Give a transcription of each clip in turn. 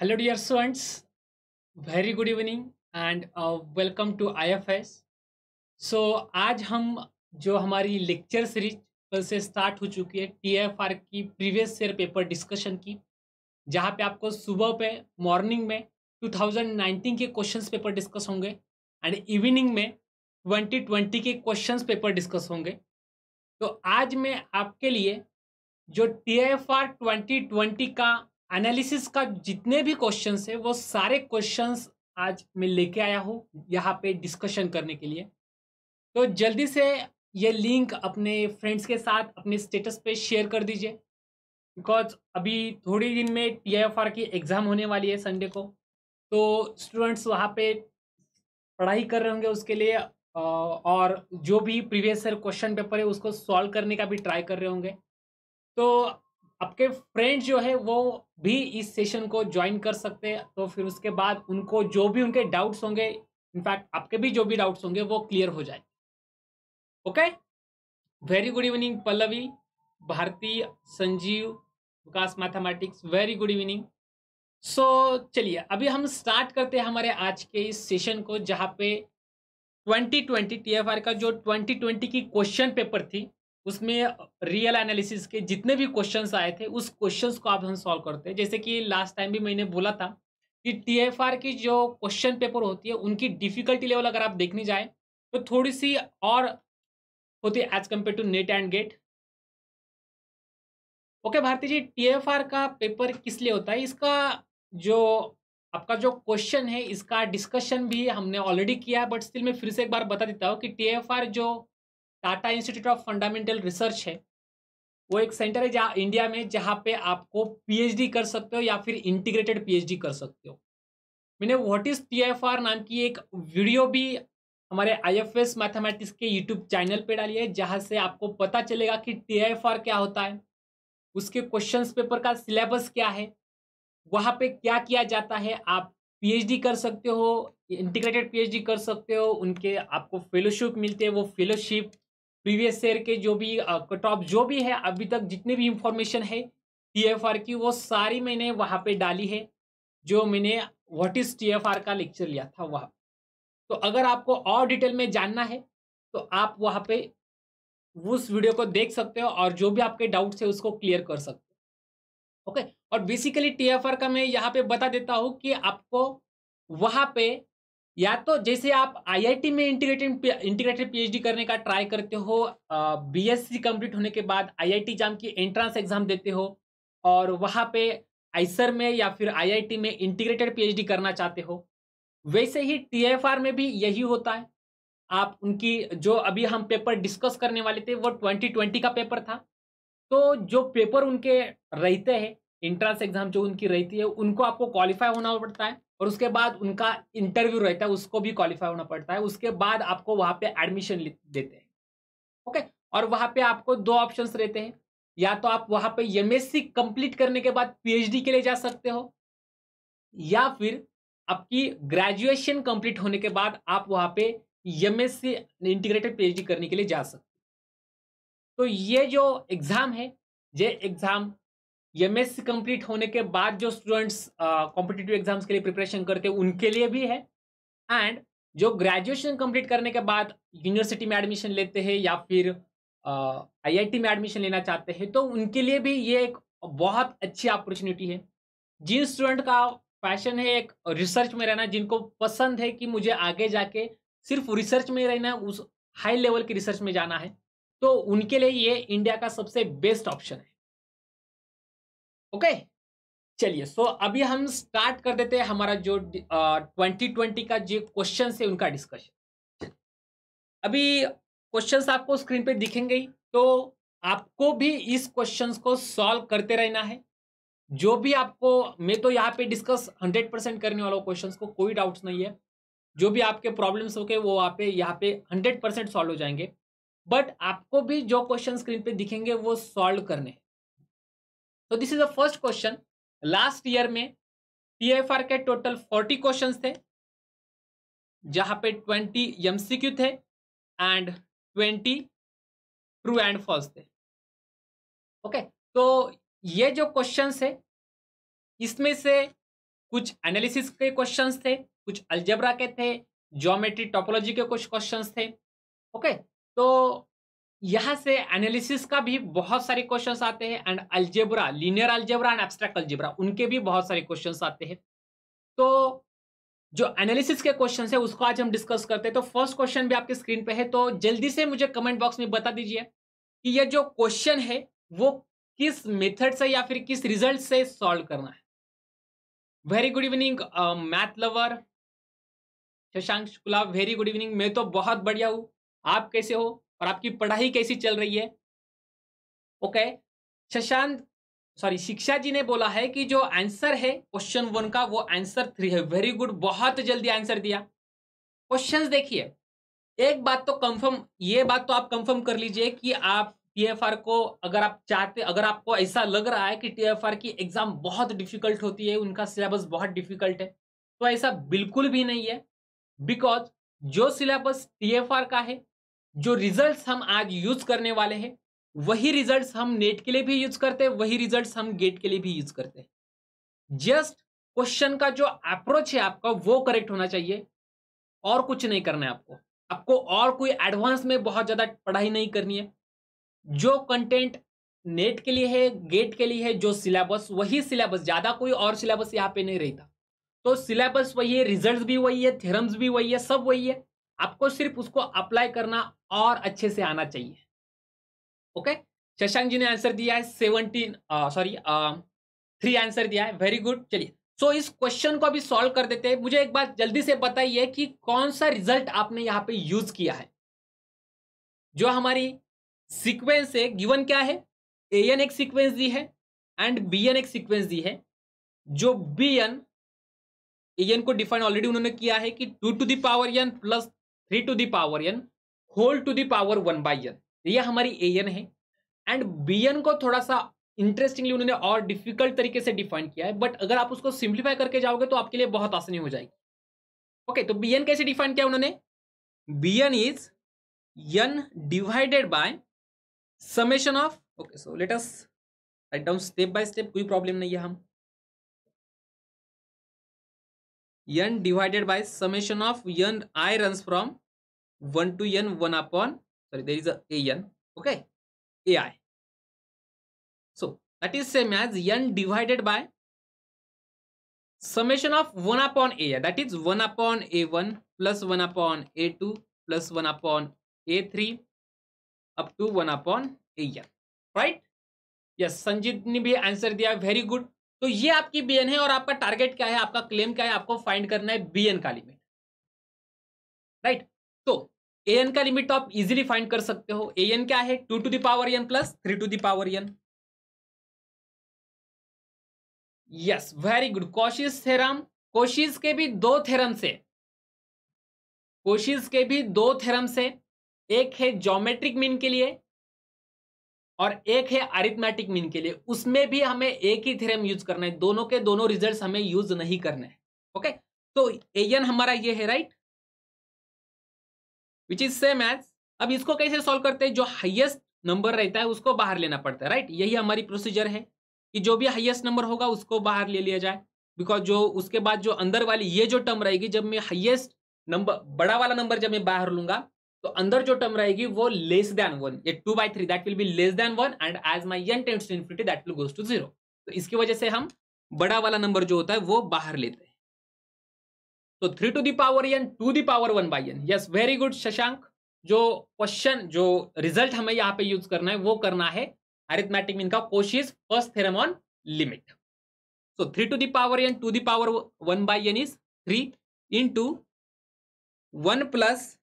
Hello, dear students. Very good evening and uh, welcome to IFS. So, आज हम जो हमारी लेक्चर सीरीज कल से स्टार्ट हो चुकी है टीएफआर की प्रीवियस ईयर पेपर डिस्कशन की जहाँ पे आपको सुबह पे मॉर्निंग में 2019 के क्वेश्चंस पेपर डिस्कस होंगे एंड इवनिंग में 2020 के क्वेश्चंस पेपर डिस्कस होंगे तो आज मैं आपके लिए जो T F R twenty twenty का एनालिसिस का जितने भी क्वेश्चन है वो सारे क्वेश्चन आज मैं लेके आया हूँ यहाँ पे डिस्कशन करने के लिए तो जल्दी से ये लिंक अपने फ्रेंड्स के साथ अपने स्टेटस पे शेयर कर दीजिए बिकॉज अभी थोड़ी दिन में टी की एग्ज़ाम होने वाली है संडे को तो स्टूडेंट्स वहाँ पे पढ़ाई कर रहे होंगे उसके लिए और जो भी प्रीवियस ईयर क्वेश्चन पेपर है उसको सॉल्व करने का भी ट्राई कर रहे होंगे तो आपके फ्रेंड्स जो है वो भी इस सेशन को ज्वाइन कर सकते हैं तो फिर उसके बाद उनको जो भी उनके डाउट्स होंगे इनफैक्ट आपके भी जो भी डाउट्स होंगे वो क्लियर हो जाए okay very good evening Pallavi Bharti Sanjeev Vikas mathematics very good evening so चलिए अभी हम स्टार्ट करते हैं हमारे आज के इस सेशन को जहाँ पे 2020 ट्वेंटी का जो 2020 की क्वेश्चन पेपर थी उसमें रियल एनालिसिस के जितने भी क्वेश्चन आए थे उस क्वेश्चन को आप हम सॉल्व करते हैं जैसे कि लास्ट टाइम भी मैंने बोला था कि टीएफआर की जो क्वेश्चन पेपर होती है उनकी डिफिकल्टी लेवल अगर आप देखने जाए तो थोड़ी सी और होती है as compare to NET and GATE okay Bharti ji TFR का पेपर किस लिए होता है इसका जो आपका जो क्वेश्चन है इसका डिस्कशन भी हमने ऑलरेडी किया है बट स्टिल मैं फिर से एक बार बता देता हूँ कि टीएफआर जो Tata institute of fundamental research है वो एक सेंटर है जहाँ इंडिया में जहाँ पे आपको पीएचडी कर सकते हो या फिर इंटीग्रेटेड पीएचडी कर सकते हो मैंने व्हाट इज टीएफआर नाम की एक वीडियो भी हमारे आईएफएस मैथमेटिक्स के यूट्यूब चैनल पे डाली है जहाँ से आपको पता चलेगा कि टीएफआर क्या होता है उसके क्वेश्चन पेपर का सिलेबस क्या है वहाँ पे क्या किया जाता है आप पी कर सकते हो इंटीग्रेटेड पी कर सकते हो उनके आपको फेलोशिप मिलते हैं वो फेलोशिप प्रीवियस ईयर के जो भी कट ऑफ जो भी है अभी तक जितने भी इंफॉर्मेशन है टी एफ आर की वो सारी मैंने वहाँ पे डाली है जो मैंने what is T F R का लेक्चर लिया था वहाँ तो अगर आपको और डिटेल में जानना है तो आप वहाँ पे उस वीडियो को देख सकते हो और जो भी आपके डाउट्स है उसको क्लियर कर सकते हो ओके और बेसिकली टी एफ आर का मैं यहाँ पे बता देता हूँ कि आपको वहाँ पे या तो जैसे आप आईआईटी में इंटीग्रेटेड इंटीग्रेटेड पीएचडी करने का ट्राई करते हो बीएससी कंप्लीट होने के बाद आईआईटी जाम की एंट्रेंस एग्जाम देते हो और वहाँ पे आईसर में या फिर आईआईटी में इंटीग्रेटेड पीएचडी करना चाहते हो वैसे ही टीएफआर में भी यही होता है आप उनकी जो अभी हम पेपर डिस्कस करने वाले थे वो ट्वेंटी का पेपर था तो जो पेपर उनके रहते हैं इंट्रांस एग्जाम जो उनकी रहती है उनको आपको क्वालिफाई होना पड़ता है और उसके बाद उनका इंटरव्यू रहता है उसको भी क्वालिफाई होना पड़ता है उसके बाद आपको वहाँ पे एडमिशन देते हैं ओके और वहाँ पे आपको दो ऑप्शंस रहते हैं या तो आप वहाँ पे एमएससी कंप्लीट करने के बाद पीएचडी के लिए जा सकते हो या फिर आपकी ग्रेजुएशन कंप्लीट होने के बाद आप वहाँ पे एमएससी इंटीग्रेटेड पीएचडी करने के लिए जा सकते हो तो ये जो एग्ज़ाम है ये एग्ज़ाम एमएससी कंप्लीट होने के बाद जो स्टूडेंट्स कॉम्पिटेटिव एग्जाम्स के लिए प्रिपरेशन करते हैं उनके लिए भी है एंड जो ग्रेजुएशन कंप्लीट करने के बाद यूनिवर्सिटी में एडमिशन लेते हैं या फिर आईआईटी में एडमिशन लेना चाहते हैं तो उनके लिए भी ये एक बहुत अच्छी अपॉर्चुनिटी है जिन स्टूडेंट का पैशन है एक रिसर्च में रहना जिनको पसंद है कि मुझे आगे जाके सिर्फ रिसर्च में रहना उस हाई लेवल की रिसर्च में जाना है तो उनके लिए ये इंडिया का सबसे बेस्ट ऑप्शन है ओके चलिए सो अभी हम स्टार्ट कर देते हैं हमारा जो ट्वेंटी ट्वेंटी का जो क्वेश्चन है उनका डिस्कशन अभी क्वेश्चन आपको स्क्रीन पे दिखेंगे ही तो आपको भी इस क्वेश्चन को सॉल्व करते रहना है जो भी आपको मैं तो यहाँ पे डिस्कस हंड्रेड परसेंट करने वाला हूँ क्वेश्चन को कोई डाउट्स नहीं है जो भी आपके प्रॉब्लम्स हो गए वो आप पे यहाँ पे हंड्रेड परसेंट सॉल्व हो जाएंगे बट आपको भी जो क्वेश्चन स्क्रीन पे दिखेंगे वो सॉल्व करने हैं तो this is the first question last year में टीएफआर के टोटल फोर्टी क्वेश्चन थे जहां पे ट्वेंटी एमसीक्यू थे and twenty true and false थे ओके okay, तो ये जो क्वेश्चन है इसमें से कुछ एनालिसिस के क्वेश्चंस थे कुछ अल्जबरा के थे ज्योमेट्री टोपोलॉजी के कुछ क्वेश्चंस थे ओके okay, तो यहाँ से एनालिसिस का भी बहुत सारे क्वेश्चन आते हैं and algebra linear algebra and abstract algebra उनके भी बहुत सारे क्वेश्चन आते हैं तो जो एनालिसिस के क्वेश्चन है उसको आज हम डिस्कस करते हैं तो फर्स्ट क्वेश्चन भी आपके स्क्रीन पे है तो जल्दी से मुझे कमेंट बॉक्स में बता दीजिए कि यह जो क्वेश्चन है वो किस मेथड से या फिर किस रिजल्ट से सॉल्व करना है very good evening math lover Shashank Shukla very good evening मैं तो बहुत बढ़िया हूँ आप कैसे हो और आपकी पढ़ाई कैसी चल रही है ओके शशांत सॉरी शिक्षा जी ने बोला है कि जो आंसर है क्वेश्चन वन का वो आंसर थ्री है वेरी गुड बहुत जल्दी आंसर दिया क्वेश्चन देखिए एक बात तो कंफर्म ये बात तो आप कंफर्म कर लीजिए कि आप टीएफआर को अगर आप चाहते अगर आपको ऐसा लग रहा है कि टीएफआर की एग्जाम बहुत डिफिकल्ट होती है उनका सिलेबस बहुत डिफिकल्ट है तो ऐसा बिल्कुल भी नहीं है बिकॉज जो सिलेबस टीएफआर का है जो रिजल्ट्स हम आज यूज करने वाले हैं वही रिजल्ट्स हम नेट के लिए भी यूज करते हैं वही रिजल्ट्स हम गेट के लिए भी यूज करते हैं जस्ट क्वेश्चन का जो अप्रोच है आपका वो करेक्ट होना चाहिए और कुछ नहीं करना है आपको आपको और कोई एडवांस में बहुत ज्यादा पढ़ाई नहीं करनी है जो कंटेंट नेट के लिए है गेट के लिए है जो सिलेबस वही सिलेबस ज्यादा कोई और सिलेबस यहाँ पे नहीं रहता तो सिलेबस वही है रिजल्ट भी वही है थेरम्स भी वही है सब वही है आपको सिर्फ उसको अप्लाई करना और अच्छे से आना चाहिए ओके शशांक जी ने आंसर दिया है सेवनटीन सॉरी थ्री आंसर दिया है वेरी गुड चलिए सो so, इस क्वेश्चन को अभी सॉल्व कर देते हैं मुझे एक बात जल्दी से बताइए कि कौन सा रिजल्ट आपने यहाँ पे यूज किया है जो हमारी सीक्वेंस है गिवन क्या है ए एन एक सीक्वेंस दी है एंड बी एन एक सीक्वेंस दी है जो बी एन ए एन को डिफाइन ऑलरेडी उन्होंने किया है कि two to the power N plus three to the power N whole to the power one by N ये हमारी ए एन है एंड बी एन को थोड़ा सा इंटरेस्टिंगली उन्होंने और डिफिकल्ट तरीके से डिफाइन किया है बट अगर आप उसको सिंप्लीफाई करके जाओगे तो आपके लिए बहुत आसानी हो जाएगी ओके okay, तो बी एन कैसे डिफाइन किया उन्होंने B N is N divided by summation of okay so let us write down step by step कोई प्रॉब्लम नहीं है हम N divided by summation of N I run from 1 to n 1 upon sorry there is a an okay ai so that is same as n divided by summation of 1 upon ai that is 1 upon a1 plus 1 upon a2 plus 1 upon a3 up to 1 upon an right yes yes, Sanjeet ने भी answer दिया very good तो ये आपकी B है और आपका target क्या है आपका क्लेम क्या है आपको फाइंड करना है बी का लिमिट राइट right? तो ए एन का लिमिट तो आप इजीली फाइंड कर सकते हो ए एन क्या है two to the power N plus three to the power N yes very good Cauchy theorem Cauchy के भी दो थेरम से कोशिश के भी दो थेरम से एक है ज्योमेट्रिक मीन के लिए और एक है अरिथमेटिक मीन के लिए उसमें भी हमें एक ही थेरम यूज करना है दोनों के दोनों रिजल्ट्स हमें यूज नहीं करने है ओके तो एन हमारा ये है right which is same as अब इसको कैसे सॉल्व करते हैं जो हाइएस्ट नंबर रहता है उसको बाहर लेना पड़ता है राइट यही हमारी प्रोसीजर है कि जो भी हाइएस्ट नंबर होगा उसको बाहर ले लिया जाए बिकॉज जो उसके बाद जो अंदर वाली ये जो टर्म रहेगी जब मैं हाइएस्ट नंबर बड़ा वाला नंबर जब मैं बाहर लूंगा तो अंदर जो टर्म रहेगी वो लेस देन वन ये two by three that will be less than one and as my young tent infinity that will goes to zero तो इसकी वजह से हम बड़ा वाला नंबर जो होता है वो बाहर लेते हैं तो three to the power N to the power one by N yes very good Shashank जो क्वेश्चन जो रिजल्ट हमें यहाँ पे यूज करना है वो करना है अरिथमेटिक मीन का Cauchy first theorem on limit so three to the power N to the power one by N is three into one plus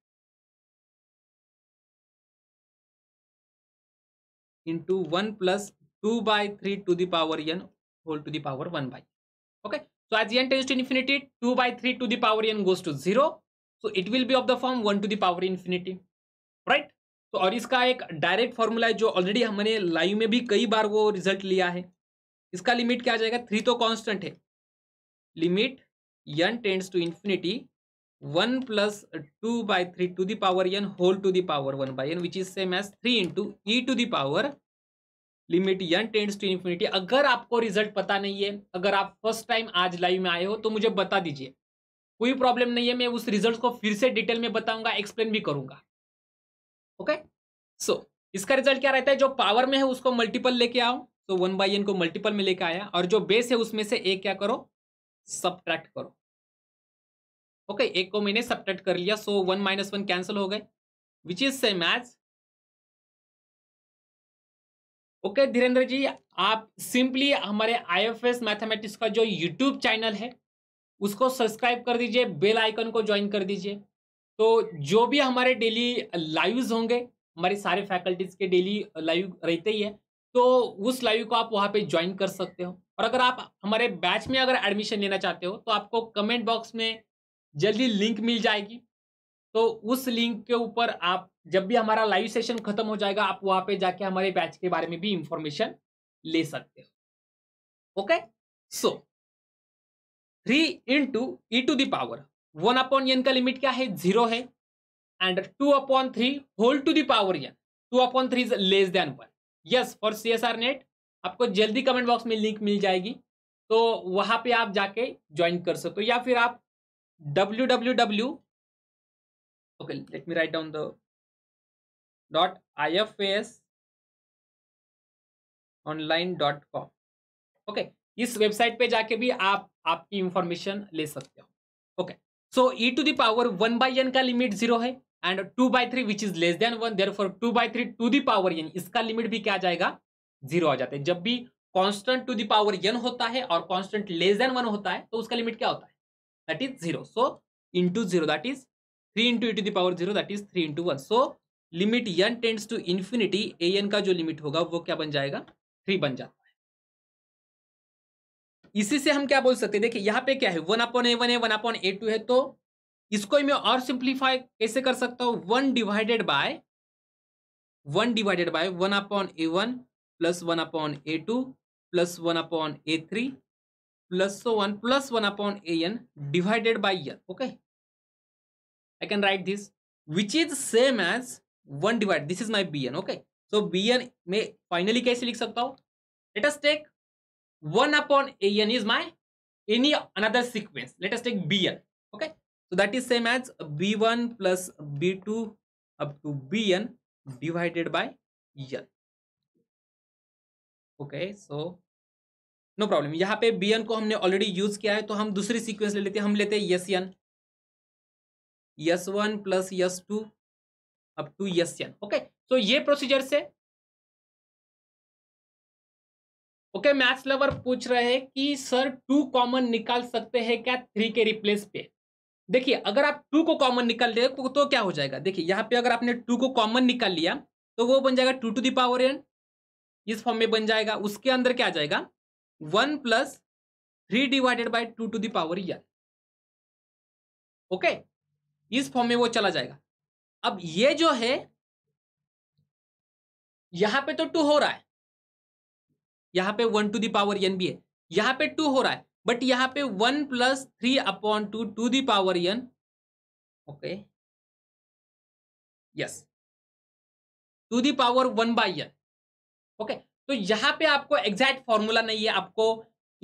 into one plus two by three to the power N whole to the power one by okay So as n tends to infinity, 2 by 3 to the power n goes to 0. So it will be of the form 1 to the power infinity. Right? तो और इसका एक direct formula है जो already हमने live में भी कई बार वो रिजल्ट लिया है इसका लिमिट क्या आ जाएगा थ्री तो कांस्टेंट है limit N tends to infinity one plus two by three to the power N whole to the power one by N which is same as three into E to the power limit N tends to infinity अगर आपको result पता नहीं है अगर आप first time आज live में आए हो तो मुझे बता दीजिए कोई प्रॉब्लम नहीं है मैं उस रिजल्ट को फिर से डिटेल में बताऊंगा एक्सप्लेन भी करूंगा ओके okay? सो so, इसका रिजल्ट क्या रहता है जो पावर में है उसको मल्टीपल लेके आओ तो वन बाई एन को मल्टीपल में लेके आया और जो बेस है उसमें से एक क्या करो सब्ट्रैक्ट करो ओके okay, एक को मैंने सब्ट्रैक्ट कर लिया so one minus one cancel हो गए which is same as okay okay, Dhirendra ji आप सिंपली हमारे आई एफ एस मैथमेटिक्स का जो यूट्यूब चैनल है उसको सब्सक्राइब कर दीजिए बेल आइकन को ज्वाइन कर दीजिए तो जो भी हमारे डेली लाइव्स होंगे हमारे सारे फैकल्टीज के डेली लाइव रहते ही है तो उस लाइव को आप वहाँ पे ज्वाइन कर सकते हो और अगर आप हमारे बैच में अगर एडमिशन लेना चाहते हो तो आपको कमेंट बॉक्स में जल्दी लिंक मिल जाएगी तो उस लिंक के ऊपर आप जब भी हमारा लाइव सेशन खत्म हो जाएगा आप वहां पे जाके हमारे बैच के बारे में भी इंफॉर्मेशन ले सकते हो okay so three into E to the power one upon N का लिमिट क्या है जीरो है and two upon three whole to the power N two upon three is less than one yes for C S R NET आपको जल्दी comment box में link मिल जाएगी तो वहां पे आप जाके ज्वाइन कर सकते हो या फिर आप W W W okay let me write down the dot ifasonline.com okay इस वेबसाइट पे जाके भी आप आपकी इंफॉर्मेशन ले सकते हो okay so E to the power one by N का लिमिट जीरो है and two by three which is less than one therefore two by three to the power N इसका लिमिट भी क्या जाएगा जीरो आ जाता है जब भी कांस्टेंट टू दावर एन होता है और कांस्टेंट लेस देन वन होता है तो उसका लिमिट क्या होता है that is zero so into zero that is three into E to the power zero that is three into one so limit N tends to infinity A N का जो limit होगा वो क्या बन जाएगा थ्री बन जाता है इसी से हम क्या बोल सकते हैं देखिए यहाँ पे क्या है वन अपॉन ए वन है वन अपॉन ए टू है तो इसको मैं और सिंप्लीफाई कैसे कर सकता हूं one divided by one divided by one upon A one plus one upon A two plus one upon A three plus one plus one upon A N divided by N okay I can write this, which is same as one divide this is my B N okay so B N में finally कैसे लिख सकता हूं let us take one upon A N is my any another sequence S take B N okay so that is same as B one plus B two up to B N divided by N okay so no problem यहाँ पे B N को हमने already use किया है तो हम दूसरी sequence ले लेते हैं हम लेते हैं S N S one plus S two up to S N okay so ये प्रोसीजर से ओके मैथ्स लवर पूछ रहे हैं कि सर टू कॉमन निकाल सकते हैं क्या थ्री के रिप्लेस पे देखिए अगर आप टू को कॉमन निकाल दे तो, तो क्या हो जाएगा देखिए यहाँ पे अगर आपने टू को कॉमन निकाल लिया तो वो बन जाएगा टू टू दावर एन इस फॉर्म में बन जाएगा उसके अंदर क्या आ जाएगा one plus three divided by two to the power N okay इस फॉर्म में वो चला जाएगा अब ये जो है यहां पे तो टू हो रहा है यहां पे वन टू दावर एन भी है यहां पे टू हो रहा है बट यहां पे one plus three upon two to the power N okay yes two the power one by N N तो यहां पे आपको एग्जैक्ट फॉर्मूला नहीं है आपको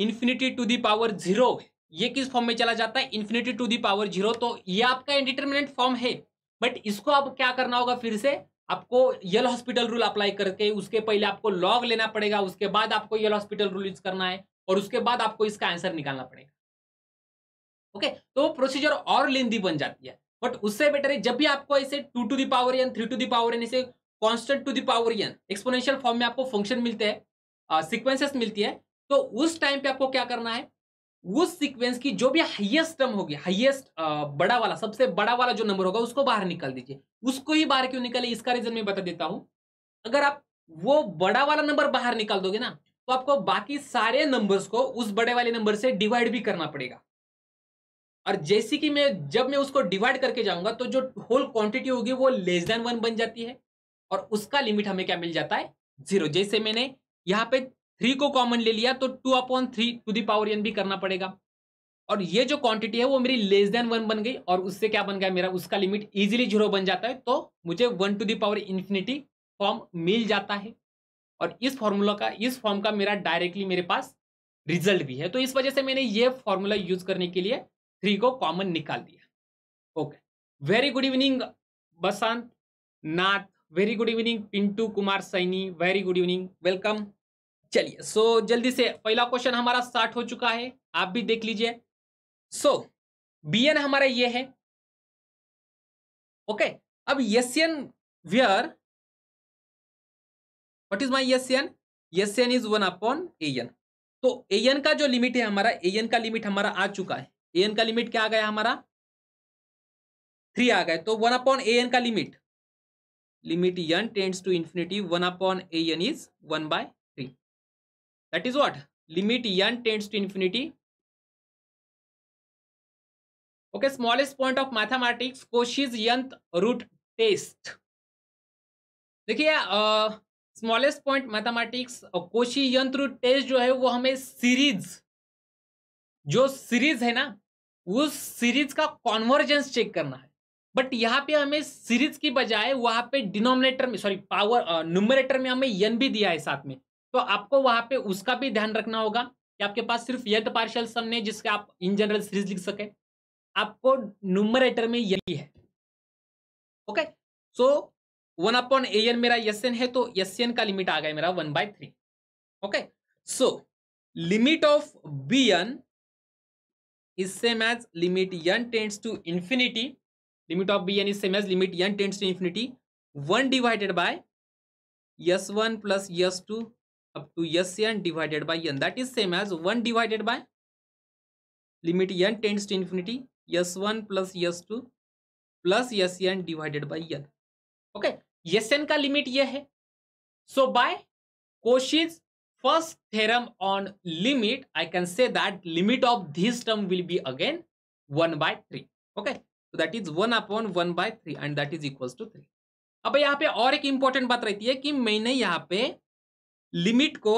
इन्फिनिटी टू दावर जीरो है ये किस फॉर्म में चला जाता है infinity to the power zero तो ये आपका इंडिटर्मिनेंट फॉर्म है बट इसको आप क्या करना होगा फिर से आपको यल हॉस्पिटल रूल अप्लाई करके उसके पहले आपको लॉग लेना पड़ेगा उसके बाद आपको यल हॉस्पिटल रूल यूज करना है और उसके बाद आपको इसका आंसर निकालना पड़ेगा ओके तो प्रोसीजर और लेंदी बन जाती है बट उससे बेटर है जब भी आपको ऐसे two to the power N three to the power N ऐसे constant to the power N exponential form में आपको फंक्शन मिलते हैं सिक्वेंसेस मिलती है तो उस टाइम पे आपको क्या करना है उस सीक्वेंस की जो भी हाईएस्ट टर्म होगी हाईएस्ट बड़ा वाला सबसे बड़ा वाला जो नंबर होगा उसको बाहर निकाल दीजिए उसको ही बाहर क्यों निकाले इसका रीजन मैं बता देता हूं अगर आप वो बड़ा वाला नंबर बाहर निकाल दोगे ना तो आपको बाकी सारे नंबर्स को उस बड़े वाले नंबर से डिवाइड भी करना पड़ेगा और जैसे कि मैं जब मैं उसको डिवाइड करके जाऊंगा तो जो होल क्वांटिटी होगी वो लेस देन वन बन जाती है और उसका लिमिट हमें क्या मिल जाता है जीरो जैसे मैंने यहाँ पे थ्री को कॉमन ले लिया तो two upon three to the power N भी करना पड़ेगा और ये जो क्वांटिटी है वो मेरी लेस देन वन बन गई और उससे क्या बन गया मेरा उसका लिमिट इजीली जीरो बन जाता है तो मुझे one to the power infinity form मिल जाता है और इस फॉर्मूला का इस फॉर्म का मेरा डायरेक्टली मेरे पास रिजल्ट भी है तो इस वजह से मैंने ये फॉर्मूला यूज करने के लिए थ्री को कॉमन निकाल दिया okay very good evening Basant Nath very good evening Pintu Kumar Saini very good evening welcome चलिए सो जल्दी से पहला क्वेश्चन हमारा स्टार्ट हो चुका है आप भी देख लीजिए सो बी एन हमारा ये है ओके okay, अब S N where what is N S N N is one upon A N तो ए एन का जो लिमिट है हमारा ए एन का लिमिट हमारा आ चुका है ए एन का लिमिट क्या आ गया हमारा थ्री आ गए तो वन अपॉन ए एन का limit limit N tends to infinity one upon A N is one by that is what limit n tends to infinity okay smallest point of mathematics Cauchy's nth root देखिए smallest point mathematics और Cauchy यंत्र test जो है वो हमें series जो series है ना उस सीरीज का कॉन्वर्जेंस चेक करना है बट यहाँ पे हमें सीरीज की बजाय वहां पे डिनोमिनेटर में सॉरी पावर न्यूमरेटर में हमें यन भी दिया है साथ में तो आपको वहां पे उसका भी ध्यान रखना होगा कि आपके पास सिर्फ यथ पार्शियल सम नहीं जिसके आप इन जनरल सीरीज लिख सके आपको नुमरेटर में यही है ओके सो वन अपॉन ए एन मेरा एस एन है तो एस एन का लिमिट आ गया मेरा one by three okay so limit of B N is same as limit N tends to infinity limit of B N is same as limit N tends to infinity one divided by S one plus S two up to S N divided by N that is same as one divided by limit N tends to infinity S one plus S two plus S N divided by N okay S N का limit यह है so by Cauchy's first theorem on limit I can say that limit of this term will be again one by three okay that is one upon one by three and that is equal to three अब यहाँ पे और एक important बात रहती है कि मैंने यहाँ पे लिमिट को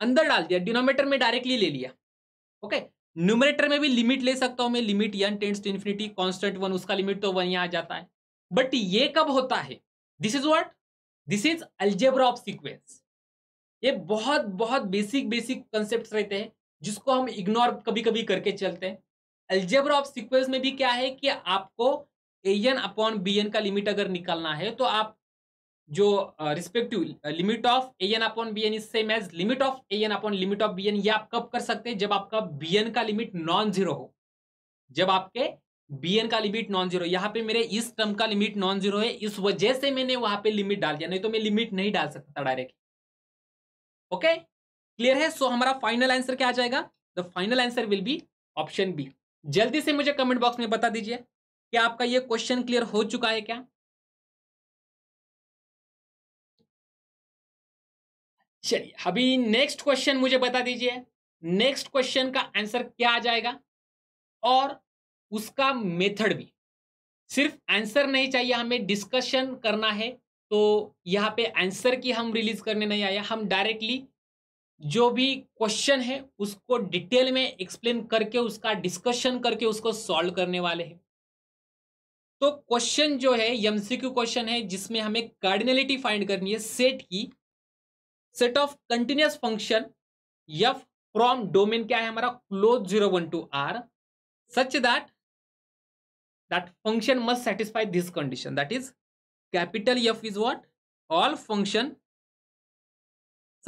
अंदर डाल दिया डिनोमेटर में डायरेक्टली ले लिया ओके न्यूमरेटर में भी लिमिट ले सकता हूं मैं limit N tends to infinity constant one उसका लिमिट तो वन यहाँ आ जाता है बट ये कब होता है this is what this is algebra of sequence ये बहुत बहुत बेसिक बेसिक कंसेप्ट रहते हैं जिसको हम इग्नोर कभी कभी करके चलते हैं अल्जेब्रा ऑफ सिक्वेंस में भी क्या है कि आपको A N upon B N का लिमिट अगर निकालना है तो आप जो respective limit of A N upon B N is same as limit of A N upon limit of B N ये आप कब कर सकते हैं जब आपका बी एन का लिमिट नॉन जीरो हो जब आपके बी एन का लिमिट नॉन जीरो यहाँ पे मेरे इस टर्म का लिमिट नॉन जीरो है इस वजह से मैंने वहां पे लिमिट डाल दिया नहीं तो मैं लिमिट नहीं डाल सकता था डायरेक्ट ओके क्लियर है सो so, हमारा फाइनल आंसर क्या आ जाएगा the final answer will be option B जल्दी से मुझे कमेंट बॉक्स में बता दीजिए क्या आपका ये क्वेश्चन क्लियर हो चुका है क्या चलिए अभी नेक्स्ट क्वेश्चन मुझे बता दीजिए नेक्स्ट क्वेश्चन का आंसर क्या आ जाएगा और उसका मेथड भी सिर्फ आंसर नहीं चाहिए हमें डिस्कशन करना है तो यहाँ पे आंसर की हम रिलीज करने नहीं आया हम डायरेक्टली जो भी क्वेश्चन है उसको डिटेल में एक्सप्लेन करके उसका डिस्कशन करके उसको सॉल्व करने वाले हैं तो क्वेश्चन जो है एमसीक्यू क्वेश्चन है जिसमें हमें कार्डिनलिटी फाइंड करनी है सेट की set of continuous function F from domain क्या है हमारा close zero one to R such that that function must satisfy this condition that is capital F is what all function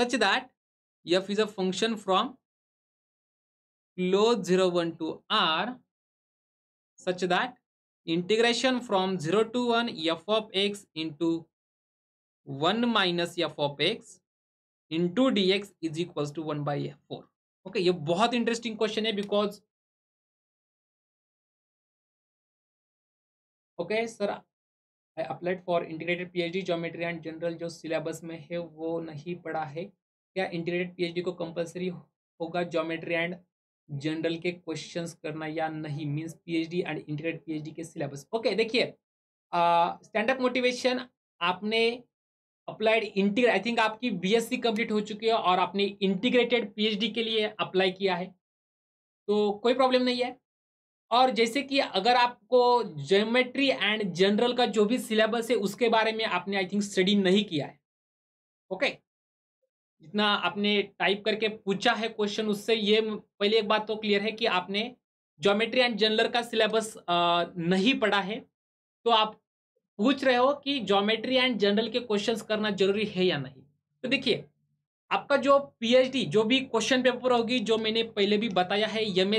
such that F is a function from close zero one to R such that integration from zero to one F of X into one minus F of X into D x is equal to one by four okay ये बहुत interesting question है because okay sir I applied for integrated PhD geometry and general जो syllabus में है वो नहीं पढ़ा है क्या इंटीग्रेटेड पीएचडी को कंपलसरी होगा ज्योमेट्री एंड जनरल के क्वेश्चंस करना या नहीं means PhD and integrated PhD के सिलेबस ओके देखिए स्टैंड अप मोटिवेशन आपने अप्लाइड इंटीग्रेट आई थिंक आपकी बीएससी कंप्लीट हो चुकी है और आपने इंटीग्रेटेड पीएचडी के लिए अप्लाई किया है तो कोई प्रॉब्लम नहीं है और जैसे कि अगर आपको ज्योमेट्री एंड जनरल का जो भी सिलेबस है उसके बारे में आपने आई थिंक स्टडी नहीं किया है ओके okay? जितना आपने टाइप करके पूछा है क्वेश्चन उससे ये पहले एक बात तो क्लियर है कि आपने ज्योमेट्री एंड जनरल का सिलेबस नहीं पढ़ा है तो आप पूछ रहे हो कि ज्योमेट्री एंड जनरल के क्वेश्चन करना जरूरी है या नहीं तो देखिए आपका जो पीएचडी जो भी क्वेश्चन पेपर होगी जो मैंने पहले भी बताया है एम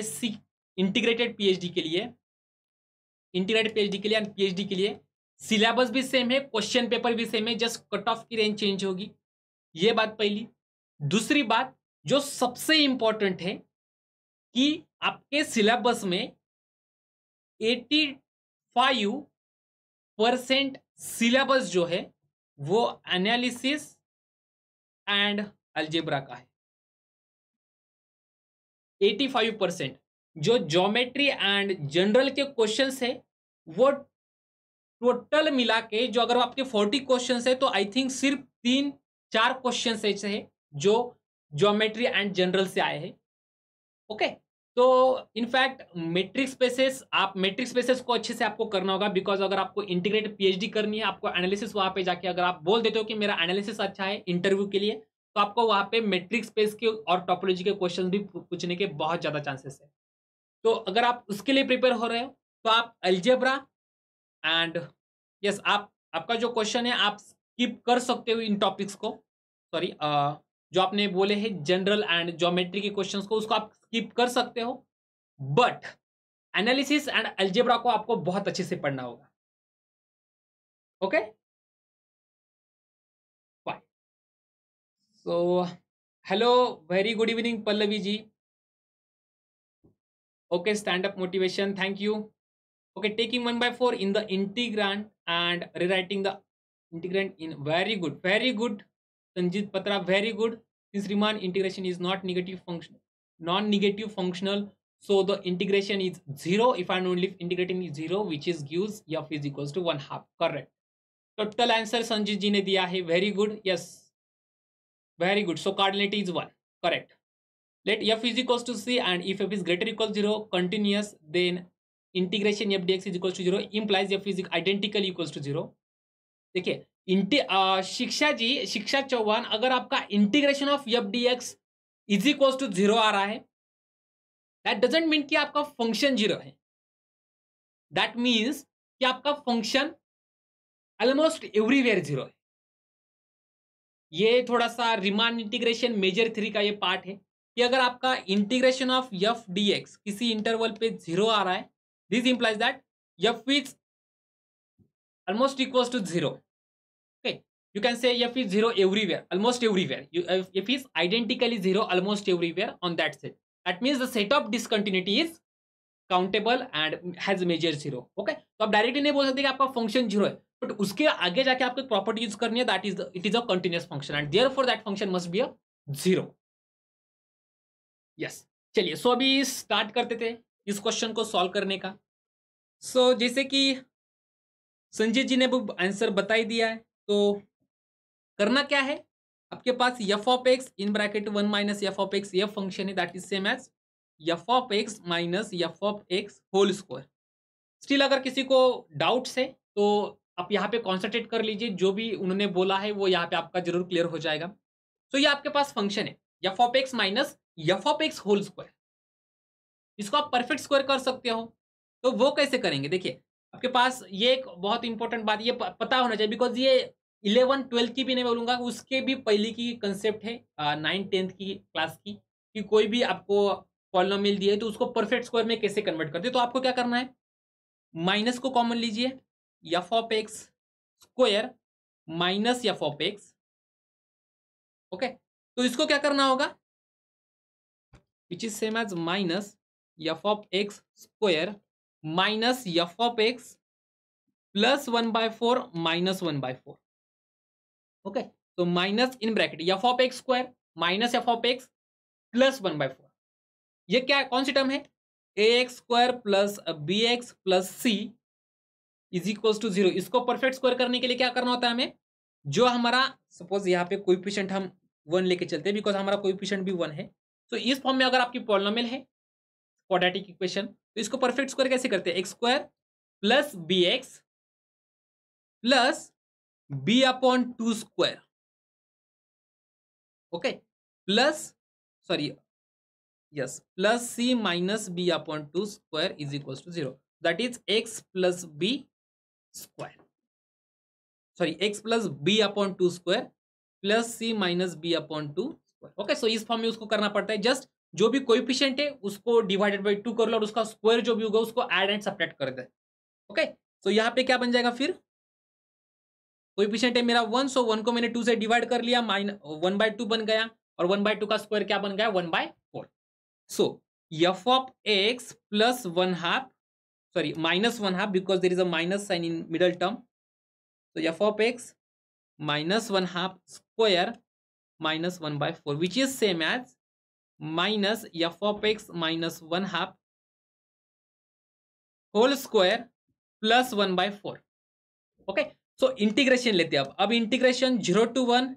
इंटीग्रेटेड पीएचडी के लिए इंटीग्रेटेड पीएचडी के लिए एंड पीएचडी के लिए सिलेबस भी सेम है क्वेश्चन पेपर भी सेम है जस्ट कट ऑफ की रेंज चेंज होगी ये बात पहली दूसरी बात जो सबसे इंपॉर्टेंट है कि आपके सिलेबस में एटी फाइव परसेंट सिलेबस जो है वो एनालिसिस एंड अल्जेब्रा का है 85 परसेंट जो ज्योमेट्री एंड जनरल के क्वेश्चंस है वो टोटल मिला के जो अगर आपके 40 क्वेश्चंस है तो आई थिंक सिर्फ तीन चार क्वेश्चंस ऐसे हैं जो ज्योमेट्री एंड जनरल से आए हैं ओके okay? तो इनफैक्ट मेट्रिक स्पेसेस आप मेट्रिक स्पेसेस को अच्छे से आपको करना होगा बिकॉज अगर आपको इंटीग्रेटेड पीएचडी करनी है आपको एनालिसिस वहां पे जाके अगर आप बोल देते हो कि मेरा एनालिसिस अच्छा है इंटरव्यू के लिए तो आपको वहां पे मेट्रिक स्पेस के और टॉपोलॉजी के क्वेश्चन भी पूछने के बहुत ज्यादा चांसेस है तो अगर आप उसके लिए प्रिपेयर हो रहे हो तो आप एल्जेब्रा एंड यस आप आपका जो क्वेश्चन है आप स्किप कर सकते हो इन टॉपिक्स को सॉरी जो आपने बोले हैं जनरल एंड ज्योमेट्री के क्वेश्चंस को उसको आप स्किप कर सकते हो बट एनालिसिस एंड अल्जेब्रा को आपको बहुत अच्छे से पढ़ना होगा okay fine so hello very good evening Pallavi ji okay stand up motivation thank you okay taking one by four in the integrand and rewriting the integrand in very good very good Sanjeet Patra very good since Riemann integration is not negative function non negative functional so the integration is zero if not only integrating is zero which is gives F is equals to one half correct total answer Sanjeet ji ने दिया है very good yes very good so cardinality is one correct let F is equals to C and if F is greater equal zero continuous then integration F D x is equal to zero implies F is identical equals to zero देखिए इंटी शिक्षा जी शिक्षा चौहान अगर आपका integration of F D x is equal to zero आ रहा है that doesn't mean कि आपका function zero है दैट मीन्स कि आपका फंक्शन ऑलमोस्ट एवरीवेयर जीरो है ये थोड़ा सा रिमान इंटीग्रेशन मेजर थ्री का ये पार्ट है कि अगर आपका integration of F D X किसी इंटरवल पे जीरो आ रहा है this implies that F is almost equals to zero you can say F is zero everywhere almost everywhere F is identically zero almost everywhere on that set that means the set of discontinuity is countable and has measure zero okay तो आप directly नहीं बोल सकते कि आपका function zero है but उसके आगे जाके आपको प्रॉपर्टी यूज करनी है that is it is a continuous function and therefore that function must be a zero yes चलिए सो अभी स्टार्ट करते थे इस क्वेश्चन को सॉल्व करने का सो so, जैसे कि संजय जी ने वो आंसर बताई दिया है तो करना क्या है आपके पास F of x in bracket one minus F of X F function है that is same as F of x minus F of X whole square still अगर किसी को डाउट्स है तो आप यहाँ पे कॉन्सेंट्रेट कर लीजिए जो भी उन्होंने बोला है वो यहाँ पे आपका जरूर क्लियर हो जाएगा तो so, ये आपके पास फंक्शन है F of x minus F of X whole square इसको आप परफेक्ट स्क्वायर कर सकते हो तो वो कैसे करेंगे देखिए आपके पास ये एक बहुत इंपॉर्टेंट बात ये पता होना चाहिए बिकॉज ये इलेवन ट्वेल्थ की भी नहीं बोलूँगा उसके भी पहले की कंसेप्ट है नाइन टेंथ की क्लास की कि कोई भी आपको दिया है तो उसको परफेक्ट स्क्वायर में कैसे कन्वर्ट करते तो आपको क्या करना है माइनस को कॉमन लीजिए F of X square minus F of x okay तो इसको क्या करना होगा which is same as minus F of X square minus F of x plus one by four minus one by four okay तो minus in bracket F of X square minus F of x plus one by four ये क्या कौन सी term है A X square plus B X plus C is equal to zero इसको perfect square करने के लिए क्या करना होता है हमें जो हमारा सपोज यहाँ पे कोई हम वन लेके चलते हैं बिकॉज हमारा कोई भी वन है तो so, इस फॉर्म में अगर आपकी पॉलिनोमियल है क्वाड्रेटिक इक्वेशन तो इसको परफेक्ट स्क्वायर कैसे करते हैं X square plus B X plus B upon two square okay plus sorry yes plus C minus B upon two square is equal to zero that is X plus B square sorry X plus B upon two square plus C minus B upon two square okay so इस form में उसको करना पड़ता है just जो भी coefficient है उसको डिवाइडेड बाई टू कर लो और उसका स्क्वायर जो भी होगा उसको एड एंड सपरेट कर दे ओके सो यहाँ पे क्या बन जाएगा फिर कोएफिशिएंट है मेरा वन सो वन को मैंने टू से डिवाइड कर लिया माइन वन बाय टू बन गया और वन बाय टू का स्क्वायर क्या बन गया one by four so f of x plus one half sorry minus one half because there is a minus sign in middle term so f of x minus one half square minus one by four which is same as minus F of x minus one half whole square plus one by four okay so integration लेते हैं आप अब integration zero to one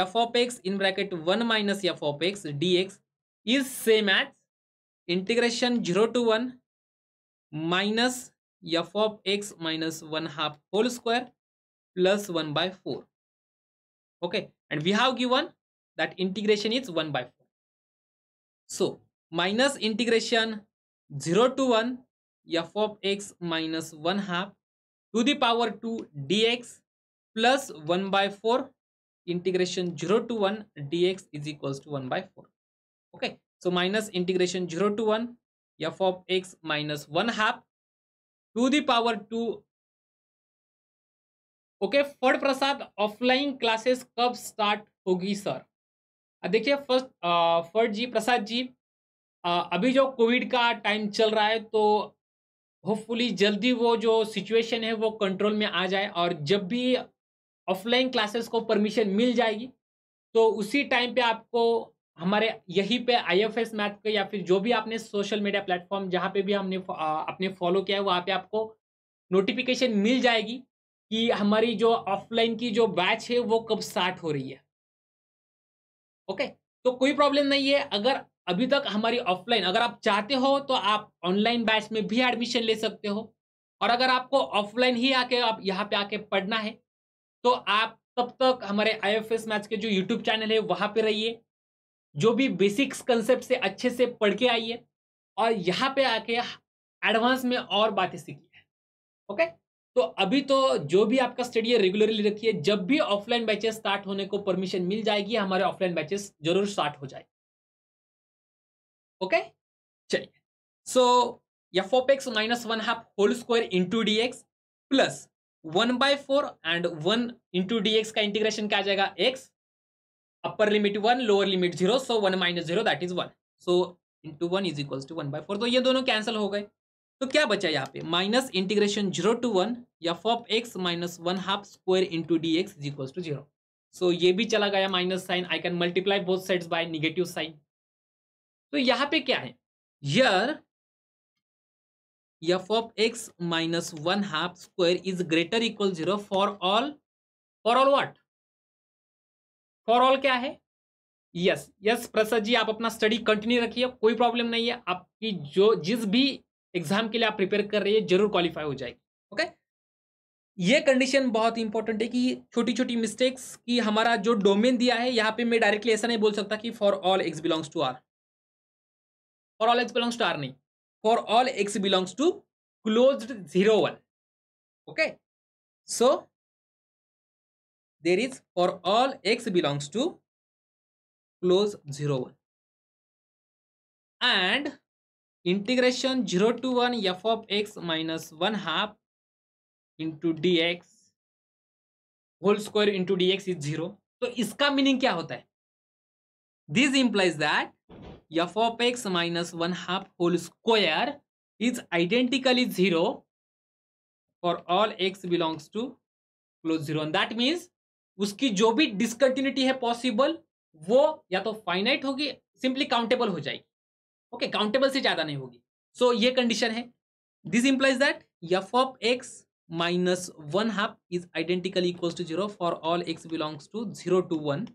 f of x in bracket one minus F of x d x is same as integration zero to one minus F of x minus one half whole square plus one by four okay and we have given that integration is one by four so minus integration zero to one f of x minus one half to the power two d x plus one by four integration zero to one d x is equals to one by four okay so minus integration zero to one f of x minus one half to the power two okay फड Prasad offline classes कब start होगी sir देखिए first फर्ड जी प्रसाद जी आ, अभी जो Covid का time चल रहा है तो होपफुली जल्दी वो जो सिचुएशन है वो कंट्रोल में आ जाए और जब भी ऑफलाइन क्लासेस को परमिशन मिल जाएगी तो उसी टाइम पे आपको हमारे यहीं पे आई एफ एस मैथ का या फिर जो भी आपने सोशल मीडिया प्लेटफॉर्म जहाँ पे भी हमने अपने फॉलो किया है वहाँ पे आपको नोटिफिकेशन मिल जाएगी कि हमारी जो ऑफलाइन की जो बैच है वो कब स्टार्ट हो रही है ओके okay? तो कोई प्रॉब्लम नहीं है अगर अभी तक हमारी ऑफलाइन अगर आप चाहते हो तो आप ऑनलाइन बैच में भी एडमिशन ले सकते हो और अगर आपको ऑफलाइन ही आके आप यहाँ पे आके पढ़ना है तो आप तब तक हमारे आई एफ एस मैच के जो यूट्यूब चैनल है वहाँ पे रहिए जो भी बेसिक्स कंसेप्ट से अच्छे से पढ़ के आइए और यहाँ पे आके एडवांस में और बातें सीखिए ओके तो अभी तो जो भी आपका स्टडी है रेगुलरली रखिए जब भी ऑफलाइन बैचेस स्टार्ट होने को परमिशन मिल जाएगी हमारे ऑफलाइन बैचेस जरूर स्टार्ट हो जाएगी ओके चलिए so f of x minus one half whole square into D x plus one by four and one into D x का इंटीग्रेशन क्या आ जाएगा x upper limit one lower limit zero so one minus zero that is one so into one is equals to one by four तो ये दोनों cancel हो गए तो क्या बचा यहाँ पे minus integration zero to one f of x minus one half square into D x is equals to zero so ये भी चला गया minus sign I can multiply both sides by negative sign तो यहां पे क्या है यर f of x minus one half square is greater equal zero for all for all what for all क्या है यस यस प्रसाद जी आप अपना स्टडी कंटिन्यू रखिए कोई प्रॉब्लम नहीं है आपकी जो जिस भी एग्जाम के लिए आप प्रिपेयर कर रही है जरूर क्वालिफाई हो जाएगी ओके ये कंडीशन बहुत इंपॉर्टेंट है कि छोटी छोटी मिस्टेक्स की हमारा जो डोमेन दिया है यहाँ पे मैं डायरेक्टली ऐसा नहीं बोल सकता कि for all x belongs to R for all x belongs to R नहीं for all x belongs to close zero one okay so there is for all x belongs to close zero one and integration zero to one f of x minus one half into D x whole square into D x is zero तो इसका meaning क्या होता है this implies that f of x minus one half whole square is identically zero for all x belongs to close zero that means उसकी जो भी discontinuity है possible वो या तो फाइनाइट होगी सिंपली काउंटेबल हो जाएगी ओके okay, काउंटेबल से ज्यादा नहीं होगी सो so, ये कंडीशन है this implies that f of x minus one half is identically equal to zero for all x belongs to zero to one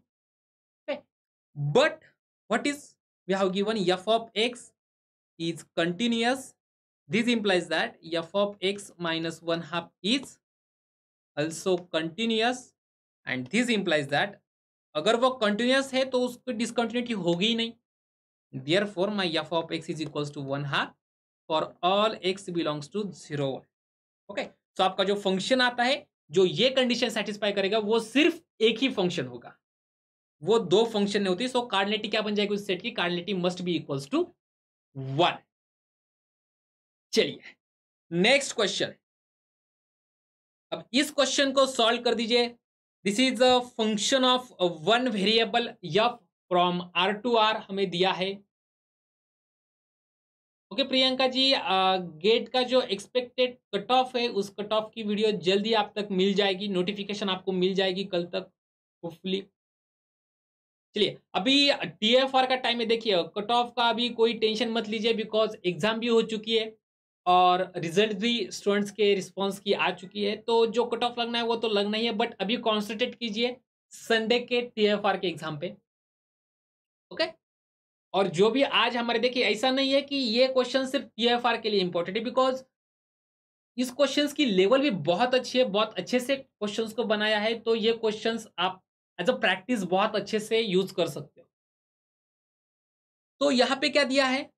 but but is we have given f of x is continuous. This implies that f of x minus 1 half is also continuous and this implies that अगर वो continuous है तो उसकी discontinuity होगी ही नहीं therefore my f of x is equals to one half for all x belongs to zero okay so आपका जो फंक्शन आता है जो ये कंडीशन सेटिस्फाई करेगा वो सिर्फ एक ही फंक्शन होगा वो दो फंक्शन नहीं होती सो कार्डनेटी क्या बन जाएगी उस सेट की cardinality must be equals to one चलिए नेक्स्ट क्वेश्चन अब इस क्वेश्चन को सॉल्व कर दीजिए this is a function of one variable f from R to R हमें दिया है ओके okay, प्रियंका जी आ, गेट का जो एक्सपेक्टेड कट ऑफ है उस कट ऑफ की वीडियो जल्दी आप तक मिल जाएगी नोटिफिकेशन आपको मिल जाएगी कल तक होपफुली चलिए अभी टीएफआर का टाइम है देखिए कट ऑफ का अभी कोई टेंशन मत लीजिए बिकॉज एग्जाम भी हो चुकी है और रिजल्ट भी स्टूडेंट्स के रिस्पॉन्स की आ चुकी है तो जो कट ऑफ लगना है वो तो लगना ही है बट अभी कॉन्सेंट्रेट कीजिए संडे के आर के एग्जाम पे ओके और जो भी आज हमारे देखिए ऐसा नहीं है कि ये क्वेश्चन सिर्फ आर के लिए इंपॉर्टेंट है बिकॉज इस क्वेश्चन की लेवल भी बहुत अच्छी है बहुत अच्छे से क्वेश्चन को बनाया है तो ये क्वेश्चन आप एज अ प्रैक्टिस बहुत अच्छे से यूज कर सकते हो तो यहां पे क्या दिया है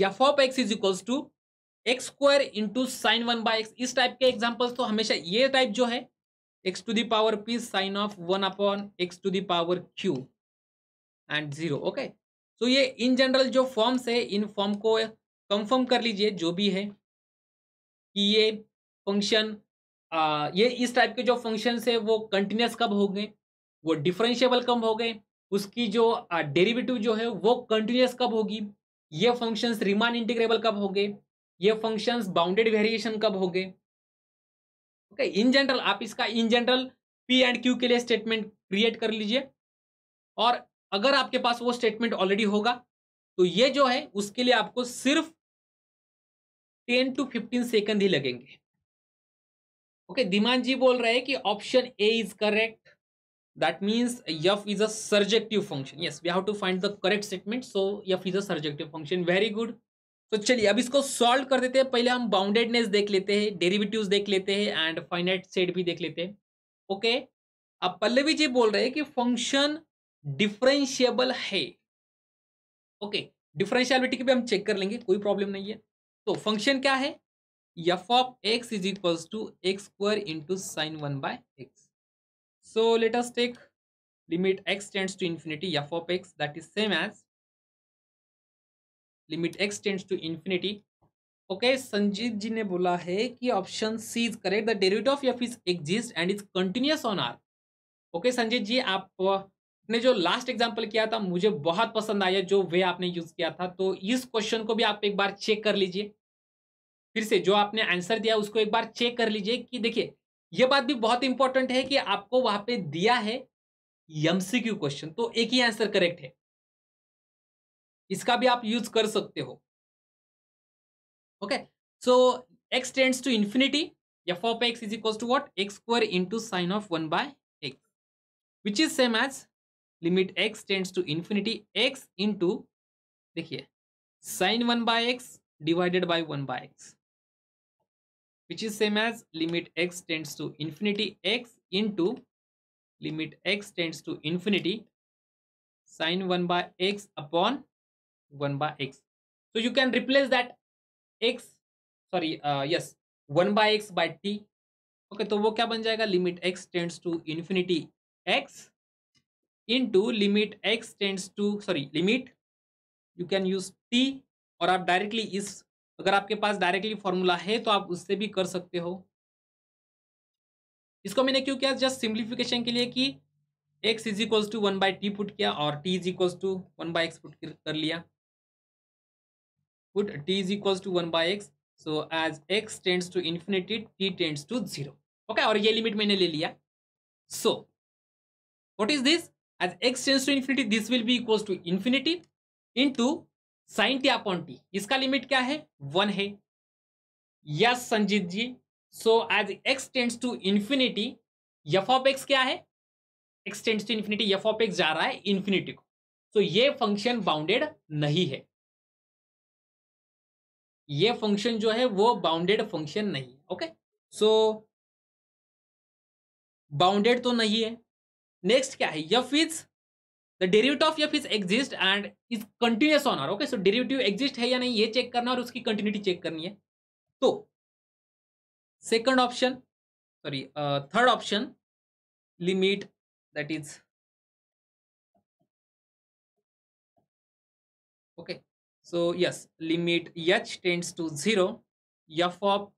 F of x is equals to x square into sine one by x इस टाइप के एग्जाम्पल्स तो हमेशा ये टाइप जो है x to the power p sine of one upon x to the power q and zero okay तो ये in general जो फॉर्म्स है इन फॉर्म को कंफर्म कर लीजिए जो भी है कि ये फंक्शन आ, ये इस टाइप के जो फंक्शन है वो कंटिन्यूस कब हो गए वो डिफरेंशियबल कब हो गए उसकी जो डेरिवेटिव जो है वो कंटिन्यूस कब होगी ये फंक्शंस रिमान इंटीग्रेबल कब हो गए ये फंक्शंस बाउंडेड वेरिएशन कब हो गए ओके इन जनरल आप इसका in general p and q के लिए स्टेटमेंट क्रिएट कर लीजिए और अगर आपके पास वो स्टेटमेंट ऑलरेडी होगा तो ये जो है उसके लिए आपको सिर्फ टेन टू फिफ्टीन सेकेंड ही लगेंगे ओके दिमान जी बोल रहे हैं कि option A is correct that means f is a surjective function yes we have to find the correct statement so f is a surjective function very good तो चलिए अब इसको सॉल्व कर देते हैं पहले हम बाउंडेडनेस देख लेते हैं डेरिवेटिव्स देख लेते हैं एंड फाइनाइट सेट भी देख लेते हैं ओके अब पल्लवी जी बोल रहे हैं कि फंक्शन डिफरेंशियबल है ओके okay, डिफरेंशियलिटी की भी हम चेक कर लेंगे कोई प्रॉब्लम नहीं है तो फंक्शन क्या है f of x is equals to x square into sine one by x so let's take limit x tends to infinity f of x that is same as limit x tends to infinity okay Sanjeet ji ने बोला है कि option C is correct the derivative of f is exist and is continuous on R okay Sanjeet ji आपने जो last example किया था मुझे बहुत पसंद आया जो वे आपने यूज किया था तो इस क्वेश्चन को भी आप एक बार चेक कर लीजिए फिर से जो आपने आंसर दिया उसको एक बार चेक कर लीजिए कि देखिए ये बात भी बहुत इंपॉर्टेंट है कि आपको वहां पे दिया है एमसीक्यू क्वेश्चन तो एक ही आंसर करेक्ट है इसका भी आप यूज कर सकते हो okay so x tends to infinity f of x is equal to what x square into sine of one by x which is same as limit x tends to infinity x into देखिए sine one by x divided by one by x which is same as limit x tends to infinity x into limit x tends to infinity sine 1 by x upon 1 by x so you can replace that x sorry uh, yes 1 by x by t okay, to wo kya ban jayega limit x tends to infinity x into limit x tends to sorry limit you can use t or आप directly इस अगर आपके पास directly formula है तो आप उससे भी कर सकते हो इसको मैंने क्यों किया जस्ट सिंप्लीफिकेशन के लिए कि x is equals to one by t put किया और t is equals to one by x put कर लिया put t is equals to one by x so as x tends to infinity t tends to zero okay और ये limit मैंने ले लिया so what is this as x to infinity this will be be to infinity into sine t upon t इसका limit क्या है one है yes Sanjeet ji so as x tends to infinity f of x क्या है x tends to infinity f of x जा रहा है infinity को सो so, ये फंक्शन बाउंडेड नहीं है ये फंक्शन जो है वो बाउंडेड फंक्शन नहीं है ओके सो बाउंडेड तो नहीं है नेक्स्ट क्या है f is the derivative of f is exist and is continuous on R okay so derivative exist है या नहीं ये चेक करना और उसकी कंटिन्यूटी चेक करनी है तो second option sorry third option limit that is okay so yes limit h tends to zero f of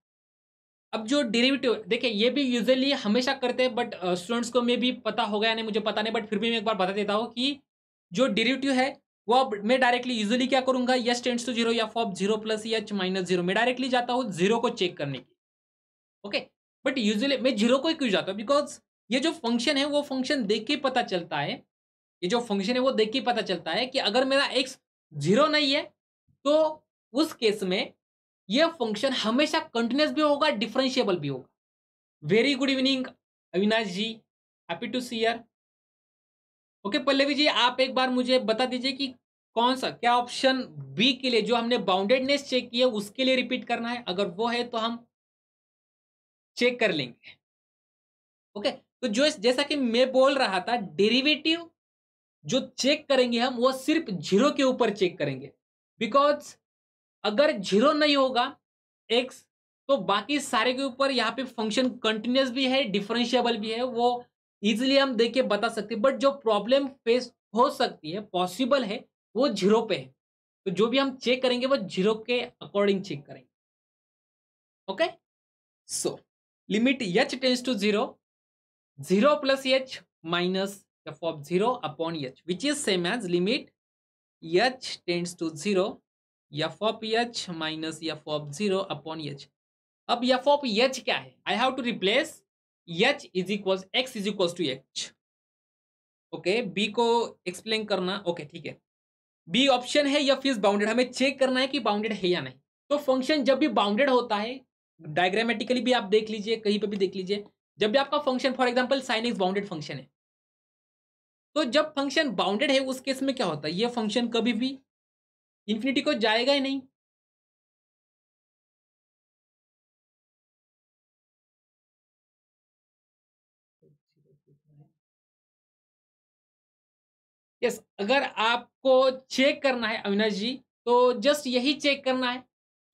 अब जो डेरिवेटिव देखिए ये भी यूजुअली हमेशा करते हैं बट स्टूडेंट्स uh, को मे भी पता होगा या नहीं मुझे पता नहीं बट फिर भी मैं एक बार बता देता हूँ कि जो डेरिवेटिव है वो अब मैं डायरेक्टली यूजुअली क्या करूंगा यस टेंस टू जीरो या for zero plus h minus zero मैं डायरेक्टली जाता हूँ जीरो को चेक करने की ओके बट यूजली मैं जीरो को ही क्यों जाता हूँ बिकॉज ये जो फंक्शन है वो फंक्शन देख के पता चलता है ये जो फंक्शन है वो देख के पता चलता है कि अगर मेरा एक्स जीरो नहीं है तो उस केस में ये फंक्शन हमेशा कंटिन्यूस भी होगा डिफरेंशियबल भी होगा very good evening Avinash ji happy to see you okay Pallavi ji आप एक बार मुझे बता दीजिए कि कौन सा क्या ऑप्शन बी के लिए जो हमने बाउंडेडनेस चेक किया उसके लिए रिपीट करना है अगर वो है तो हम चेक कर लेंगे ओके okay, तो जो जैसा कि मैं बोल रहा था डेरिवेटिव जो चेक करेंगे हम वो सिर्फ जीरो के ऊपर चेक करेंगे बिकॉज अगर जीरो नहीं होगा एक्स तो बाकी सारे के ऊपर यहाँ पे फंक्शन कंटिन्यूस भी है डिफरेंशियबल भी है वो इजिली हम देख के बता सकते हैं बट जो प्रॉब्लम फेस हो सकती है पॉसिबल है वो जीरो पे है तो जो भी हम चेक करेंगे वो जीरो के अकॉर्डिंग चेक करेंगे okay so limit h tends to zero zero plus h minus F of zero upon h which is same as limit h tends to zero f of h minus F of zero upon h अब f of h क्या है I have to replace h is equal x is equal to h okay B को explain करना okay okay, ठीक है B option है या फिर बाउंडेड हमें चेक करना है कि बाउंडेड है या नहीं तो फंक्शन जब भी बाउंडेड होता है डायग्रामेटिकली भी आप देख लीजिए कहीं पर भी देख लीजिए जब भी आपका function for example sine x bounded function है तो जब फंक्शन बाउंडेड है उस केस में क्या होता है ये फंक्शन कभी भी इन्फिनिटी को जाएगा ही नहीं यस yes, अगर आपको चेक करना है अविनाश जी तो जस्ट यही चेक करना है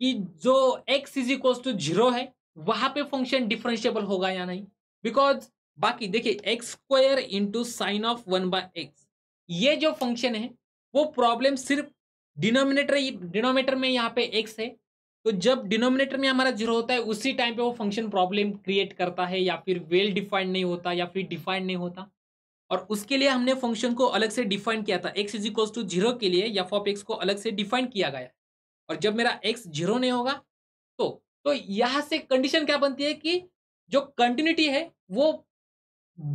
कि जो x is equals to zero है वहां पे फंक्शन डिफरेंशियबल होगा या नहीं बिकॉज बाकी देखिए x square into sine of one by x ये जो फंक्शन है वो प्रॉब्लम सिर्फ डिनोमिनेटर डिनोमिनेटर में यहाँ पे एक्स है तो जब डिनोमिनेटर में हमारा जीरो होता है उसी टाइम पे वो फंक्शन प्रॉब्लम क्रिएट करता है या फिर वेल डिफाइंड नहीं होता या फिर डिफाइंड नहीं होता और उसके लिए हमने फंक्शन को अलग से डिफाइन किया था एक्स इज टू जीरो के लिए या फॉप एक्स को अलग से डिफाइन किया गया और जब मेरा एक्स जीरो नहीं होगा तो तो यहाँ से कंडीशन क्या बनती है कि जो कंटिन्यूटी है वो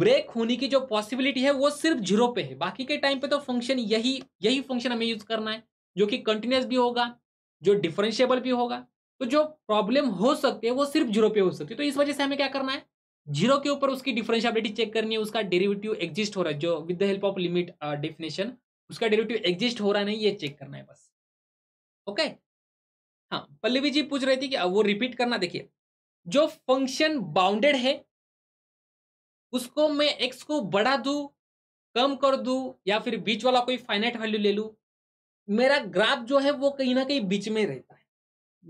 ब्रेक होने की जो पॉसिबिलिटी है वो सिर्फ जीरो पे है बाकी के टाइम पे तो फंक्शन यही यही फंक्शन हमें यूज करना है जो कि कंटिन्यूस भी होगा जो डिफरेंशियबल भी होगा तो जो प्रॉब्लम हो सकती है वो सिर्फ जीरो पे हो सकती है तो इस वजह से हमें क्या करना है जीरो के ऊपर उसकी डिफरेंशियबिलिटी चेक करनी है उसका डेरिवेटिव एग्जिस्ट हो रहा है जो with the help of limit definition उसका डेरिवेटिव एग्जिस्ट हो रहा नहीं ये चेक करना है बस ओके हाँ पल्लवी जी पूछ रही थी कि वो रिपीट करना देखिए जो फंक्शन बाउंडेड है उसको मैं एक्स को बढ़ा दू कम कर दू या फिर बीच वाला कोई फाइनाइट वैल्यू ले लू मेरा ग्राफ जो है वो कहीं ना कहीं बीच में रहता है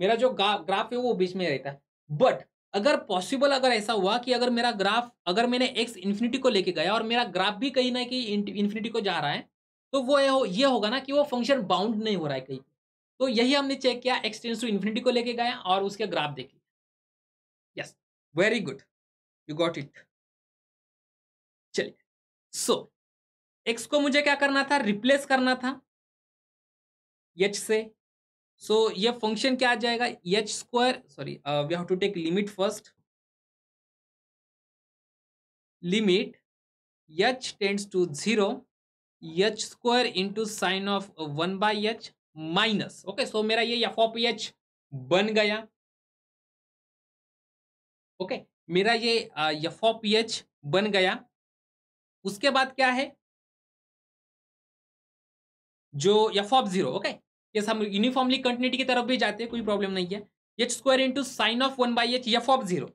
मेरा जो ग्राफ है वो बीच में रहता है बट अगर पॉसिबल अगर ऐसा हुआ कि अगर मेरा ग्राफ अगर मैंने एक्स इन्फिनिटी को लेके गया और मेरा ग्राफ भी कहीं ना कहीं इन्फिनिटी को जा रहा है तो वो ये होगा ना कि वो फंक्शन बाउंड नहीं हो रहा है कहीं तो यही हमने चेक किया एक्सटेंस टू इन्फिनिटी को लेके गया और उसके ग्राफ देख लिया yes very good you got it चलिए सो एक्स को मुझे क्या करना था रिप्लेस करना था एच से सो so, ये फंक्शन क्या आ जाएगा h square sorry we have to take limit first limit h tends to zero h square into sine of one by h minus okay so मेरा ये एफ ऑफ एच बन गया okay okay, मेरा ये F of H बन गया उसके बाद क्या है जो एफ ऑफ जीरो ओके ये हम यूनिफॉर्मली कंटिन्यूटी की तरफ भी जाते हैं कोई प्रॉब्लम नहीं है h square into sine of one by h f of zero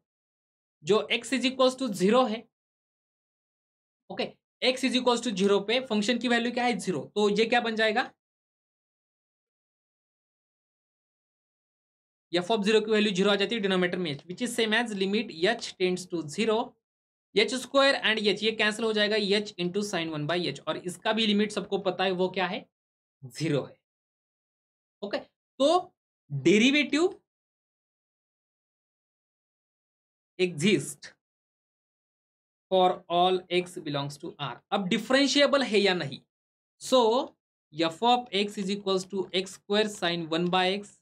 जो x is equals to zero है okay x is equals to zero पे फंक्शन की वैल्यू क्या है जीरो तो ये क्या बन जाएगा एफ ऑफ जीरो की वैल्यू जीरो आ जाती है डिनोमीटर में h which is same as limit h tends to zero h square and h ये कैंसिल हो जाएगा H into sine one by h और इसका भी लिमिट सबको पता है वो क्या है जीरो है ओके तो derivative exist for all x belongs to R अब डिफरेंशिएबल है या नहीं so f of x is equal to x square sine one by x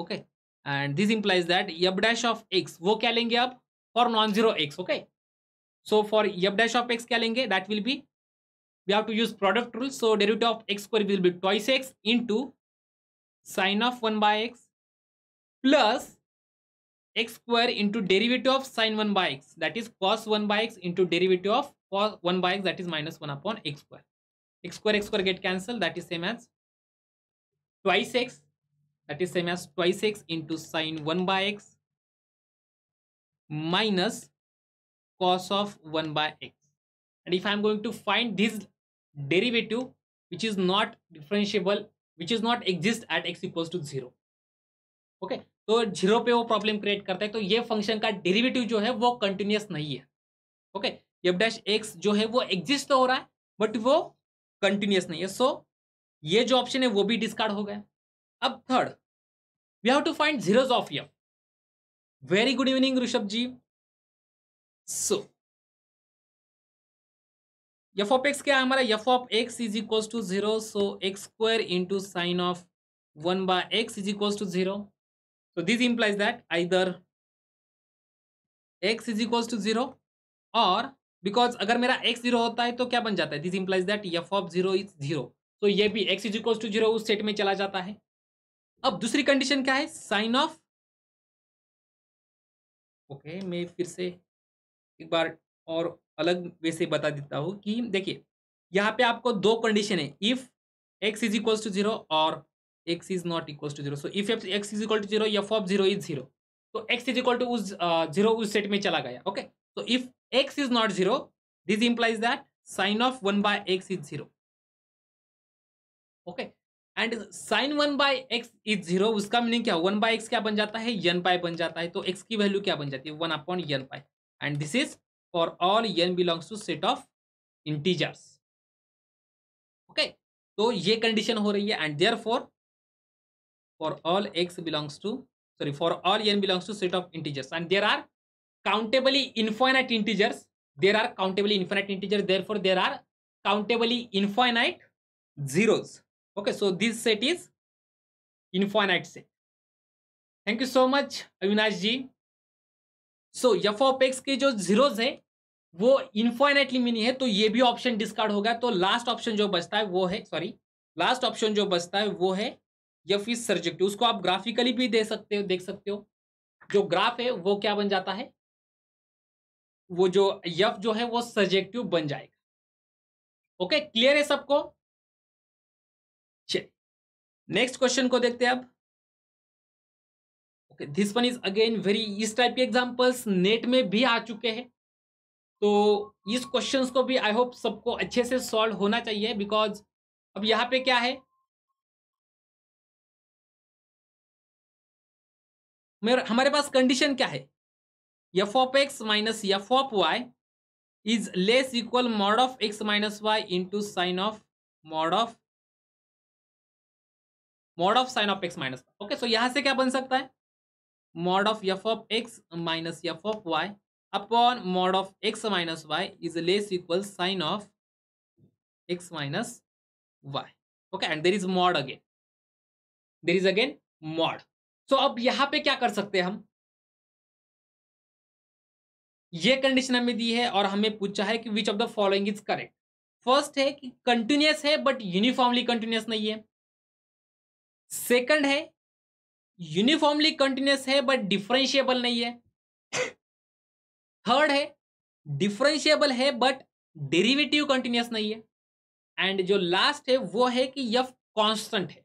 okay and this implies that f dash of x वो क्या लेंगे आप for non zero x okay so for f dash of x क्या लेंगे that will be we have to use product rule. So derivative of x square will be twice x into sine of 1 by x plus x square into derivative of sine 1 by x that is cos 1 by x into derivative of cos 1 by x that is minus 1 upon x square. x square x square get cancelled that is same as twice x that is same as twice x into sine 1 by x minus cos of 1 by x and if i'm going to find this derivative which is not differentiable which is not exist at x equals to zero okay? तो zero पे वो problem create करता है तो ये function का derivative जो है वो कंटिन्यूस नहीं है ओके एफ डैश एक्स जो है वो एग्जिस्ट तो हो रहा है बट वो कंटिन्यूस नहीं है सो so, ये जो ऑप्शन है वो भी डिस्कार्ड हो गया अब third we have to find zeros of f very good evening Rishabh ji so so, f of x क्या है हमारा f of x is equals to zero so x square into sine of one by x is equals to zero so this implies that either x is equals to zero और because अगर मेरा x zero होता है तो क्या बन जाता है this implies that f of zero is zero तो ये भी x is equals to zero उस सेट में चला जाता है अब दूसरी कंडीशन क्या है साइन ऑफ ओके मैं फिर से एक बार और अलग वे से बता देता हूँ कि देखिए यहाँ पे आपको दो कंडीशन है if x is equals to zero और x is not equals to zero so if x is equal to zero f of zero is zero तो एक्स इज इक्वल टू उस जीरो उस सेट में चला गया okay तो if x is not zero this implies that sine of one by x is zero okay and sine one by x is zero उसका meaning क्या one by x क्या बन जाता है यन पाई बन जाता है तो एक्स की वैल्यू क्या बन जाती है one upon n pi and this is for all n belongs to set of integers okay okay? तो ये कंडीशन हो रही है and therefore for all x belongs to sorry for all n belongs to set of integers and there are countably infinite integers there are countably infinite integers therefore there are countably infinite zeros okay so this set is infinite set thank you so much avinash ji so f of x के जो zeros है वो infinitely mini है तो ये भी option discard होगा तो लास्ट ऑप्शन जो बचता है वो है सॉरी लास्ट ऑप्शन जो बचता है वो है या फिर सर्जेक्टिव उसको आप ग्राफिकली भी दे सकते हो देख सकते हो जो ग्राफ है वो क्या बन जाता है वो जो यफ जो है वो सजेक्टिव बन जाएगा ओके क्लियर है सबको चलिए नेक्स्ट क्वेश्चन को देखते हैं अब okay this one is again very इस टाइप के एग्जांपल्स नेट में भी आ चुके हैं तो इस क्वेश्चंस को भी आई होप सबको अच्छे से सॉल्व होना चाहिए बिकॉज अब यहाँ पे क्या है हमारे पास कंडीशन क्या है f of x minus F of y is less equal mod of x minus y into sine of mod of mod of sine of x minus okay so यहां से क्या बन सकता है mod of f of x minus F of y upon mod of x minus y is less equal sine of x minus y okay and there is mod again there is again mod so अब यहां पे क्या कर सकते हैं हम ये condition हमें दी है और हमें पूछा है कि which of the following is correct first है कि कंटिन्यूस है बट यूनिफॉर्मली कंटिन्यूस नहीं है सेकंड है यूनिफॉर्मली कंटिन्यूस है बट डिफरेंशिएबल नहीं है थर्ड है डिफ्रेंशियबल है बट डेरिवेटिव कंटिन्यूस नहीं है एंड जो लास्ट है वो है कि यफ कांस्टेंट है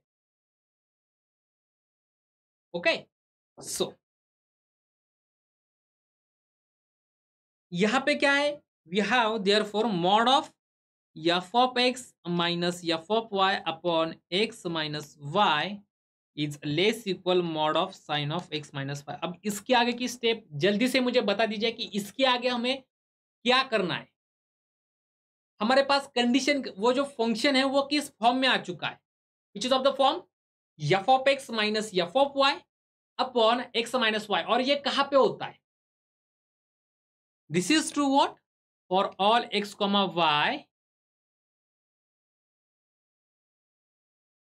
ओके okay? सो so, यहां पे क्या है we have therefore mod of f of x minus F of y upon x minus y is less equal mod of sine of x minus five अब इसके आगे की step जल्दी से मुझे बता दीजिए कि इसके आगे हमें क्या करना है हमारे पास कंडीशन वो जो फंक्शन है वो किस फॉर्म में आ चुका है which is of the form f of x minus F of y upon x minus y और ये कहां पे होता है this is true what for all x comma y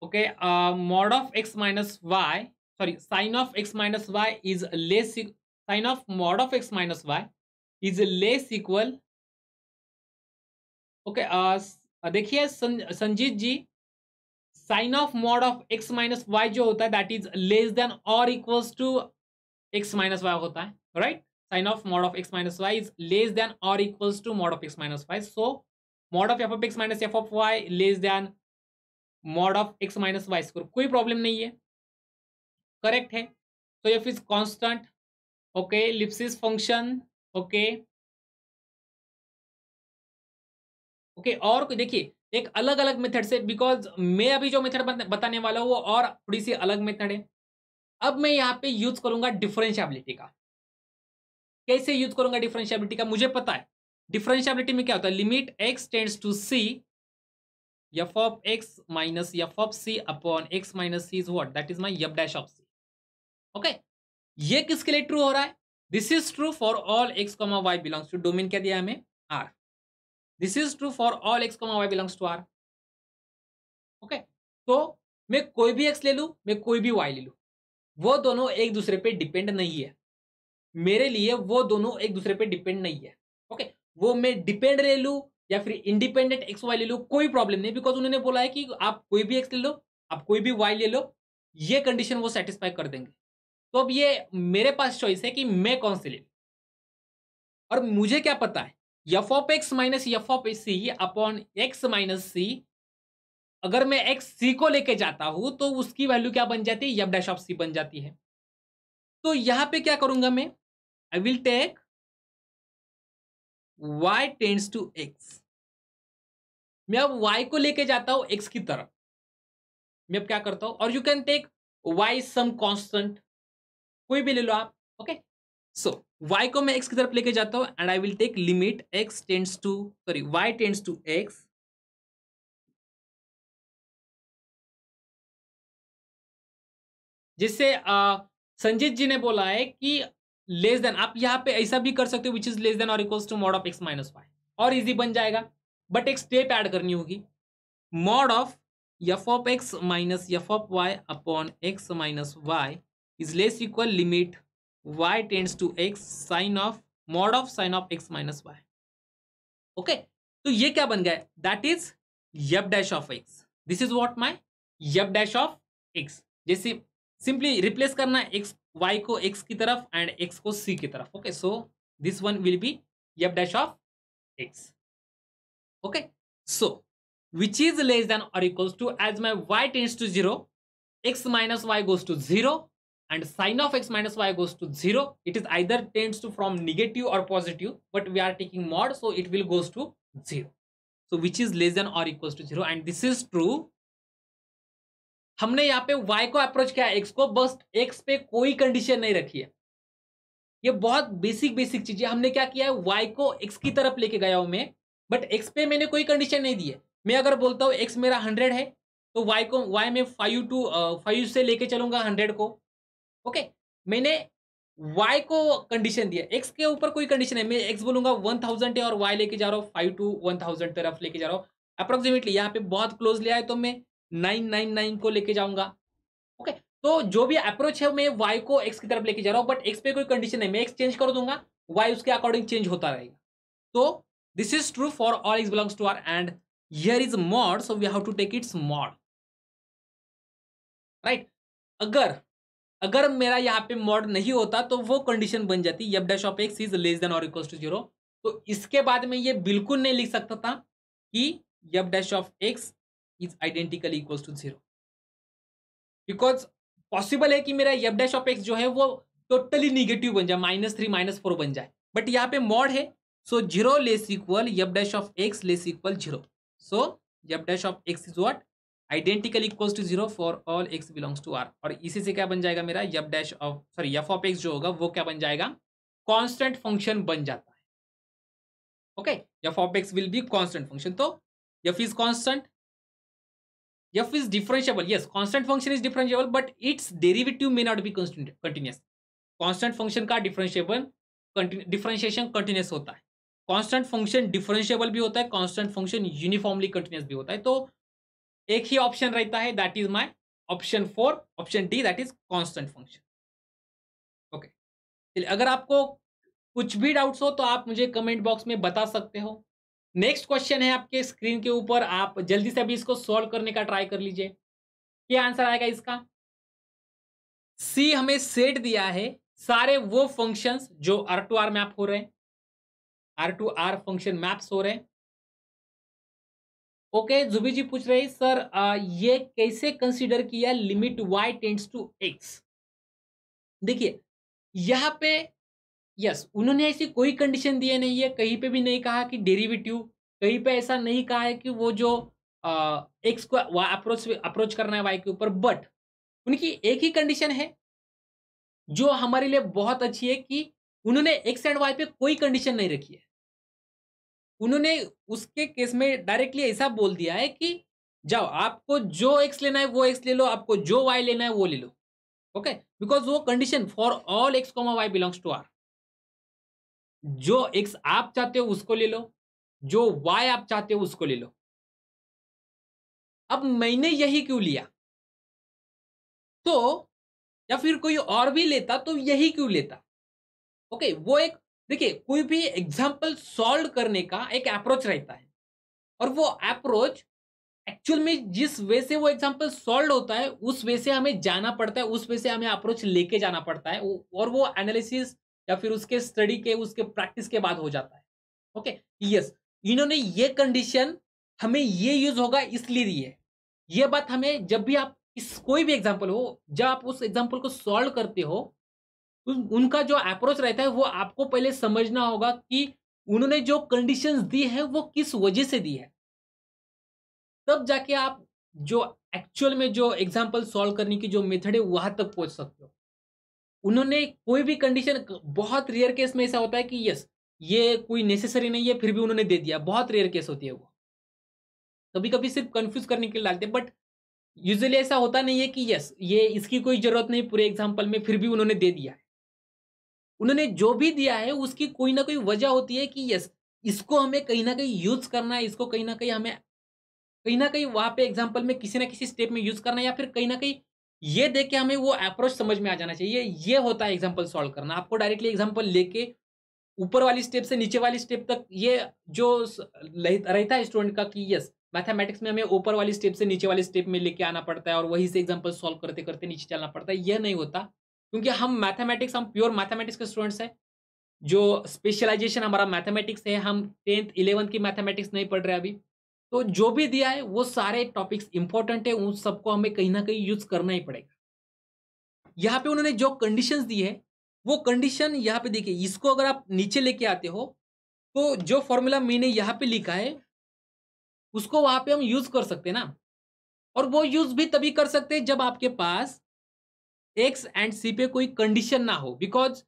okay mod of x minus y sorry sine of x minus y is less sine of mod of x minus y is less equal okay देखिए Sanjeet ji sine of mod of x minus Y जो होता है that is less than और equals to x minus y होता है right sine of mod of x minus y is less than और equals to mod of x minus y so mod of f of x minus F of y less than mod of x minus y square कोई problem नहीं है correct है तो f is constant okay Lipschitz function okay okay और देखिए एक अलग अलग मेथड से बिकॉज मैं अभी जो मेथड बताने वाला हूँ वो और थोड़ी सी अलग मेथड है अब मैं यहाँ पे यूज करूंगा डिफरेंशियबिलिटी का कैसे यूज करूंगा डिफरेंशियबिलिटी का मुझे पता है डिफरेंशियबिलिटी में क्या होता है limit x tends to c f of x minus f of c upon x minus c is what? That is my f dash of c. Okay. ये किसके लिए ट्रू हो रहा है this is true for all x comma y belongs to domain क्या दिया हमें R this is true for all x comma y belongs to R okay तो मैं कोई भी एक्स ले लू मैं कोई भी वाई ले लू वो दोनों एक दूसरे पे डिपेंड नहीं है मेरे लिए वो दोनों एक दूसरे पे डिपेंड नहीं है ओके okay? वो मैं डिपेंड ले लू या फिर इंडिपेंडेंट एक्स वाई ले लो कोई प्रॉब्लम नहीं बिकॉज उन्होंने बोला है कि आप कोई भी एक्स ले लो आप कोई भी वाई ले लो ये कंडीशन वो सेटिस्फाई कर देंगे तो अब ये मेरे पास चॉइस है कि मैं कौन से ले लू और मुझे क्या पता है F of x minus F of c upon x minus c अगर मैं एक्स सी को लेके जाता हूं तो उसकी वैल्यू क्या बन जाती है यफ डैश ऑफ सी बन जाती है तो यहां पे क्या करूंगा मैं I will take y tends to x मैं अब वाई को लेके जाता हूं एक्स की तरफ मैं अब क्या करता हूं और you can take y some constant कोई भी ले लो आप ओके सो वाई को मैं एक्स की तरफ लेके जाता हूं and I will take limit x tends to sorry y tends to x जिससे संजीत जी ने बोला है कि लेस देन आप यहां पे ऐसा भी कर सकते हो विच इज लेस देन और equals to mod of x minus y और इजी बन जाएगा बट एक स्टेप ऐड करनी होगी mod of f of x minus F of y upon x minus y is less equal limit y tends to x sine of mod of sine of x minus y okay तो ये क्या बन गया that is f dash of x this is what my yup dash of X जैसे simply replace करना X Y को X की तरफ एंड एक्स को सी की तरफ okay so this one will be yup dash of X okay so which is less than or equals to as my y tends to 0 x minus y goes to 0 and sine of x minus y goes to 0 it is either tends to from negative or positive but we are taking mod so it will goes to 0 so which is less than or equals to 0 and this is true हमने यहाँ पे y को approach किया x को बस x पे कोई condition नहीं रखी है ये बहुत बेसिक बेसिक चीजें हमने क्या किया है y को x की तरफ लेके गया हूं मैं बट एक्स पे मैंने कोई कंडीशन नहीं दी है मैं अगर बोलता हूँ एक्स मेरा हंड्रेड है तो वाई को वाई में फाइव टू फाइव से लेके चलूंगा हंड्रेड को ओके मैंने y को कंडीशन दिया x के ऊपर कोई कंडीशन है मैं x बोलूंगा वन थाउजेंड है और y लेके जा रहा हूँ फाइव टू वन थाउजेंड तरफ लेके जा रहा हूँ अप्रोक्सीमेटली यहाँ पे बहुत क्लोज लिया है तो मैं नाइन नाइन नाइन को लेके जाऊंगा ओके okay? तो जो भी अप्रोच है मैं y को x की तरफ लेके जा रहा हूँ बट x पे कोई कंडीशन है मैं एक्स चेंज कर दूंगा वाई उसके अकॉर्डिंग चेंज होता रहेगा तो This is true for all x belongs to R and here is mod, so we have to take its mod. Right अगर अगर मेरा यहाँ पे मॉड नहीं होता तो वो कंडीशन बन जाती f dash of x is less than और इक्वल टू जीरो तो इसके बाद में ये बिल्कुल नहीं लिख सकता था कि f dash of x is identically equal to zero because possible है कि मेरा एफ डैश ऑफ एक्स जो है वो टोटली निगेटिव बन जाए माइनस थ्री माइनस फोर बन जाए बट यहाँ पे मॉड है So zero less equal f dash of x less equal 0. So f dash of x is what? Identical equal to zero for all x belongs to R और इसी से क्या बन जाएगा मेरा f dash of sorry f of x जो होगा वो क्या बन जाएगा कॉन्स्टेंट फंक्शन बन जाता है okay f of x will be constant function तो f is constant f is differentiable yes constant function is differentiable but it's derivative may not be continuous constant function का डिफरेंशियबल डिफरेंशिएशन कंटिन्यूस होता है constant function differentiable भी होता है constant function uniformly continuous भी होता है तो एक ही ऑप्शन रहता है that is my option four option D that is constant function okay चलिए अगर आपको कुछ भी डाउट्स हो तो आप मुझे कमेंट बॉक्स में बता सकते हो नेक्स्ट क्वेश्चन है आपके स्क्रीन के ऊपर आप जल्दी से अभी इसको सॉल्व करने का ट्राई कर लीजिए क्या आंसर आएगा इसका सी हमें सेट दिया है सारे वो फंक्शंस जो आर टू आर मैप हो रहे हैं R to R function maps हो रहे हैं ओके जुबी जी पूछ रही सर आ, ये कैसे कंसीडर किया limit y tends to x देखिए यहाँ पे यस उन्होंने ऐसी कोई कंडीशन दिए नहीं है कहीं पे भी नहीं कहा कि डेरिवेटिव कहीं पे ऐसा नहीं कहा है कि वो जो एक्स को अप्रोच अप्रोच करना है वाई के ऊपर बट उनकी एक ही कंडीशन है जो हमारे लिए बहुत अच्छी है कि उन्होंने एक्स एंड वाई पे कोई कंडीशन नहीं रखी है उन्होंने उसके केस में डायरेक्टली ऐसा बोल दिया है कि जाओ आपको जो एक्स लेना है वो एक्स ले लो आपको जो वाई लेना है वो ले लो ओके बिकॉज वो condition for all x comma y belongs to R जो एक्स आप चाहते हो उसको ले लो जो वाई आप चाहते हो उसको ले लो अब मैंने यही क्यों लिया तो या फिर कोई और भी लेता तो यही क्यों लेता ओके वो एक देखिए कोई भी एग्जाम्पल सॉल्व करने का एक अप्रोच रहता है और वो अप्रोच एक्चुअल में जिस वे से वो एग्जाम्पल सॉल्व होता है उस वे से हमें जाना पड़ता है उस वे से हमें अप्रोच लेके जाना पड़ता है और वो एनालिसिस या फिर उसके स्टडी के उसके प्रैक्टिस के बाद हो जाता है ओके okay? यस yes, इन्होंने ये कंडीशन हमें ये यूज होगा इसलिए दी है ये बात हमें जब भी आप इस कोई भी एग्जाम्पल हो जब आप उस एग्जाम्पल को सॉल्व करते हो उनका जो अप्रोच रहता है वो आपको पहले समझना होगा कि उन्होंने जो कंडीशंस दी है वो किस वजह से दी है तब जाके आप जो एक्चुअल में जो एग्जाम्पल सॉल्व करने की जो मेथड है वहां तक पहुंच सकते हो उन्होंने कोई भी कंडीशन बहुत रेयर केस में ऐसा होता है कि यस ये कोई नेसेसरी नहीं है फिर भी उन्होंने दे दिया बहुत रेयर केस होती है वो कभी कभी सिर्फ कंफ्यूज करने के लिए डालते बट यूजली ऐसा होता नहीं है कि यस ये इसकी कोई जरूरत नहीं पूरे एग्जाम्पल में फिर भी उन्होंने दे दिया उन्होंने जो भी दिया है उसकी कोई ना कोई वजह होती है कि यस इसको हमें कहीं ना कहीं यूज करना है इसको कहीं ना कहीं हमें कहीं ना कहीं वहां पे एग्जाम्पल में किसी ना किसी स्टेप में यूज करना है या फिर कहीं ना कहीं ये देख के हमें वो अप्रोच समझ में आ जाना चाहिए ये होता है एग्जाम्पल सॉल्व करना आपको डायरेक्टली एग्जाम्पल लेके ऊपर वाली स्टेप से नीचे वाली स्टेप तक ये जो रहता है स्टूडेंट का कि यस मैथमेटिक्स में हमें ऊपर वाली स्टेप से नीचे वाली स्टेप में लेके आना पड़ता है और वहीं से एग्जाम्पल सॉल्व करते करते नीचे चलना पड़ता है यह नहीं होता क्योंकि हम मैथमेटिक्स हम प्योर मैथमेटिक्स के स्टूडेंट्स हैं जो स्पेशलाइजेशन हमारा मैथमेटिक्स है हम टेंथ इलेवंथ की मैथमेटिक्स नहीं पढ़ रहे अभी तो जो भी दिया है वो सारे टॉपिक्स इंपॉर्टेंट है उन सबको हमें कहीं ना कहीं यूज करना ही पड़ेगा यहाँ पे उन्होंने जो कंडीशन दी है वो कंडीशन यहाँ पे देखिए इसको अगर आप नीचे लेके आते हो तो जो फॉर्मूला मैंने यहाँ पे लिखा है उसको वहां पे हम यूज कर सकते हैं ना और वो यूज भी तभी कर सकते हैं जब आपके पास एक्स एंड सी पे कोई कंडीशन ना हो बिकॉज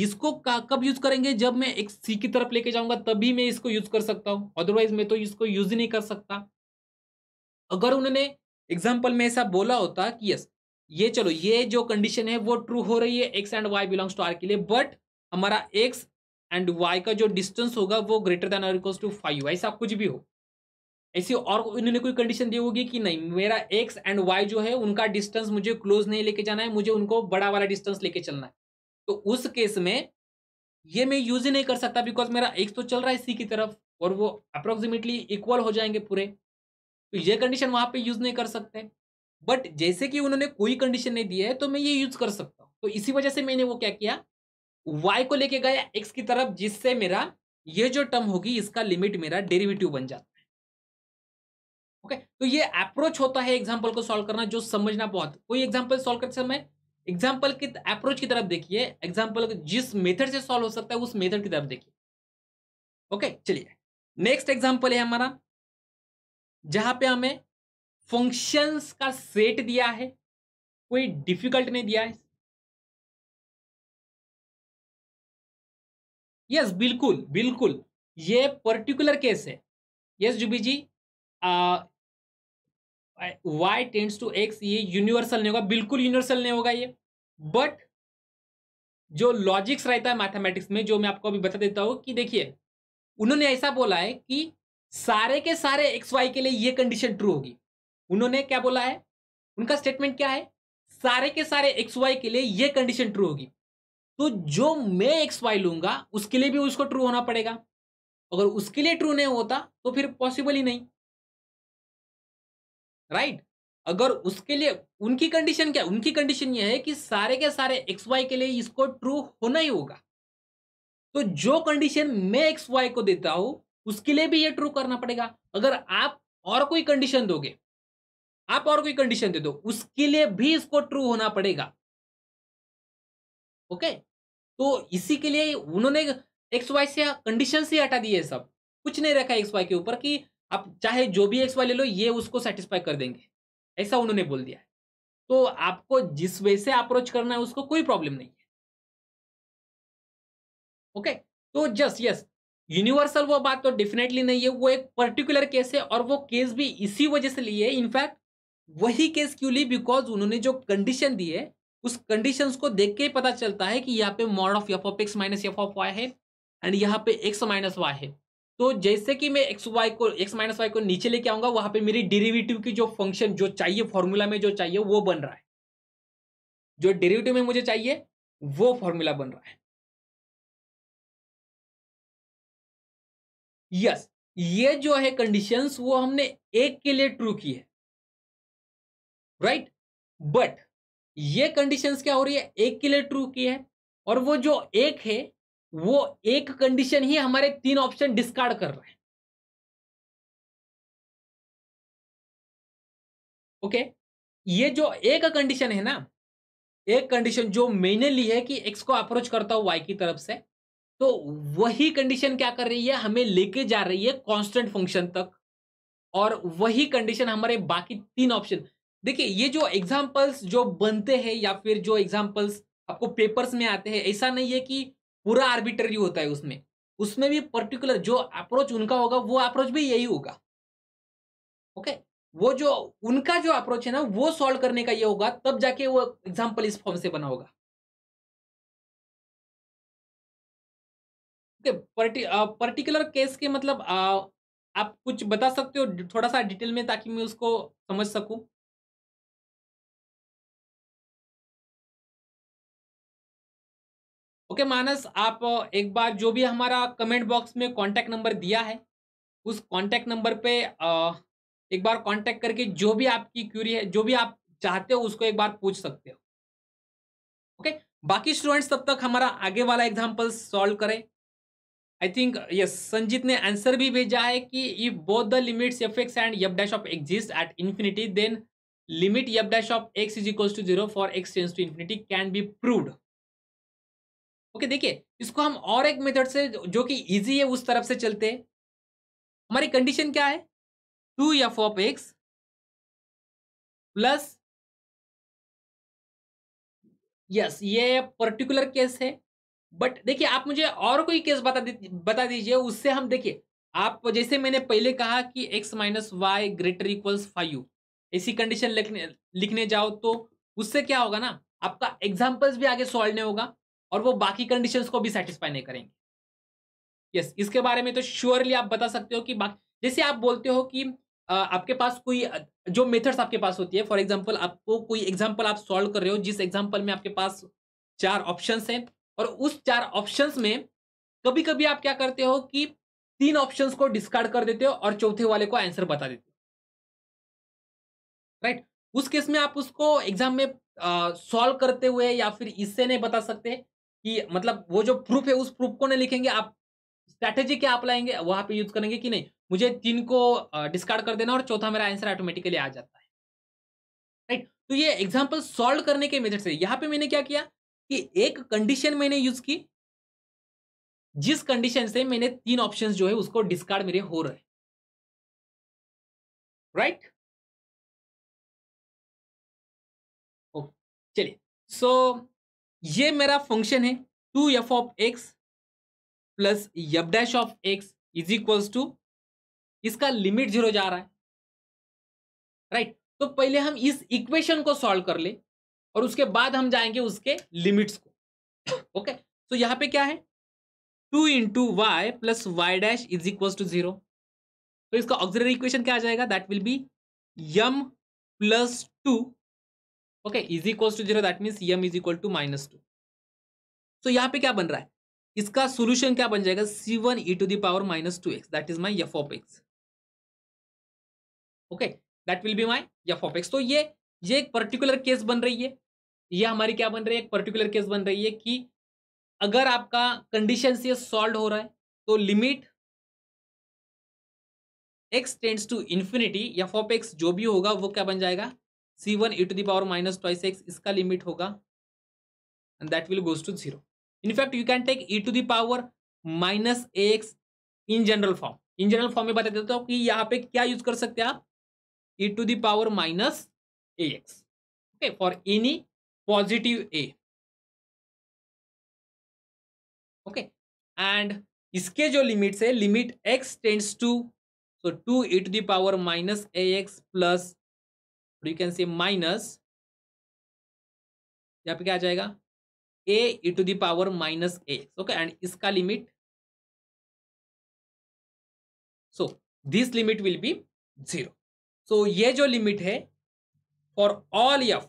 इसको कब यूज करेंगे जब मैं एक सी की तरफ लेके जाऊंगा तभी मैं इसको यूज कर सकता हूं अदरवाइज मैं तो इसको यूज ही नहीं कर सकता अगर उन्होंने एग्जाम्पल में ऐसा बोला होता कि यस ये चलो ये जो कंडीशन है वो ट्रू हो रही है x and y belongs to R के लिए बट हमारा एक्स एंड वाई का जो डिस्टेंस होगा वो ग्रेटर देन और इक्वल्स टू फाइव ऐसा कुछ भी हो ऐसी और इन्होंने कोई कंडीशन दी होगी कि नहीं मेरा एक्स एंड वाई जो है उनका डिस्टेंस मुझे क्लोज नहीं लेके जाना है मुझे उनको बड़ा वाला डिस्टेंस लेके चलना है तो उस केस में ये मैं यूज ही नहीं कर सकता बिकॉज मेरा एक्स तो चल रहा है सी की तरफ और वो अप्रोक्सीमेटली इक्वल हो जाएंगे पूरे तो ये कंडीशन वहां पे यूज नहीं कर सकते बट जैसे कि उन्होंने कोई कंडीशन नहीं दी है तो मैं ये यूज कर सकता हूँ तो इसी वजह से मैंने वो क्या किया वाई को लेके गया एक्स की तरफ जिससे मेरा ये जो टर्म होगी इसका लिमिट मेरा डेरिवेटिव बन जाता ओके तो ये अप्रोच होता है एग्जाम्पल को सोल्व करना जो समझना बहुत कोई एग्जाम्पल सोल्व करते समय एग्जाम्पल की अप्रोच की तरफ देखिए एग्जाम्पल जिस मेथड से सॉल्व हो सकता है उस मेथड की तरफ देखिए ओके चलिए नेक्स्ट एग्जाम्पल है हमारा जहां पे हमें फंक्शंस का सेट दिया है कोई डिफिकल्ट नहीं दिया है यस yes, बिल्कुल बिल्कुल ये पर्टिकुलर केस है यस yes, जुबी जी आ, वाई टेंड्स टू एक्स ये यूनिवर्सल नहीं होगा बिल्कुल यूनिवर्सल नहीं होगा ये बट जो लॉजिक्स रहता है मैथमेटिक्स में जो मैं आपको अभी बता देता हूँ कि देखिए उन्होंने ऐसा बोला है कि सारे के सारे एक्स वाई के लिए ये कंडीशन ट्रू होगी उन्होंने क्या बोला है उनका स्टेटमेंट क्या है सारे के सारे एक्स वाई के लिए ये कंडीशन ट्रू होगी तो जो मैं एक्स वाई लूंगा उसके लिए भी उसको ट्रू होना पड़ेगा अगर उसके लिए ट्रू नहीं होता तो फिर पॉसिबल ही नहीं राइट right? अगर उसके लिए उनकी कंडीशन क्या उनकी कंडीशन ये है कि सारे के सारे एक्स वाई के लिए इसको ट्रू होना ही होगा तो जो कंडीशन मैं एक्स वाई को देता हूं उसके लिए भी ये ट्रू करना पड़ेगा अगर आप और कोई कंडीशन दोगे आप और कोई कंडीशन दे दो उसके लिए भी इसको ट्रू होना पड़ेगा ओके तो इसी के लिए उन्होंने एक्स वाई से कंडीशन से हटा दिए सब कुछ नहीं रखा एक्स वाई के ऊपर कि आप चाहे जो भी एक्स वाई ले लो ये उसको सेटिस्फाई कर देंगे ऐसा उन्होंने बोल दिया तो आपको जिस वे से अप्रोच करना है उसको कोई प्रॉब्लम नहीं है ओके तो जस्ट यस यूनिवर्सल वो बात तो डेफिनेटली नहीं है वो एक पर्टिकुलर केस है और वो केस भी इसी वजह से लिए इनफैक्ट वही केस क्यों ली बिकॉज उन्होंने जो कंडीशन दी है उस कंडीशन को देख के पता चलता है कि यहाँ पे mod of f of x minus F of y है एंड यहाँ पे एक्स माइनस वाई है तो जैसे कि मैं एक्स वाई को एक्स माइनस वाई को नीचे लेके आऊंगा वहां पे मेरी डेरिवेटिव की जो फंक्शन जो चाहिए फॉर्मूला में जो चाहिए वो बन रहा है जो डेरिवेटिव में मुझे चाहिए वो फॉर्मूला बन रहा है यस ये जो है कंडीशंस वो हमने एक के लिए ट्रू की है राइट right? बट ये कंडीशंस क्या हो रही है एक के लिए ट्रू की है और वो जो एक है वो एक कंडीशन ही हमारे तीन ऑप्शन डिस्कार्ड कर रहे हैं ओके okay? ये जो एक कंडीशन है ना एक कंडीशन जो मैंने ली है कि एक्स को अप्रोच करता हूं वाई की तरफ से तो वही कंडीशन क्या कर रही है हमें लेके जा रही है कांस्टेंट फंक्शन तक और वही कंडीशन हमारे बाकी तीन ऑप्शन देखिए ये जो एग्जाम्पल्स जो बनते हैं या फिर जो एग्जाम्पल्स आपको पेपर्स में आते हैं ऐसा नहीं है कि पूरा आर्बिटरी होता है उसमें उसमें भी पर्टिकुलर जो अप्रोच उनका होगा वो अप्रोच भी यही होगा ओके okay? वो जो उनका जो अप्रोच है ना वो सॉल्व करने का ये होगा तब जाके वो एग्जाम्पल इस फॉर्म से बना होगा ओके पर्टिकुलर केस के मतलब आ, आप कुछ बता सकते हो थोड़ा सा डिटेल में ताकि मैं उसको समझ सकूं ओके मानस आप एक बार जो भी हमारा कमेंट बॉक्स में कॉन्टैक्ट नंबर दिया है उस कॉन्टैक्ट नंबर पे एक बार कॉन्टैक्ट करके जो भी आपकी क्यूरी है जो भी आप चाहते हो उसको एक बार पूछ सकते हो ओके बाकी स्टूडेंट्स तब तक हमारा आगे वाला एग्जाम्पल सॉल्व करें आई थिंक यस संजीत ने आंसर भी भेजा है कि if both the limits f x and f dash of exist at infinity then limit f dash of x is equals to zero for x tends to infinity can be proved okay देखिए इसको हम और एक method से जो कि easy है उस तरफ से चलते हैं हमारी कंडीशन क्या है two F of x plus yes ये पर्टिकुलर केस है बट देखिए आप मुझे और कोई केस बता दी बता दीजिए उससे हम देखिए आप जैसे मैंने पहले कहा कि x minus y greater equals five ऐसी कंडीशन लिखने लिखने जाओ तो उससे क्या होगा ना आपका एग्जाम्पल्स भी आगे सॉल्व नहीं होगा और वो बाकी कंडीशंस को भी सेटिस्फाई नहीं करेंगे यस yes, इसके बारे में तो श्योरली आप बता सकते हो कि जैसे आप बोलते हो कि आपके पास कोई जो मेथड्स आपके पास होती है फॉर एग्जाम्पल आपको कोई एग्जाम्पल आप सॉल्व कर रहे हो जिस एग्जाम्पल में आपके पास चार ऑप्शन हैं और उस चार ऑप्शन में कभी कभी आप क्या करते हो कि तीन ऑप्शन को डिस्कार्ड कर देते हो और चौथे वाले को आंसर बता देते हो राइट उस केस में आप उसको एग्जाम में सॉल्व करते हुए या फिर इससे नहीं बता सकते कि मतलब वो जो प्रूफ है उस प्रूफ को नहीं लिखेंगे आप स्ट्रैटेजी क्या अपलाएंगे वहां पे यूज करेंगे कि नहीं मुझे तीन को डिस्कार्ड कर देना और चौथा मेरा आंसर ऑटोमेटिकली आ जाता है राइट तो ये एग्जाम्पल सॉल्व करने के मेथड से यहाँ पे मैंने क्या किया कि एक कंडीशन मैंने यूज की जिस कंडीशन से मैंने तीन ऑप्शन जो है उसको डिस्कार्ड मेरे हो रहे राइट चलिए सो so, ये मेरा फंक्शन है two F of x plus f dash of x is equals to इसका लिमिट जीरो जा रहा है राइट right? तो पहले हम इस इक्वेशन को सॉल्व कर ले और उसके बाद हम जाएंगे उसके लिमिट्स को ओके okay? तो so, यहां पे क्या है two into y plus y dash is equal to zero तो इसका ऑक्सिलरी इक्वेशन क्या आ जाएगा that will be m plus two okay is equals to zero that means m is equal to minus two so यहाँ पे क्या बन रहा है इसका सोल्यूशन क्या बन जाएगा c one e to the power minus two x that is my f of x okay that will be my f of x तो ये ये एक पर्टिकुलर केस बन रही है ये हमारी क्या बन रही है एक पर्टिकुलर केस बन रही है कि अगर आपका कंडीशन से सॉल्व हो रहा है तो limit x tends to infinity f of x जो भी होगा वो क्या बन जाएगा c one e to the power minus twice x इसका लिमिट होगा and that will goes to zero in fact you can take e to the power minus x in general form in general form में बता देता तो हूँ कि यहाँ पे क्या यूज कर सकते हैं आप e to the power minus a x okay for any positive a okay and इसके जो लिमिट्स है limit x tends to so two E to the power minus a x plus और यू कैन से माइनस यहाँ पे क्या आ जाएगा a e to the power minus x okay and इसका limit so this limit will be zero so ये जो limit है for all f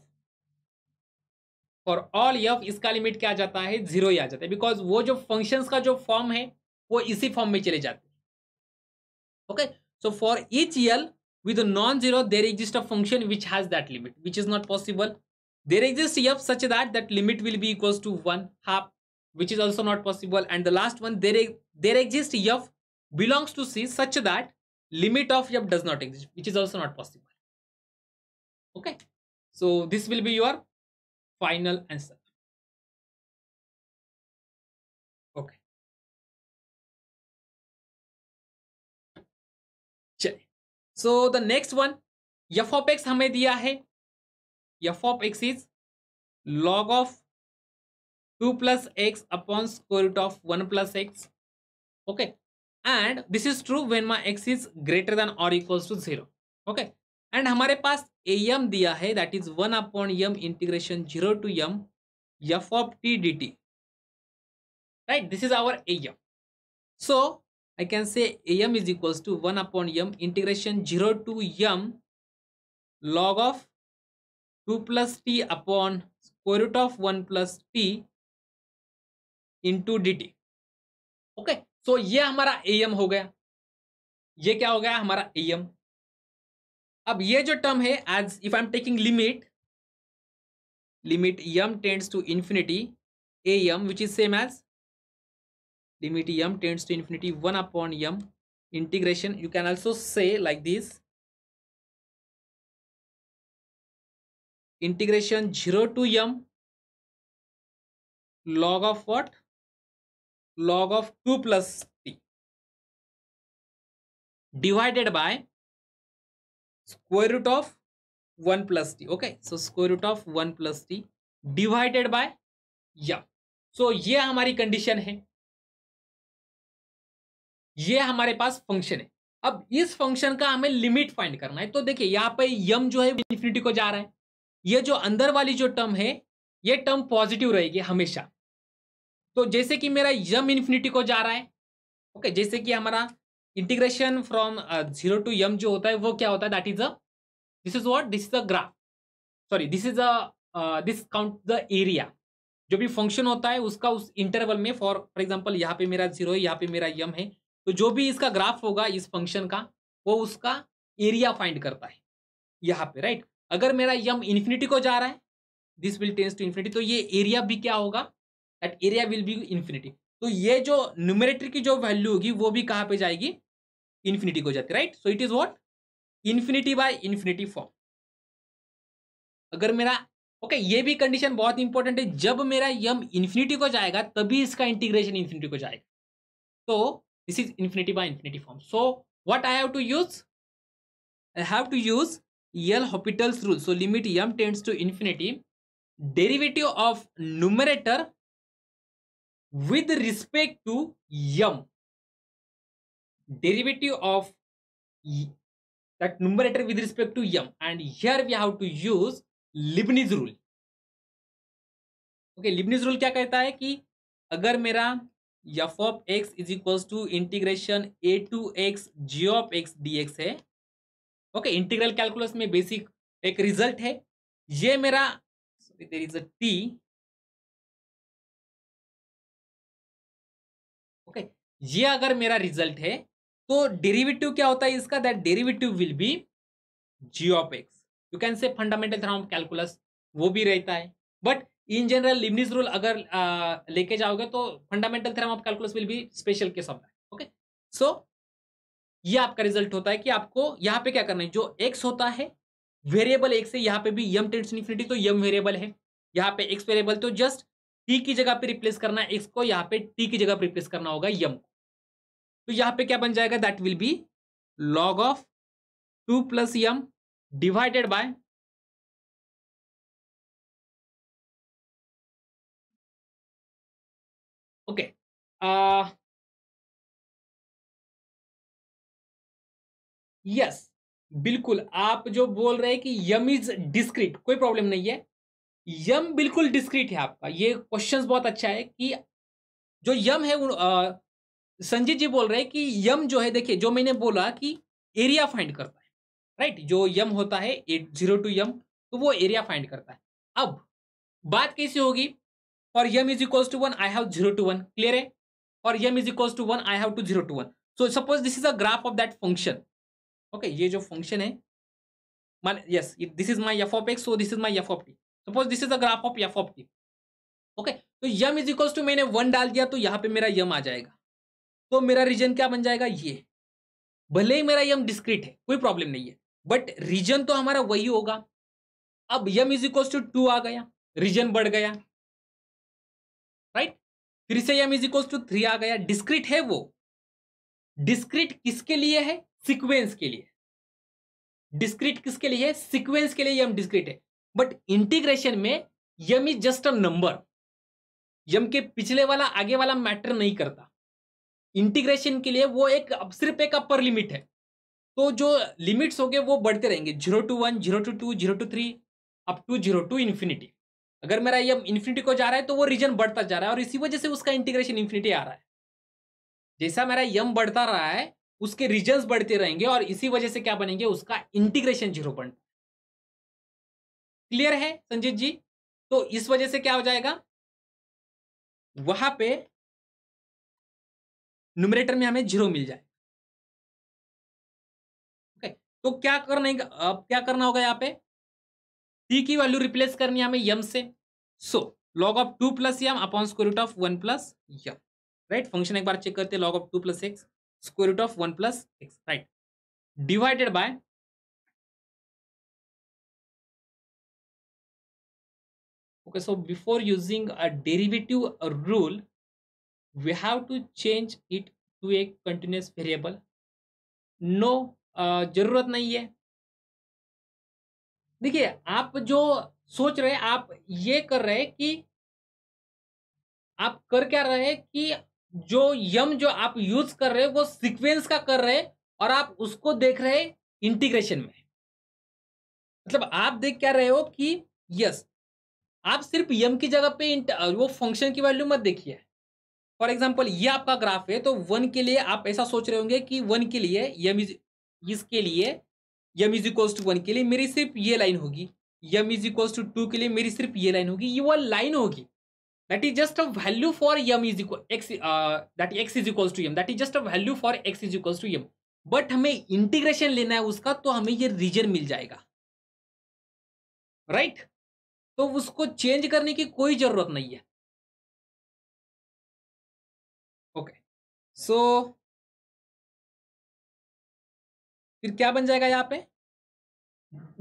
for all F इसका लिमिट क्या आ जाता है जीरो ही आ जाता है बिकॉज वो जो फंक्शन का जो फॉर्म है वो इसी फॉर्म में चले जाते हैं okay so for each l with a non-zero there exists a function which has that limit which is not possible there exists f such that that limit will be equals to 1 half which is also not possible and the last one there there exists f belongs to c such that limit of f does not exist which is also not possible okay so this will be your final answer so the next one F of x हमें दिया है F of x is log of two plus x upon square root of one plus x okay and this is true when my x is greater than और equals to zero okay and हमारे पास a m दिया है that is one upon m integration zero to m f of t d t right this is our a m so I can say m is equals to 1 upon m integration 0 to m log of 2 plus t upon square root of 1 plus t into dt. Okay okay, so so ये हमारा M हो गया ये क्या हो गया हमारा M अब ये जो टर्म है as if I am taking limit limit m tends to infinity a m which is same as limit m tends to infinity 1 upon m integration you can also say like this integration 0 to m log of what log of 2 plus t divided by square root of 1 plus t okay so square root of 1 plus t divided by yeah so ये हमारी condition है ये हमारे पास function है अब इस function का हमें लिमिट फाइंड करना है तो देखिए यहाँ पे यम जो है इन्फिनिटी को जा रहा है ये जो अंदर वाली जो टर्म है ये टर्म पॉजिटिव रहेगी हमेशा तो जैसे कि मेरा यम इन्फिनिटी को जा रहा है ओके जैसे कि हमारा integration from zero to m जो होता है वो क्या होता है that is a this is what this is a graph sorry this is a this count the area जो भी फंक्शन होता है उसका उस इंटरवल में फॉर फॉर एग्जाम्पल यहाँ पे मेरा जीरो है यहाँ पे मेरा यम है तो जो भी इसका ग्राफ होगा इस फंक्शन का वो उसका एरिया फाइंड करता है यहाँ पे राइट अगर मेरा यम इन्फिनिटी को जा रहा है this will tends to infinity तो ये एरिया भी क्या होगा that area will be infinity तो ये जो न्यूमरेटर की जो वैल्यू होगी वो भी कहाँ पे जाएगी इन्फिनिटी को जाती right so it is what infinity by infinity form अगर मेरा ओके okay, ये भी कंडीशन बहुत इंपॉर्टेंट है जब मेरा यम इन्फिनिटी को जाएगा तभी इसका इंटीग्रेशन इन्फिनिटी को जाएगा तो this is infinity by infinity form so what i have to use i have to use l hospital's rule so limit m tends to infinity derivative of numerator with respect to m derivative of e, that numerator with respect to m and here we have to use leibniz rule okay leibniz rule kya kehta hai ki agar mera f of x is equal to integration a to x g of x d x है okay okay, integral calculus में basic एक result है ये मेरा sorry there is a t okay ये अगर मेरा result है तो डेरिवेटिव क्या होता है इसका that derivative will be g of x you can say fundamental theorem calculus वो भी रहता है but in general Leibniz rule अगर लेके जाओगे तो fundamental theorem of calculus will be special case of that okay so ये आपका रिजल्ट होता है कि आपको यहाँ पे क्या करना है जो एक्स होता है वेरिएबल एक से यहाँ पे भी यम टेंट इन्फिनिटी तो यम वेरिएबल है यहाँ पे एक्स वेरिएबल तो जस्ट टी की जगह पे रिप्लेस करना है एक्स को यहाँ पे टी की जगह पे रिप्लेस करना होगा यम को तो यहाँ पे क्या बन जाएगा that will be log of two plus m divided by Okay. Uh, yes, बिल्कुल आप जो बोल रहे हैं कि यम इज डिस्क्रीट कोई प्रॉब्लम नहीं है यम बिल्कुल डिस्क्रीट है आपका ये क्वेश्चन बहुत अच्छा है कि जो यम है संजय जी बोल रहे हैं कि यम जो है देखिए जो मैंने बोला कि एरिया फाइंड करता है राइट जो यम होता है एट जीरो टू यम तो वो एरिया फाइंड करता है अब बात कैसी होगी और m is equals to one I have zero to one clear है और m is equals to one I have two zero to one so suppose this is a graph of that function okay ये जो function है मान yes this is my f of x so this is my f of t suppose this is a graph of f of t okay तो m is equals to मैंने one डाल दिया तो यहाँ पे मेरा यम आ जाएगा तो मेरा रीजन क्या बन जाएगा ये भले ही मेरा यम डिस्क्रीट है कोई प्रॉब्लम नहीं है बट रीजन तो हमारा वही होगा अब m is equals to two आ गया रीजन बढ़ गया राइट थ्री से m is equal to three आ गया डिस्क्रिट है वो डिस्क्रिट किसके लिए है सिक्वेंस के लिए डिस्क्रिट किसके लिए है सिक्वेंस के लिए एम डिस्क्रिट है बट इंटीग्रेशन में m is just a number m के पिछले वाला आगे वाला मैटर नहीं करता इंटीग्रेशन के लिए वो एक अब सिर्फ एक अपर लिमिट है तो जो लिमिट्स होंगे वो बढ़ते रहेंगे zero to one zero to two zero to three up to zero to infinity अगर मेरा ये इन्फिनिटी को जा रहा है तो वो रीजन बढ़ता जा रहा है और इसी वजह से उसका इंटीग्रेशन इन्फिनिटी आ रहा है जैसा मेरा यम बढ़ता रहा है उसके रीजन बढ़ते रहेंगे और इसी वजह से क्या बनेंगे उसका इंटीग्रेशन जीरो पॉइंट क्लियर है संजीत जी तो इस वजह से क्या हो जाएगा वहां पे न्यूमरेटर में हमें जीरो मिल जाए ओके तो क्या करने अब क्या करना होगा यहां पे टी की वैल्यू रिप्लेस करनी है हमें यम से so log of two plus m upon square root of one plus m right function एक बार चेक करते हैं log of two plus x square root of one plus x right divided by okay so before using a derivative rule we have to change it to a continuous variable no uh, जरूरत नहीं है देखिए आप जो सोच रहे आप ये कर रहे कि आप कर क्या रहे कि जो यम जो आप यूज कर रहे वो सीक्वेंस का कर रहे और आप उसको देख रहे इंटीग्रेशन में मतलब आप देख क्या रहे हो कि यस आप सिर्फ यम की जगह पे वो फंक्शन की वैल्यू मत देखिए फॉर एग्जाम्पल ये आपका ग्राफ है तो वन के लिए आप ऐसा सोच रहे होंगे कि वन के लिए यम इज इसके लिए m is equals to one के लिए मेरी सिर्फ ये लाइन होगी m is equals to two के लिए मेरी सिर्फ ये लाइन होगी ये वह लाइन होगी that is just a value for m is equal x that x is equals to m that is just a value for x is equals to m but हमें इंटीग्रेशन लेना है उसका तो हमें ये रीजन मिल जाएगा right right? तो उसको चेंज करने की कोई जरूरत नहीं है ओके okay. सो so, फिर क्या बन जाएगा यहाँ पे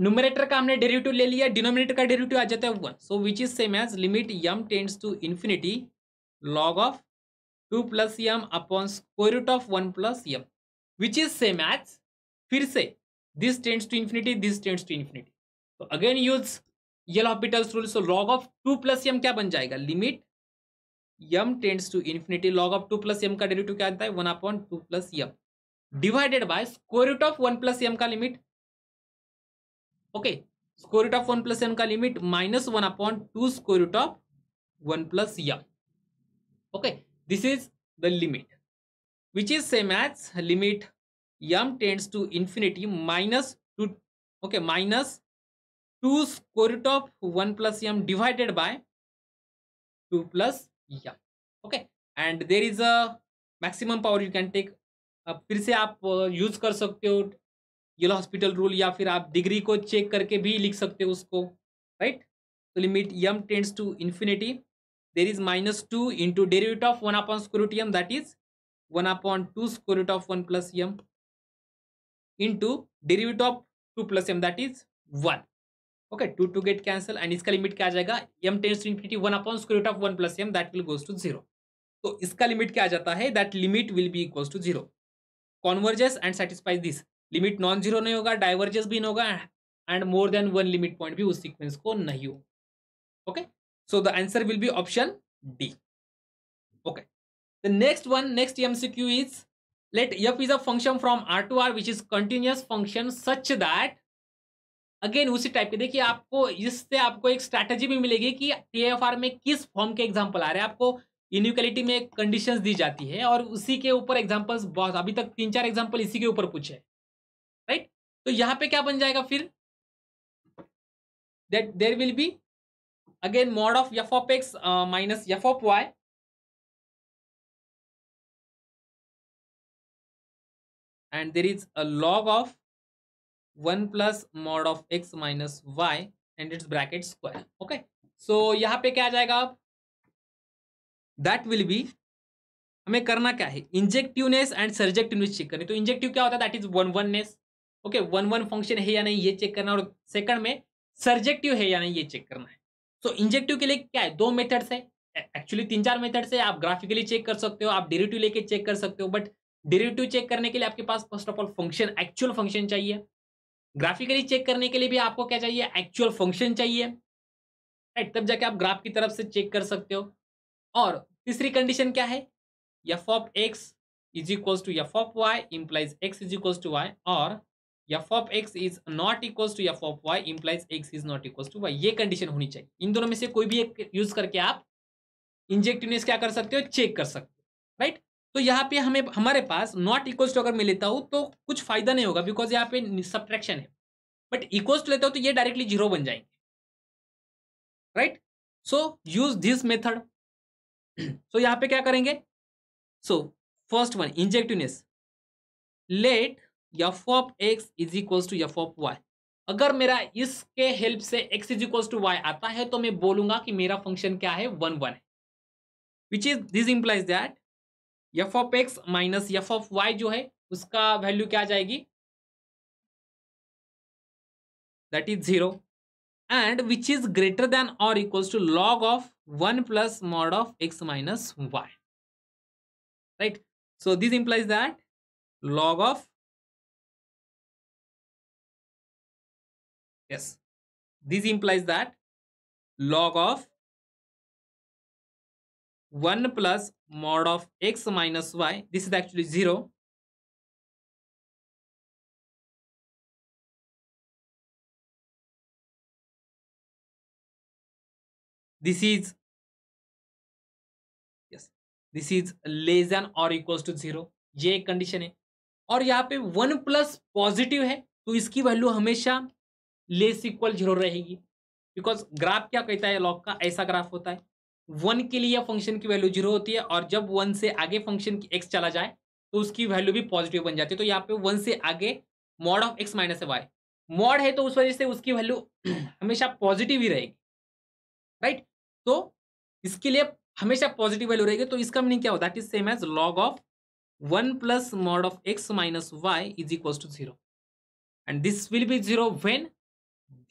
नोमरेटर का हमने डेरिवेटिव ले लिया डिनोमिनेटर का डेरिवेटिव आ जाता है one so which is same as limit m tends to infinity log of two plus m upon square root of one plus m which is same as फिर से this tends to infinity this tends to infinity तो again use ये Hospital rule so log of two plus m क्या बन जाएगा limit m tends to infinity log of two plus m का derivative क्या आता है one upon two plus m divided by square root of 1 plus m ka limit. Okay, square root of one plus m) ka limit minus one upon two square root of one plus m). Okay, this is the limit, which is same as limit m tends to infinity minus 2 okay minus 2 square root of 1 plus m divided by 2 plus m okay and there is a maximum power you can take फिर से आप use कर सकते हो yellow hospital rule या फिर आप degree को चेक करके भी लिख सकते हो उसको राइट तो limit m tends to infinity there is minus two into derivative of one upon sqrt m that is one upon two sqrt of one plus m into derivative of two plus m that is one okay two two get cancel and इसका limit क्या आ जाएगा m tends to infinity one upon sqrt of one plus m that will goes to zero तो इसका limit क्या आ जाता है that limit will be equals to zero converges and satisfies this limit non zero नहीं होगा diverges भी नहीं होगा and more than one limit point भी उस सीक्वेंस को नहीं होगा okay so the answer will be option D okay the next one next mcq is let f is a function from R to R which is continuous function such that again उसी type के देखिए आपको इससे आपको एक strategy भी मिलेगी कि टी एफ आर में किस फॉर्म के एग्जाम्पल आ रहे हैं आपको इनिक्वलिटी में कंडीशंस दी जाती है और उसी के ऊपर एग्जाम्पल्स बहुत अभी तक तीन चार एग्जाम्पल इसी के ऊपर पूछे राइट तो यहां पे क्या बन जाएगा फिर that there will be again mod of f of x minus F of y and there is a log of one plus mod of x minus y and it's bracket square okay so यहां पे क्या आ जाएगा आप that will B हमें करना क्या है इंजेक्टिवनेस एंड सर्जेक्टिवनेस चेक करनी तो इंजेक्टिव क्या होता है that is one oneness okay one one function है या नहीं ये चेक करना और सेकंड में सर्जेक्टिव है या नहीं ये चेक करना है सो so, इंजेक्टिव के लिए क्या है दो मेथड्स है एक्चुअली तीन चार मेथड्स है आप ग्राफिकली चेक कर सकते हो आप डेरेटिव लेके चेक कर सकते हो बट डेरेटिव चेक करने के लिए आपके पास first of all function actual function चाहिए ग्राफिकली चेक करने के लिए भी आपको क्या चाहिए एक्चुअल फंक्शन चाहिए राइट तब जाके आप ग्राफ की तरफ से चेक कर सकते हो और तीसरी कंडीशन क्या है f of x is equals to F of y implies x is equals to y और f of x is not equals to F of y implies x is not equals to y ये condition होनी चाहिए इन दोनों में से कोई भी एक यूज करके आप इंजेक्टिवनेस क्या कर सकते हो चेक कर सकते हो राइट तो यहाँ पे हमें हमारे पास नॉट इक्वल्स टू अगर मैं लेता हूँ तो कुछ फायदा नहीं होगा बिकॉज यहाँ पे सब्ट्रैक्शन है बट इक्वल्स टू लेता हूँ तो ये डायरेक्टली जीरो बन जाएंगे right so use this method so so, पे क्या करेंगे so first one injectiveness let f of x is equals to f of y अगर मेरा इसके हेल्प से x is equals to y आता है तो मैं बोलूंगा कि मेरा फंक्शन क्या है वन वन है which is this implies that f of x minus F of y जो है उसका वैल्यू क्या आ जाएगी that is zero and which is greater than or equals to log of 1 plus mod of x minus y. Right. So this implies that log of yes this implies that log of 1 plus mod of x minus y this is actually 0 this is yes this is less than or equals to zero ये एक condition है और यहाँ पे one plus positive है तो इसकी value हमेशा लेस इक्वल जीरो रहेगी बिकॉज ग्राफ क्या कहता है लॉग का ऐसा ग्राफ होता है वन के लिए फंक्शन की वैल्यू जीरो होती है और जब वन से आगे फंक्शन की एक्स चला जाए तो उसकी वैल्यू भी पॉजिटिव बन जाती है तो यहाँ पे वन से आगे mod of x minus y mod है तो उस वजह से उसकी वैल्यू हमेशा पॉजिटिव ही रहेगी राइट तो इसके लिए हमेशा पॉजिटिव वैल्यू रहेगी तो इसका मीनिंग क्या होता है same as log of one plus mod of x minus y is equal to zero and this will be 0 when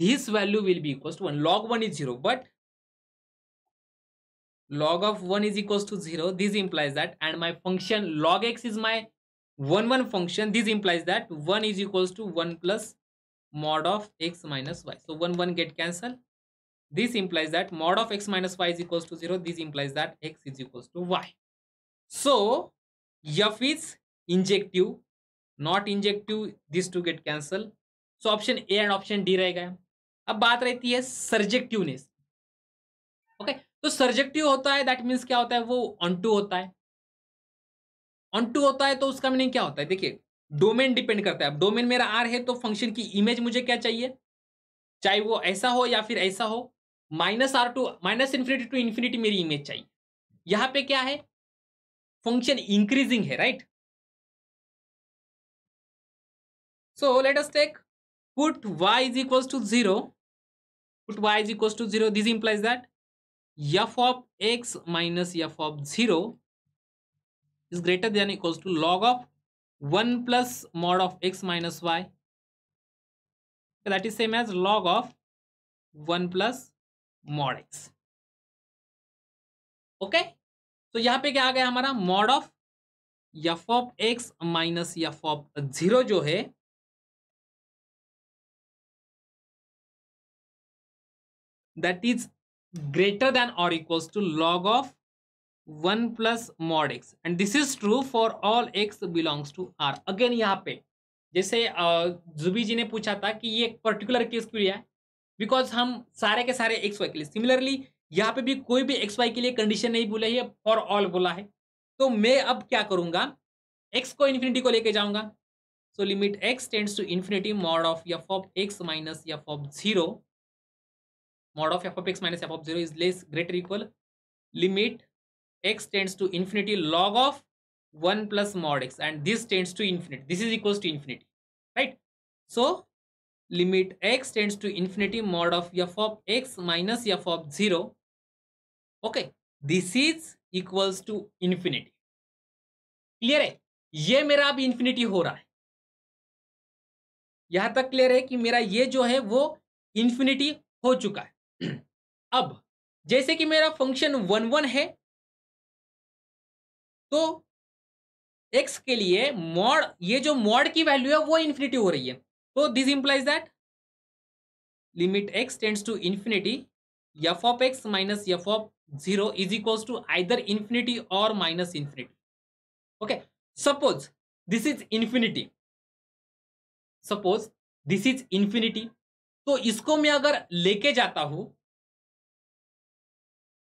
this value will be equals to 1 log 1 is 0 but log of 1 is equals to 0 this implies that and my function log x is my 1 1 function this implies that 1 is equals to 1 plus mod of x minus y so 1 1 get cancelled this implies that mod of x minus y is equals to 0 this implies that x is equals to y so f is injective not injective these two get cancelled so option a and option d रहेगा अब बात रहती है सर्जेक्टिवनेस surjectiveness okay? so, surjective होता है that means क्या होता है वो ऑनटू होता है ऑनटू होता है तो उसका मीनिंग क्या होता है देखिए डोमेन डिपेंड करता है अब डोमेन मेरा आर है तो फंक्शन की इमेज मुझे क्या चाहिए चाहे वो ऐसा हो या फिर ऐसा हो minus R to minus infinity to infinity मेरी इमेज चाहिए यहां पे क्या है फंक्शन इंक्रीजिंग है right so let us take put y is equal to zero put y is equal to zero this implies that f of x minus F of zero is greater than equal to log of one plus mod of x minus y that is same as log of one plus mod x okay तो यहां पे क्या आ गया हमारा mod of f of x minus F of zero जो है that is greater than और equals to log of one plus mod x and this is true for all x belongs to R again यहां पे जैसे जुबी जी ने पूछा था कि ये एक पर्टिकुलर केस क्यों लिया है बिकॉज हम सारे के सारे एक्स वाई के लिए सिमिलरली यहाँ पे भी कोई भी एक्स वाई के लिए कंडीशन नहीं बोला है फॉर ऑल बोला है तो मैं अब क्या करूंगा एक्स को इन्फिनिटी को लेके जाऊंगा so limit x tends to infinity mod of f of x minus F of zero mod of f of x minus F of zero is less greater equal limit x tends to infinity log of one plus mod x and this tends to infinity this is equals to infinity right so limit x tends to infinity mod of f of x minus f of 0 okay this is equals to infinity clear है ये मेरा अब infinity हो रहा है यहां तक clear है कि मेरा ये जो है वो इन्फिनिटी हो चुका है अब जैसे कि मेरा फंक्शन वन वन है तो एक्स के लिए मॉड ये जो मॉड की वैल्यू है वो इन्फिनिटी हो रही है तो this implies that limit x tends to infinity f of x minus F of zero is equals to either infinity और minus infinity okay suppose this is infinity suppose this is infinity तो इसको मैं अगर लेके जाता हूं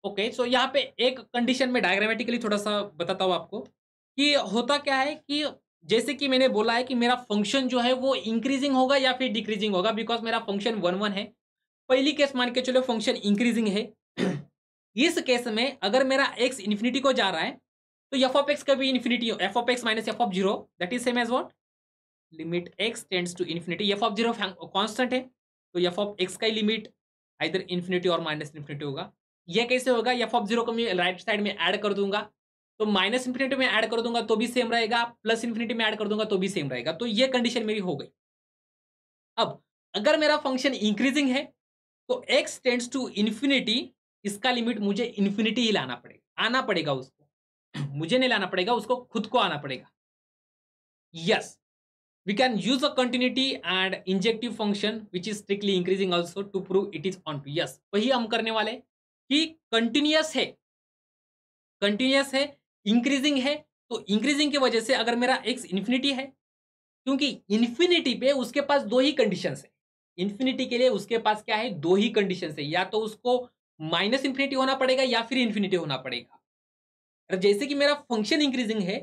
okay so यहां यहाँ पे एक कंडीशन में डायग्रामेटिकली थोड़ा सा बताता हूं आपको कि होता क्या है कि जैसे कि मैंने बोला है कि मेरा फंक्शन जो है वो इंक्रीजिंग होगा या फिर डिक्रीजिंग होगा बिकॉज मेरा फंक्शन वन वन है पहली केस मान के चलो फंक्शन इंक्रीजिंग है इस केस में अगर मेरा एक्स इन्फिनिटी को जा रहा है तो एफ ऑफ एक्स का भी infinity f of x minus F of zero that is same as what limit x tends to infinity f of zero constant है तो एफ ऑफ एक्स का ही लिमिट इधर इन्फिनिटी और माइनस इन्फिनिटी होगा यह कैसे होगा एफ ऑफ जीरो को मैं राइट साइड में ऐड कर दूंगा तो माइनस इन्फिनिटी में ऐड कर दूंगा तो भी सेम रहेगा प्लस इन्फिनिटी में ऐड कर दूंगा तो भी सेम रहेगा तो ये कंडीशन मेरी हो गई अब अगर मेरा फंक्शन इंक्रीजिंग है तो एक्स टेंड्स टू इन्फिनिटी इसका लिमिट मुझे इन्फिनिटी ही लाना पड़ेगा आना पड़ेगा उसको मुझे नहीं लाना पड़ेगा उसको खुद को आना पड़ेगा yes we can use a continuity and injective function which is strictly increasing also to prove it is onto yes वही हम करने वाले कि कंटिन्यूस है कंटिन्यूस है इंक्रीजिंग है तो इंक्रीजिंग की वजह से अगर मेरा एक्स इन्फिनिटी है क्योंकि इन्फिनिटी पे उसके पास दो ही कंडीशन है इन्फिनिटी के लिए उसके पास क्या है दो ही कंडीशन है या तो उसको माइनस इन्फिनिटी होना पड़ेगा या फिर इन्फिनिटी होना पड़ेगा और जैसे कि मेरा फंक्शन इंक्रीजिंग है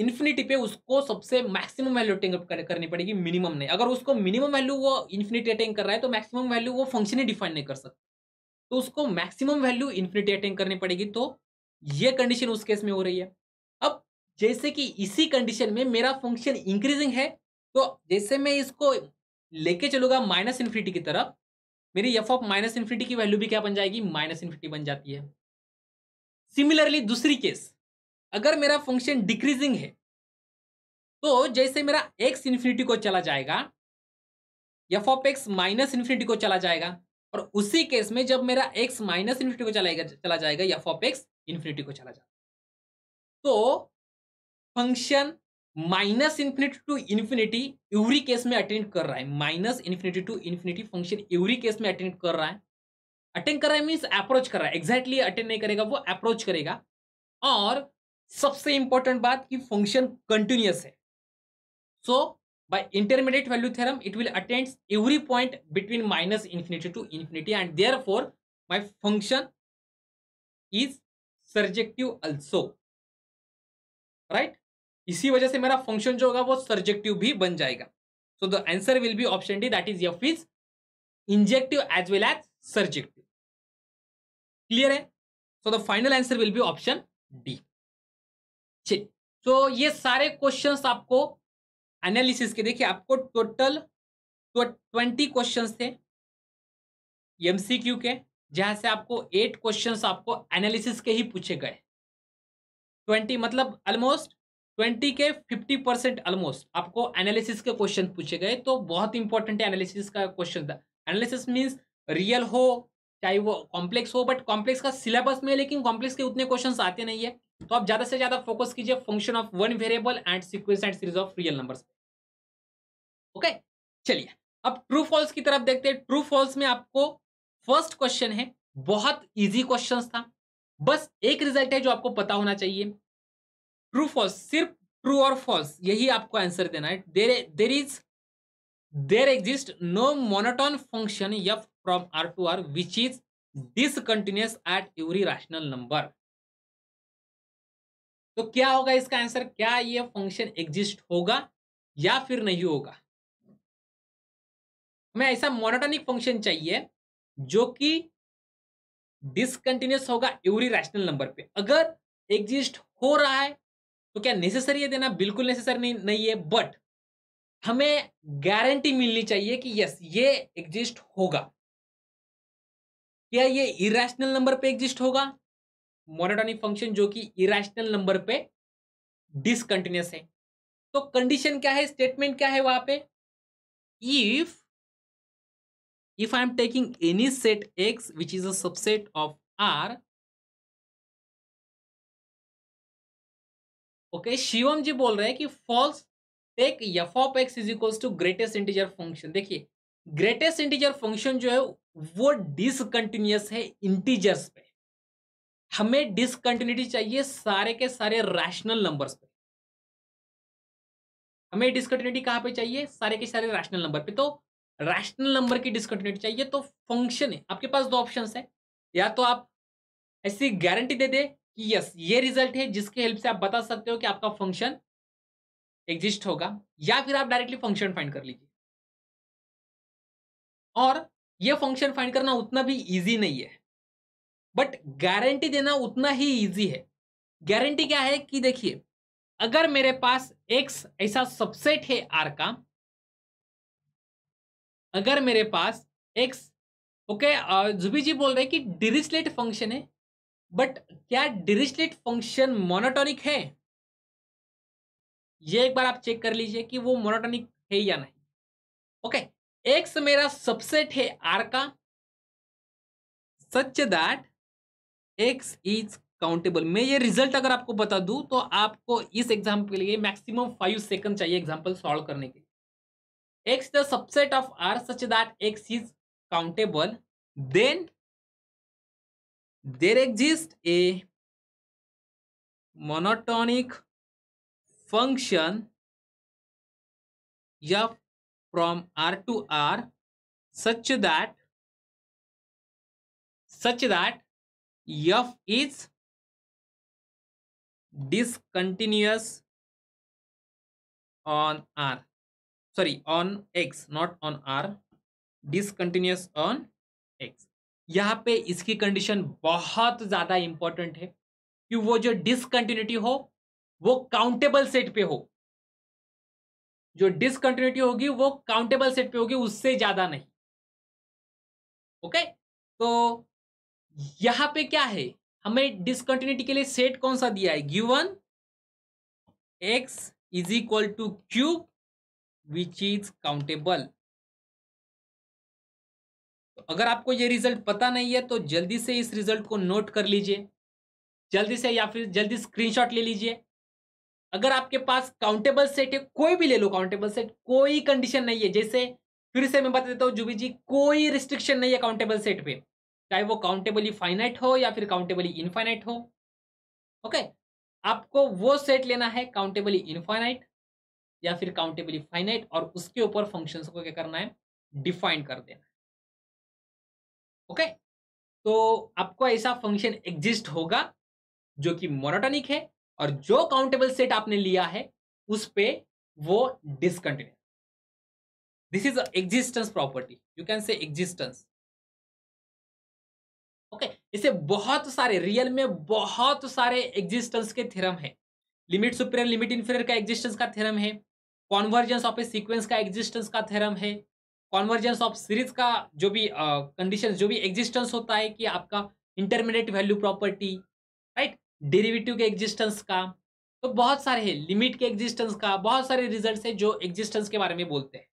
इन्फिनिटी पे उसको सबसे मैक्सिमम वैल्यू अटेंग करनी पड़ेगी मिनिमम नहीं अगर उसको मिनिमम वैल्यू वो इन्फिनिटी अटेंग कर रहा है तो मैक्सिमम वैल्यू वो फंक्शन ही डिफाइन नहीं कर सकता तो उसको मैक्सिमम वैल्यू इन्फिनिटी अटेंग करनी पड़ेगी तो ये कंडीशन उस केस में हो रही है अब जैसे कि इसी कंडीशन में मेरा फंक्शन इंक्रीजिंग है तो जैसे मैं इसको लेके चलूंगा माइनस इन्फिनिटी की तरफ मेरी एफ ऑफ माइनस इन्फिनिटी की वैल्यू भी क्या बन जाएगी माइनस इन्फिनिटी बन जाती है सिमिलरली दूसरी केस अगर मेरा फंक्शन डिक्रीजिंग है तो जैसे मेरा एक्स इन्फिनिटी को चला जाएगा f of x minus infinity को चला जाएगा और उसी केस में जब मेरा एक्स माइनस इन्फिनिटी को चलाएगा चला जाएगा एफ ऑफ एक्स इन्फिनिटी को चला जाता तो function minus infinity to infinity every case में अटेंड कर रहा है minus infinity to infinity function every case में अटेंड कर रहा है अटेंड कर रहा है मीन्स अप्रोच कर रहा है एग्जैक्टली exactly अटेंड नहीं करेगा वो अप्रोच करेगा और सबसे इंपॉर्टेंट बात कि फंक्शन कंटिन्यूस है so by intermediate value theorem it will attain every point between minus infinity to infinity and there my function is surjective also right इसी वजह से मेरा फंक्शन जो होगा वो सर्जेक्टिव भी बन जाएगा so the answer will be option D that is f is injective as well as surjective clear है so the final answer will be option D ठीक तो ये सारे क्वेश्चन आपको एनालिसिस के देखिए आपको टोटल ट्वेंटी क्वेश्चन थे एमसीक्यू के जहां से आपको एट क्वेश्चन आपको एनालिसिस के ही पूछे गए ट्वेंटी मतलब ऑलमोस्ट ट्वेंटी के फिफ्टी परसेंट ऑलमोस्ट आपको एनालिसिस के क्वेश्चन पूछे गए तो बहुत इंपॉर्टेंट है एनालिसिस का क्वेश्चन था एनालिसिस मीन्स रियल हो चाहे वो कॉम्प्लेक्स हो बट कॉम्प्लेक्स का सिलेबस में लेकिन कॉम्प्लेक्स के उतने क्वेश्चन आते नहीं है तो आप ज्यादा से ज्यादा फोकस कीजिए function of one variable and sequence and series of real numbers okay चलिए अब ट्रू फॉल्स की तरफ देखते हैं ट्रू फॉल्स में आपको फर्स्ट क्वेश्चन है बहुत इजी क्वेश्चन था बस एक रिजल्ट है जो आपको पता होना चाहिए ट्रू फॉल्स सिर्फ ट्रू और फॉल्स यही आपको आंसर देना है there there is there exist no monotone function F from R to R which is discontinuous at every rational number तो क्या होगा इसका आंसर क्या ये फंक्शन एग्जिस्ट होगा या फिर नहीं होगा हमें ऐसा मोनोटॉनिक फंक्शन चाहिए जो कि डिसकंटिन्यूस होगा एवरी रैशनल नंबर पे अगर एग्जिस्ट हो रहा है तो क्या नेसेसरी है देना बिल्कुल नेसेसरी नहीं, नहीं है बट हमें गारंटी मिलनी चाहिए कि यस ये एग्जिस्ट होगा क्या ये इरेशनल नंबर पे एग्जिस्ट होगा मोनोटॉनिक फंक्शन जो कि इरेशनल नंबर पे डिसकंटिन्यूस है तो कंडीशन क्या है स्टेटमेंट क्या है वहां पे if if i am taking any set x which is a subset of r okay, Shivam ji बोल रहे हैं ki false take f of x is equals to greatest integer function dekhiye greatest integer function जो है वो discontinuous है integers पे हमें discontinuity चाहिए सारे के सारे रैशनल नंबर्स पे हमें डिसकंटिन्यूटी कहां पे चाहिए सारे के सारे रैशनल नंबर पे तो रैशनल नंबर की डिस्कंटिन्यूटी चाहिए तो फंक्शन है आपके पास दो ऑप्शन है या तो आप ऐसी गारंटी दे दे कि यस ये रिजल्ट है जिसके हेल्प से आप बता सकते हो कि आपका फंक्शन एग्जिस्ट होगा या फिर आप डायरेक्टली फंक्शन फाइंड कर लीजिए और ये फंक्शन फाइंड करना उतना भी इजी नहीं है बट गारंटी देना उतना ही इजी है गारंटी क्या है कि देखिए अगर मेरे पास एक्स ऐसा सबसेट है आर का अगर मेरे पास एक्स ओके जुबी जी बोल रहे हैं कि डिरिचलेट फंक्शन है बट क्या डिरिचलेट फंक्शन मोनोटोनिक है ये एक बार आप चेक कर लीजिए कि वो मोनोटोनिक है या नहीं ओके एक्स मेरा सबसेट है आर का such that x is countable मैं ये रिजल्ट अगर आपको बता दूं तो आपको इस एग्जाम्पल के लिए मैक्सिमम फाइव सेकंड चाहिए एग्जाम्पल सॉल्व करने के लिए x the subset of R such that x is countable, then there exists a monotonic function f from R to R such that such that f is discontinuous on R. sorry on x not on r discontinuous on x यहाँ पे इसकी condition बहुत ज्यादा important है कि वो जो discontinuity हो वो काउंटेबल सेट पे हो जो डिसकंटिन्यूटी होगी वो काउंटेबल सेट पे होगी उससे ज्यादा नहीं ओके तो यहां पे क्या है हमें डिसकंटिन्यूटी के लिए सेट कौन सा दिया है given x is equal to cube which is countable तो अगर आपको ये रिजल्ट पता नहीं है तो जल्दी से इस रिजल्ट को नोट कर लीजिए जल्दी से या फिर जल्दी स्क्रीनशॉट ले लीजिए अगर आपके पास काउंटेबल सेट है कोई भी ले लो काउंटेबल सेट कोई कंडीशन नहीं है जैसे फिर से मैं बता देता हूँ जुबी जी कोई रिस्ट्रिक्शन नहीं है काउंटेबल सेट पे चाहे वो काउंटेबली फाइनाइट हो या फिर काउंटेबली इनफाइनाइट हो ओके आपको वो सेट लेना है काउंटेबली इनफाइनाइट या फिर काउंटेबली फाइनाइट और उसके ऊपर फंक्शन को क्या करना है डिफाइन कर देना ओके okay? तो आपको ऐसा फंक्शन एग्जिस्ट होगा जो कि मोनोटोनिक है और जो काउंटेबल सेट आपने लिया है उस पे वो discontinue this is existence property you can say existence okay इसे बहुत सारे रियल में बहुत सारे एग्जिस्टेंस के थ्योरम है लिमिट सुपीरियर लिमिट इन्फीरियर का एग्जिस्टेंस का थ्योरम है कॉन्वर्जेंस ऑफ ए सीक्वेंस का एग्जिस्टेंस का थ्योरम है कॉन्वर्जेंस ऑफ सीरीज का जो भी कंडीशन uh, जो भी एग्जिस्टेंस होता है कि आपका intermediate value property right derivative के एग्जिस्टेंस का तो बहुत सारे है लिमिट के एग्जिस्टेंस का बहुत सारे रिजल्ट है जो एग्जिस्टेंस के बारे में बोलते हैं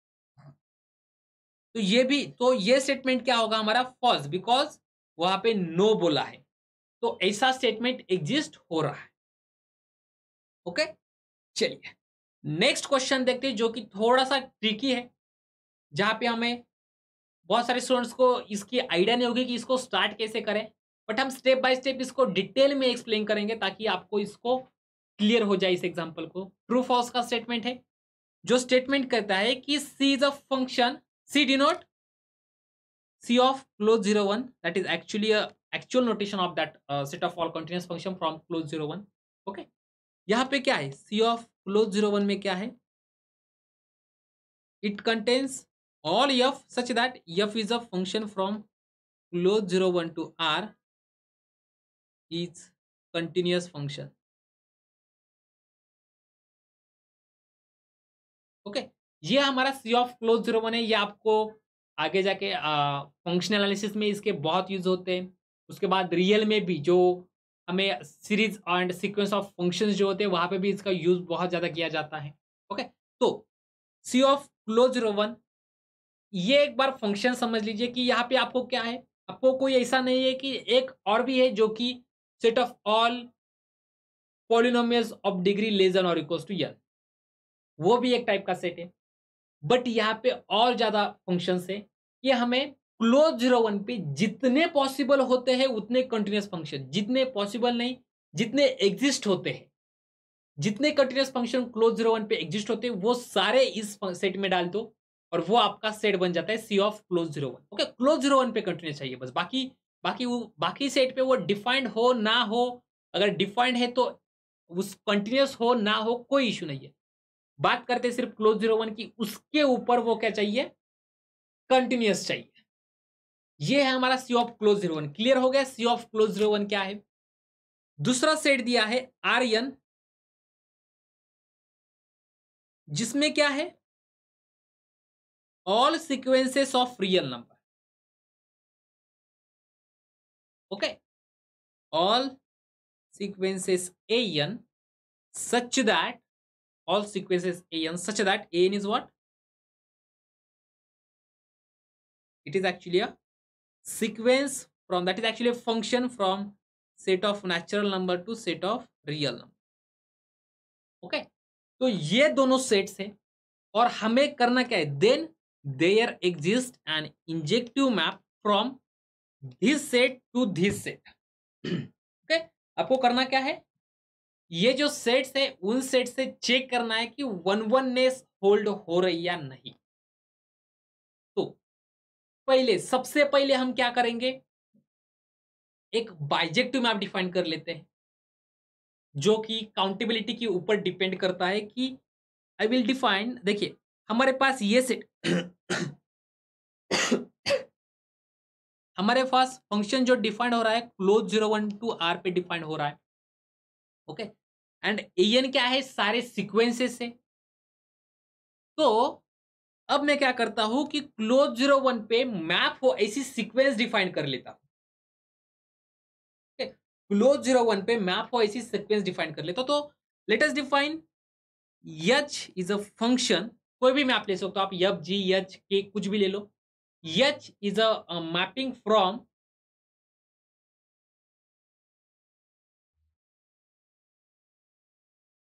तो ये भी तो ये स्टेटमेंट क्या होगा हमारा फॉल्स बिकॉज वहां पे नो बोला है तो ऐसा स्टेटमेंट एग्जिस्ट हो रहा है ओके चलिए नेक्स्ट क्वेश्चन देखते हैं जो कि थोड़ा सा ट्रिकी है जहां पे हमें बहुत सारे स्टूडेंट्स को इसकी आइडिया नहीं होगी कि इसको स्टार्ट कैसे करें बट हम स्टेप बाय स्टेप इसको डिटेल में एक्सप्लेन करेंगे ताकि आपको इसको क्लियर हो जाए इस एग्जाम्पल को ट्रू फॉल्स का स्टेटमेंट है जो स्टेटमेंट कहता है कि C is a function C denote C of close zero one that is actually actual notation of that set of all continuous function from close zero one okay यहाँ पे क्या है C of close zero one में क्या है it contains all f such that F is a function from close zero one to R is continuous function okay ये हमारा C of close zero one है ये आपको आगे जाके फंक्शनल एनालिसिस में इसके बहुत यूज होते हैं उसके बाद रियल में भी जो हमें series and sequence of function जो होते हैं वहां पे भी इसका यूज बहुत ज्यादा किया जाता है ओके तो सी ऑफ क्लोज रोवन ये एक बार फंक्शन समझ लीजिए कि यहाँ पे आपको क्या है आपको कोई ऐसा नहीं है कि एक और भी है जो कि set of all polynomial of degree less और इक्वल्स टू यल वो भी एक टाइप का सेट है बट यहाँ पे और ज्यादा फंक्शन है ये हमें क्लोज जीरो वन पे जितने पॉसिबल होते हैं उतने कंटिन्यूस फंक्शन जितने पॉसिबल नहीं जितने एग्जिस्ट होते हैं जितने continuous function close zero one पे एग्जिस्ट होते हैं वो सारे इस सेट में डाल दो और वो आपका सेट बन जाता है C of close zero one okay close zero one पे कंटिन्यूस चाहिए बस बाकी बाकी वो बाकी सेट पे वो डिफाइंड हो ना हो अगर डिफाइंड है तो उस कंटिन्यूस हो ना हो कोई इशू नहीं है बात करते सिर्फ क्लोज जीरो वन की उसके ऊपर वो क्या चाहिए कंटिन्यूस चाहिए ये है हमारा C of close zero one clear हो गया C of close zero one क्या है दूसरा सेट दिया है आर्यन जिसमें क्या है all sequences of real number okay all sequences n such that all sequences n such that n is what it is actually a sequence from that is actually a function from set of natural number to set of real number okay तो ये दोनों sets हैं और हमें करना क्या है then there exist an injective map from this set to this set okay आपको करना क्या है ये जो सेट्स है उन सेट से चेक करना है कि वन वन नेस होल्ड हो रही या नहीं पहले सबसे पहले हम क्या करेंगे एक बाइजेक्टिव मैप डिफाइन कर लेते हैं जो कि काउंटेबिलिटी के ऊपर डिपेंड करता है कि आई विल डिफाइन देखिए हमारे पास ये सेट हमारे पास फंक्शन जो डिफाइंड हो रहा है close zero one to R पे डिफाइंड हो रहा है ओके एंड एन क्या है सारे सिक्वेंसेस है तो अब मैं क्या करता हूं कि क्लोज जीरो वन पे मैप हो ऐसी सीक्वेंस डिफाइन कर लेता हूं क्लोज जीरो वन पे मैप हो ऐसी सीक्वेंस डिफाइन कर लेता तो let us define h is a function कोई भी मैप ले सकते हो आप यप जी यच के कुछ भी ले लो h is a mapping from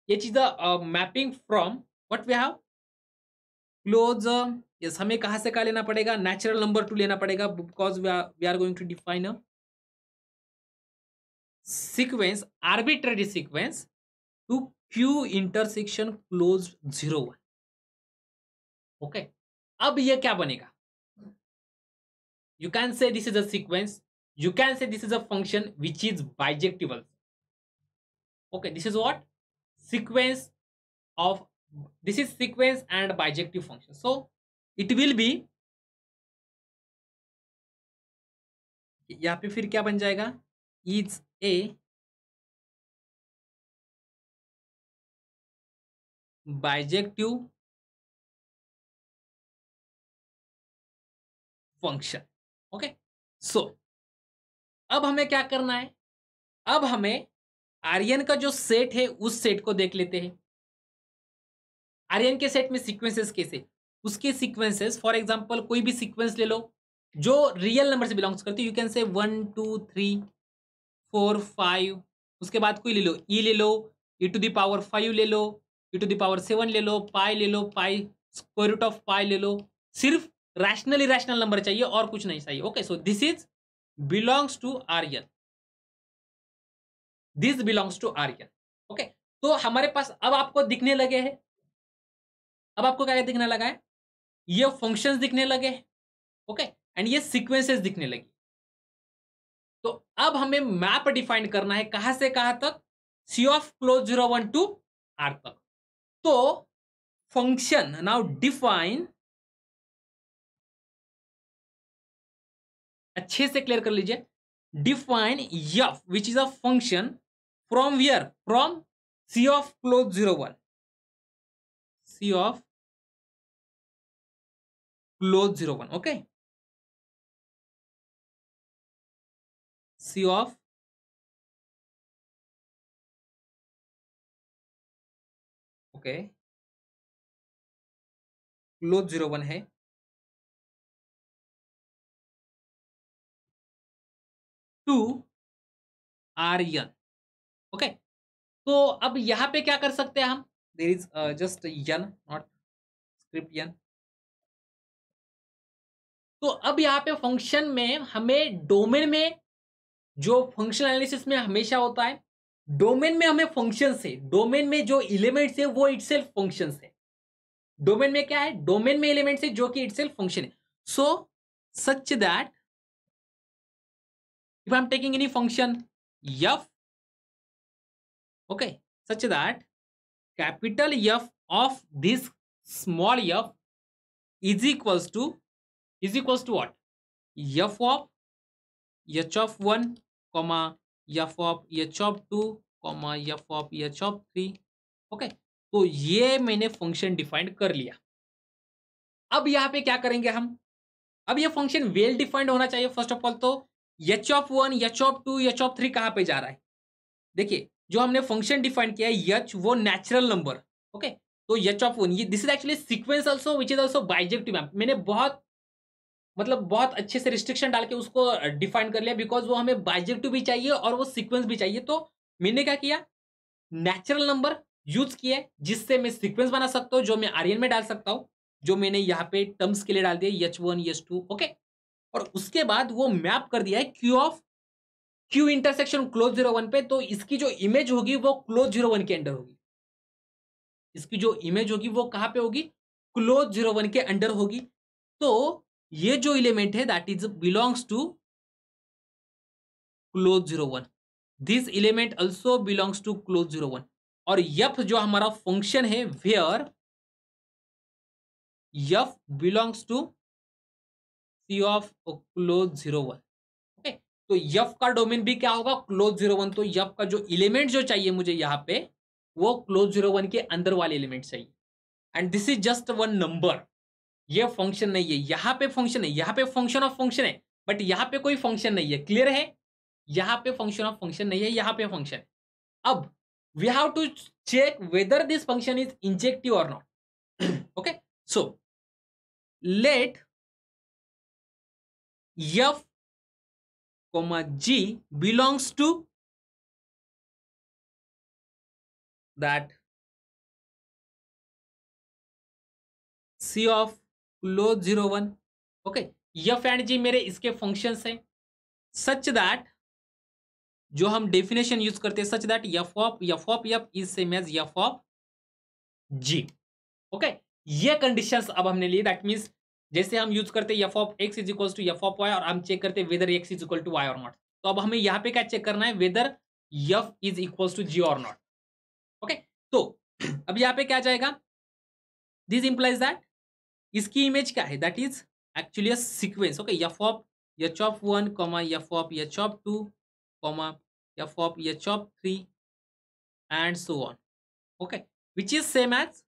h is a mapping from what we have close yes हमें कहाँ से कहा लेना पड़ेगा नेचुरल नंबर टू लेना पड़ेगा because we are going to define a sequence sequence to Q intersection close zero one okay अब ये क्या बनेगा you can say this is a sequence you can say this is a function which is bijective okay this is what sequence of this is sequence and bijective function so it will be यहां पे फिर क्या बन जाएगा is a bijective function okay so अब हमें क्या करना है अब हमें आर्यन का जो सेट है उस सेट को देख लेते हैं आर्यन के सेट में सीक्वेंसेस कैसे उसके सीक्वेंसेस फॉर एग्जाम्पल कोई भी सिक्वेंस ले लो जो रियल नंबर से बिलोंग्स करती है you can say one two three four five उसके बाद कोई ले लो ई e ले लो ई टू दावर फाइव ले लो ई टू दावर सेवन ले लो पाई ले लो pi square root of pi ले लो सिर्फ रैशनल इरेशनल नंबर चाहिए और कुछ नहीं चाहिए okay so this is belongs to R n this belongs to R n okay तो हमारे पास अब आपको दिखने लगे हैं अब आपको क्या दिखने लगा है ये फंक्शंस दिखने लगे ओके एंड ये सीक्वेंसेस दिखने लगी तो अब हमें मैप डिफाइन करना है कहां से कहां तक C of close zero one to R तक तो फंक्शन नाउ डिफाइन अच्छे से क्लियर कर लीजिए define f which is a function from where from C of close zero one c of close zero one. okay c of okay close zero one है to R n okay तो अब यहां पे क्या कर सकते हैं हम there is uh, just n not script n तो अब यहाँ पे फंक्शन में हमें डोमेन में जो फंक्शन एनालिसिस में हमेशा होता है डोमेन में हमें फंक्शन है डोमेन में जो इलिमेंट्स है वो इट सेल्फ फंक्शन है डोमेन में क्या है डोमेन में एलिमेंट्स है जो कि इट सेल्फ फंक्शन है so such that I am taking any function f okay such that capital F of this small f is equals to is equals to what? F of h of 1 comma f of h of 2 comma f of h of 3 okay okay? तो ये मैंने function defined कर लिया अब यहाँ पे क्या करेंगे हम अब ये फंक्शन वेल डिफाइंड होना चाहिए फर्स्ट ऑफ ऑल तो h of one h of two h of three कहाँ पे जा रहा है देखिए जो हमने फंक्शन डिफाइन किया है यच वो नेचुरल नंबर ओके तो यच ऑफ वन ये this is actually sequence also which is also bijective ma'am मैंने बहुत मतलब बहुत अच्छे से रिस्ट्रिक्शन डाल के उसको डिफाइन कर लिया बिकॉज वो हमें बाइजेक्टिव भी चाहिए और वो सिक्वेंस भी चाहिए तो मैंने क्या किया नेचुरल नंबर यूज किया जिससे मैं सिक्वेंस बना सकता हूँ जो मैं आर्यन में डाल सकता हूँ जो मैंने यहाँ पे टर्म्स के लिए डाल दिया h one h two okay और उसके बाद वो मैप कर दिया है Q of Q intersection close zero one पे तो इसकी जो इमेज होगी वो क्लोज जीरो वन के अंडर होगी इसकी जो इमेज होगी वो कहां पे होगी क्लोज जीरो वन के अंडर होगी तो ये जो इलिमेंट है that is belongs to close zero one this element also belongs to close zero one और यफ जो हमारा फंक्शन है where f belongs to C of close zero one तो यफ का डोमेन भी क्या होगा क्लोज जीरो वन तो यफ का जो एलिमेंट जो चाहिए मुझे यहाँ पे वो क्लोज जीरो वन के अंदर वाले एलिमेंट चाहिए and this is just one number ये फंक्शन नहीं है यहाँ पे फंक्शन है यहाँ पे फंक्शन ऑफ फंक्शन है बट यहाँ पे कोई फंक्शन नहीं है क्लियर है यहाँ पे फंक्शन ऑफ फंक्शन नहीं है यहाँ पे फंक्शन अब we have to check whether this function is injective और not okay so let f comma g belongs to that C of close zero one okay f and g मेरे इसके function हैं such that जो हम definition use करते हैं such that f of f of f is same as F of g okay ये conditions अब हमने लिए दैट मीन्स जैसे हम यूज करते f of x is equal to F of y और हम चेक करते whether x is equal to y और नॉट तो अब हमें यहाँ पे क्या चेक करना है whether f is equal to g और नॉट ओके तो अब यहाँ पे क्या जाएगा दिस इंप्लाइज दैट इसकी इमेज क्या है that is actually a sequence okay f of h of one comma f of h of two comma f of h of three and so on okay which is same as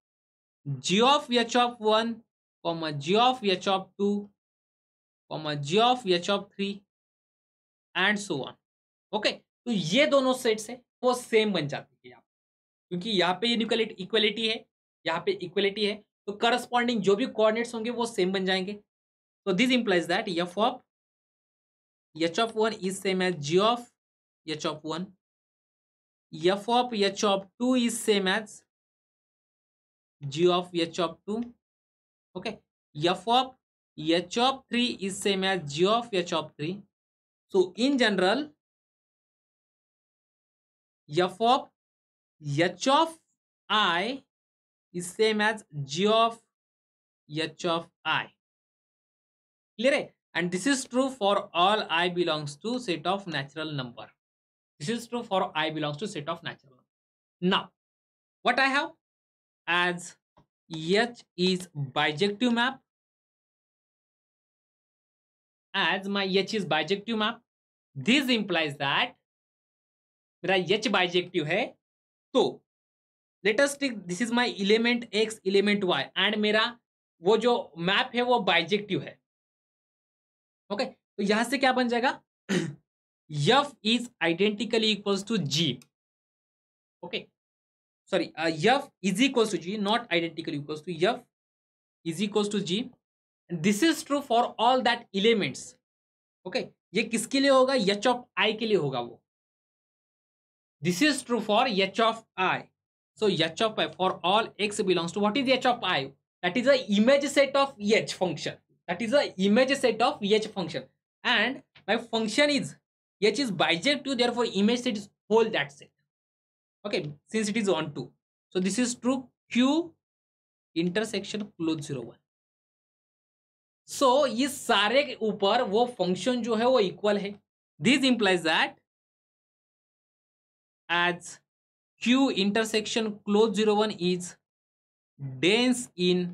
g of h of one comma g of h of two comma g of h of three and so on okay तो ये दोनों sets है वो same बन जाती है यहाँ क्योंकि यहाँ पे इक्वलिटी है यहाँ पे इक्वलिटी है तो करस्पॉन्डिंग जो भी कोऑर्डिनेट्स होंगे वो सेम बन जाएंगे तो this implies that f of h of one is same as g of h of one f of h of two is same as g of h of two okay f of h of 3 is same as g of h of 3 so in general f of h of i is same as g of h of i clear eh? and this is true for all i belongs to set of natural number this is true for i belongs to set of natural number. now what i have as H is bijective map as my H is bijective map this implies that मेरा H bijective है तो latest this is my element x element y and मेरा वो जो map है वो bijective है okay okay? तो यहां से क्या बन जाएगा f is identically equals to g okay sorry uh, f is equals to g not identical equals to f is equals to g and this is true for all okay ये किसके लिए होगा यच ऑफ आई के लिए होगा वो this is true for h of I so h of I for all x belongs to what is h of I that is a image set of h function that is a image set of h function and my function is h is to therefore image set is whole that set okay since it is on 2 so this is true q intersection close zero one so ये सारे के ऊपर वो function जो है वो equal है this implies that as Q intersection close zero one is dense in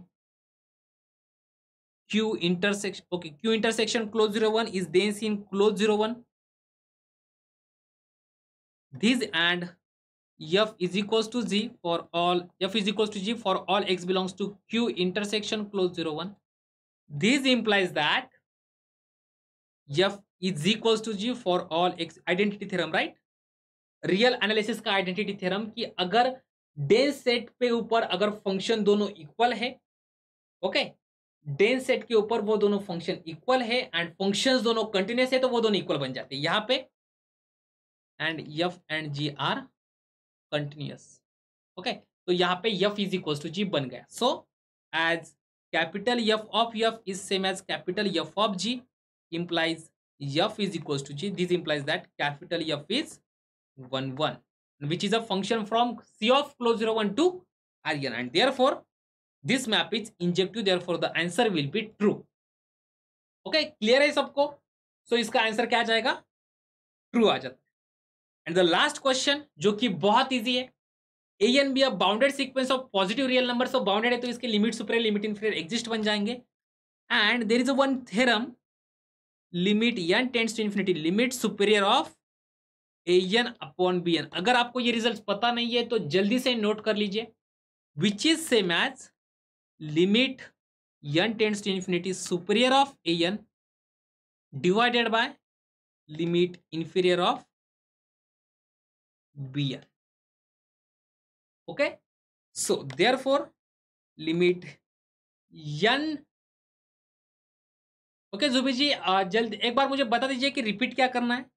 Q intersection okay Q intersection close zero one is dense in close zero one this and f is equals to g for all f is equals to g for all x belongs to Q intersection close zero one this implies that F is equals to g for all x identity theorem right real analysis का identity theorem कि अगर dense set पे ऊपर अगर function दोनों equal है okay dense set के ऊपर वो दोनों फंक्शन इक्वल है एंड फंक्शन दोनों कंटिन्यूस है तो वो दोनों इक्वल बन जाते हैं यहां पे and f and g are continuous okay तो यहाँ पे f is equal to g बन गया so as capital f of f is same as capital f of g implies f is equal to g this implies that capital F is one one which is a function from C of close zero one to R n and therefore this map is injective there four the answer will be true okay clear है सबको सो इसका answer क्या जाएगा true आ जाता है and the last question जो कि बहुत ईजी है ए एन बी अब bounded sequence of positive real number of bounded है तो इसके limit super limit inferior exist बन जाएंगे and there is a one theorem limit N tends to infinity limit superior of A N upon B n अगर आपको ये result पता नहीं है तो जल्दी से नोट कर लीजिए which is same as limit N tends to infinity superior of A N divided by limit inferior of okay so so for limit n okay जुबी जी जल्द एक बार मुझे बता दीजिए कि रिपीट क्या करना है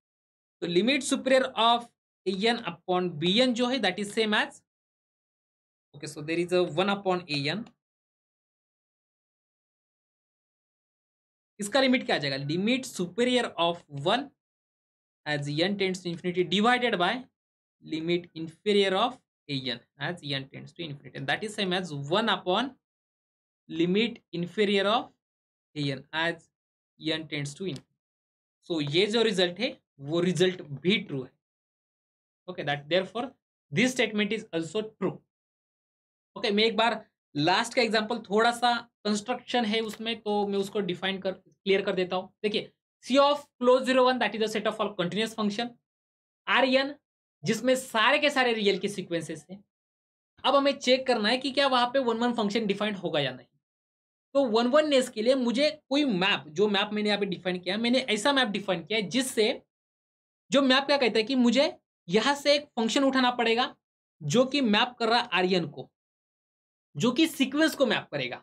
तो limit superior of n upon B n जो है that is same as okay so there is a one upon A n इसका लिमिट क्या आ जाएगा limit superior of one as n tends to infinity divided by limit inferior of an as n tends to infinity and that is same as 1 upon limit inferior of an as n tends to infinity. So so, ये जो result है वो result भी true है okay that therefore this statement is also true okay मैं एक बार last का example थोड़ा सा कंस्ट्रक्शन है उसमें तो मैं उसको डिफाइन कर क्लियर कर देता हूँ देखिए C of close zero one that is a set of all continuous function R n जिसमें सारे के सारे रियल के सिक्वेंसेस हैं अब हमें चेक करना है कि क्या वहां पे वन वन फंक्शन डिफाइंड होगा या नहीं तो वन वन नेस के लिए मुझे कोई मैप जो मैप मैंने यहाँ पे डिफाइन किया मैंने ऐसा मैप डिफाइन किया है जिससे जो मैप क्या कहता है कि मुझे यहां से एक फंक्शन उठाना पड़ेगा जो कि मैप कर रहा आर्यन को जो कि सिक्वेंस को मैप करेगा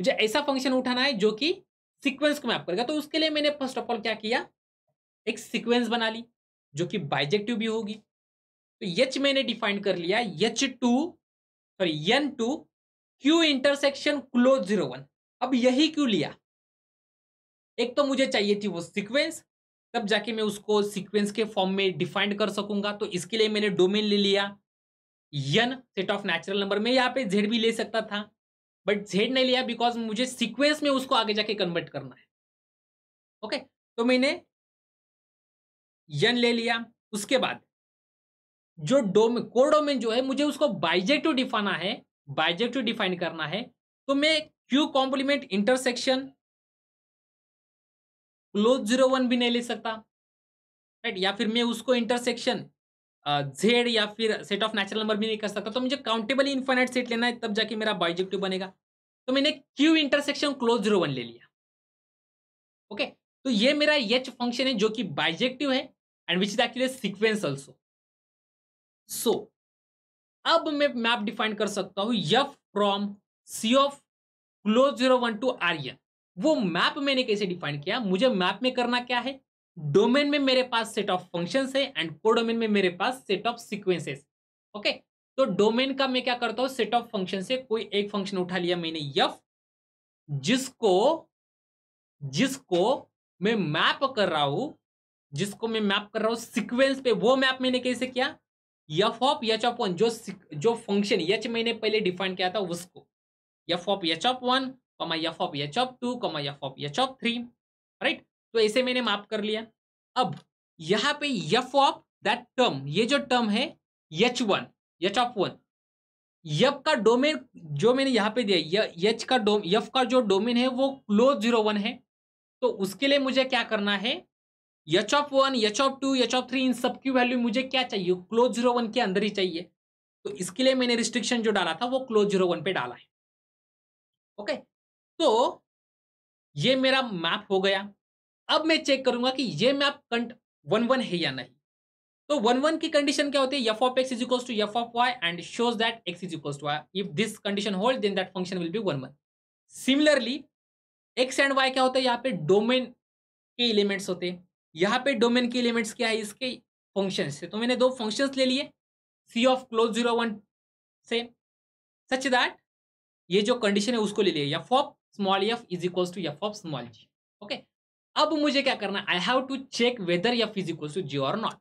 मुझे ऐसा फंक्शन उठाना है जो कि सिक्वेंस को मैप करेगा तो उसके लिए मैंने फर्स्ट ऑफ ऑल क्या किया एक सिक्वेंस बना ली जो कि बाइजेक्टिव भी होगी तो यच मैंने डिफाइन कर लिया h to sorry n to Q intersection close zero one अब यही क्यों लिया एक तो मुझे चाहिए थी वो सीक्वेंस तब जाके मैं उसको सीक्वेंस के फॉर्म में डिफाइंड कर सकूंगा तो इसके लिए मैंने डोमेन ले लिया n set of natural number में यहाँ पे जेड भी ले सकता था बट जेड नहीं लिया बिकॉज मुझे सीक्वेंस में उसको आगे जाके कन्वर्ट करना है ओके okay? तो मैंने यन ले लिया उसके बाद जो डोम कोर डोमेन जो है मुझे उसको बाइजेक्टिव डिफाना है बाइजेक्टिव डिफाइन करना है तो मैं Q complement intersection close zero one भी नहीं ले सकता राइट या फिर मैं उसको इंटरसेक्शन जेड या फिर सेट ऑफ नेचुरल नंबर भी नहीं कर सकता तो मुझे काउंटेबल इन्फाइनाइट सेट लेना है तब जाके मेरा बाइजेक्टिव बनेगा तो मैंने Q intersection close zero one ले लिया ओके तो ये मेरा एच फंक्शन है जो कि बाइजेक्टिव है and which is actually sequence also so so, अब मैं मैप डिफाइन कर सकता हूं f from C of close zero one to R n वो मैप मैंने कैसे डिफाइन किया मुझे मैप में करना क्या है डोमेन में मेरे पास सेट ऑफ फंक्शन है एंड कोडोमेन में मेरे पास सेट ऑफ सिक्वेंसेस ओके तो डोमेन का मैं क्या करता हूं सेट ऑफ फंक्शन से कोई एक फंक्शन उठा लिया मैंने यफ जिसको जिसको मैं मैप कर रहा हूं जिसको मैं मैप कर रहा हूं सिक्वेंस पे वो मैप मैंने कैसे किया f of h of one जो जो फंक्शन एच मैंने पहले डिफाइन किया था उसको f of h of one comma f of h of two comma f of h of three right तो ऐसे मैंने माप कर लिया अब यहाँ पे एफ ऑफ दैट टर्म ये जो टर्म है h one h of one f का डोमेन जो मैंने यहाँ पे दिया एच का डोम एफ का जो डोमेन है वो क्लोज जीरो वन है तो उसके लिए मुझे क्या करना है h of one h of two h of three इन सब की वैल्यू मुझे क्या चाहिए क्लोज जीरो वन के अंदर ही चाहिए तो इसके लिए मैंने रिस्ट्रिक्शन जो डाला था वो क्लोज जीरो वन पे डाला है ओके तो ये मेरा मैप हो गया अब मैं चेक करूंगा कि ये मैप कंट वन वन है या नहीं तो वन वन की कंडीशन क्या होती है f of x is equal to F of y and shows that x is equal to y if this condition hold then that function will be one one similarly x and y क्या होता है यहाँ पे domain के elements होते हैं यहाँ पे डोमेन के एलिमेंट्स क्या है इसके फंक्शन से तो मैंने दो फंक्शन ले लिए C of close zero one से सच दैट ये जो कंडीशन है उसको ले लिया F of small f is equals to F of small g okay अब मुझे क्या करना I have to check whether f is equals to g और नॉट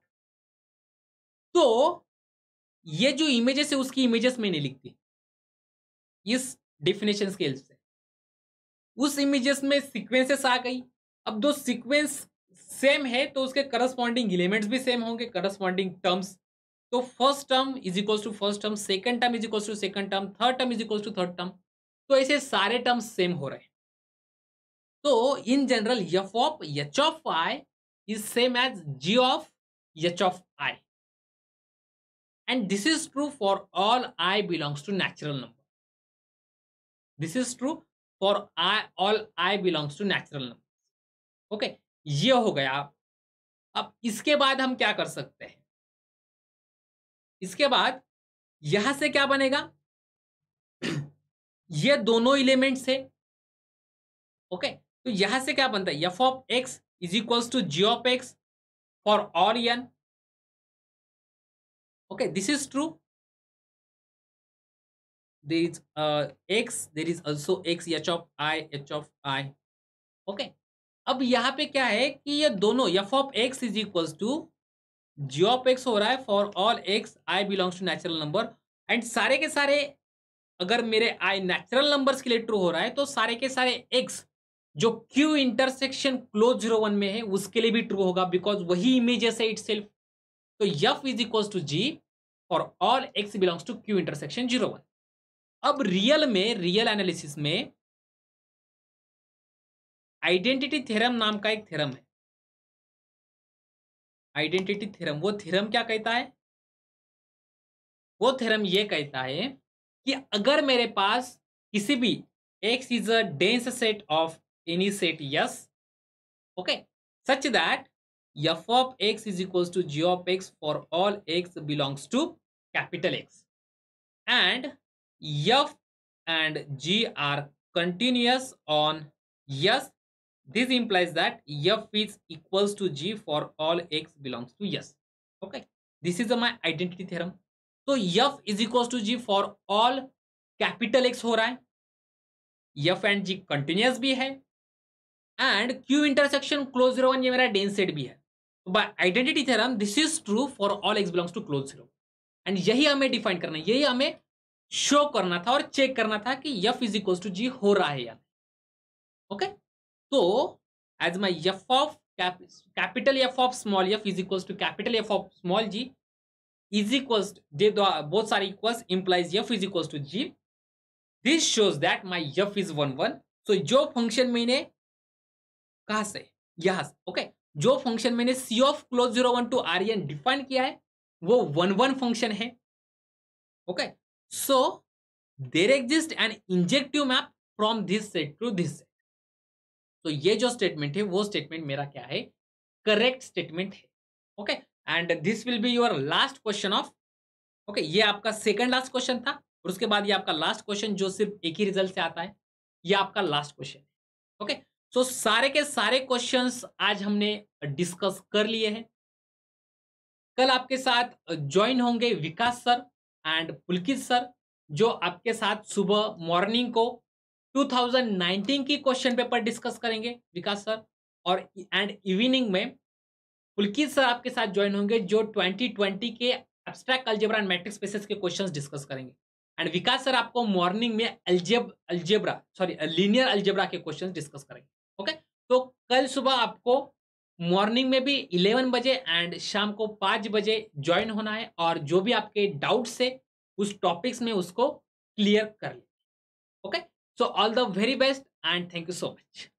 तो ये जो इमेजेस है उसकी इमेजेस मैंने लिख दी इस डिफिनेशन स्केल से उस इमेजेस में सिक्वेंसेस आ गई अब दो सिक्वेंस सेम है तो उसके करस्पॉन्डिंग इलिमेंट्स भी सेम होंगे करस्पॉन्डिंग टर्म्स तो first term is equals to first term second term is equals to second term third term is equals to third term तो ऐसे सारे टर्म्स सेम हो रहे हैं तो in general f of h of i is same as g of h of i and this is true for all i belongs to natural number this is true for i all i belongs to natural number okay ये हो गया अब इसके बाद हम क्या कर सकते हैं इसके बाद यहां से क्या बनेगा ये दोनों इलेमेंट्स है ओके तो यहां से क्या बनता है f of x is equals to g of x for all n okay this is true there is x there is also x h of i h of i okay अब यहाँ पे क्या है कि ये दोनों f of x is equals to g of x हो रहा है for all x i belongs to natural number and सारे के सारे अगर मेरे आई नेचुरल नंबर्स के लिए ट्रू हो रहा है तो सारे के सारे एक्स जो Q intersection close zero one में है उसके लिए भी ट्रू होगा बिकॉज वही इमेज है इट सेल्फ तो f is equals to g for all x belongs to Q intersection zero one अब रियल में रियल एनालिसिस में आइडेंटिटी थ्योरम नाम का एक थ्योरम है आइडेंटिटी थ्योरम वो थ्योरम क्या कहता है वो थ्योरम ये कहता है कि अगर मेरे पास किसी भी x is a dense set of any set yes okay such that f of x is equal to g of x for all x belongs to capital X and f and g are continuous on yes This implies that f is equals to g for all x belongs to s. Okay. This is my identity theorem. तो f is equal to g for all capital X हो रहा है f and g continuous भी है and q intersection close zero ये मेरा dense set भी है by identity theorem this is true for all x belongs to close zero and यही हमें डिफाइन करना है यही हमें शो करना था और चेक करना था कि f is equal to g हो रहा है या ओके okay? तो as my f of capital F of small f is equals to capital F of small g is equals j बहुत सारे equals implies f is equals to g this shows that my f is one one so जो function मैंने कहा से यहां से okay जो function मैंने C of close zero one to R n define किया है वो वन वन फंक्शन है okay so there exist an injective map from this set to this set तो ये जो स्टेटमेंट है वो स्टेटमेंट मेरा क्या है करेक्ट स्टेटमेंट है okay and this will be your last question of okay ये आपका सेकंड लास्ट क्वेश्चन था और उसके बाद ये आपका लास्ट क्वेश्चन जो सिर्फ एक ही रिजल्ट से आता है ये आपका लास्ट क्वेश्चन है ओके सो सारे के सारे क्वेश्चन आज हमने डिस्कस कर लिए हैं कल आपके साथ ज्वाइन होंगे Vikas sir and Pulkit sir जो आपके साथ सुबह मॉर्निंग को 2019 की क्वेश्चन पेपर डिस्कस करेंगे विकास सर और एंड इवनिंग में पुलकित सर आपके साथ ज्वाइन होंगे जो 2020 के abstract algebra and matrix spaces के क्वेश्चंस डिस्कस करेंगे एंड विकास सर आपको मॉर्निंग में algebra algebra sorry linear algebra के क्वेश्चन डिस्कस करेंगे ओके तो कल सुबह आपको मॉर्निंग में भी इलेवन बजे एंड शाम को पाँच बजे ज्वाइन होना है और जो भी आपके डाउट्स है उस टॉपिक्स में उसको क्लियर कर लें okay okay? So all the very best and thank you so much.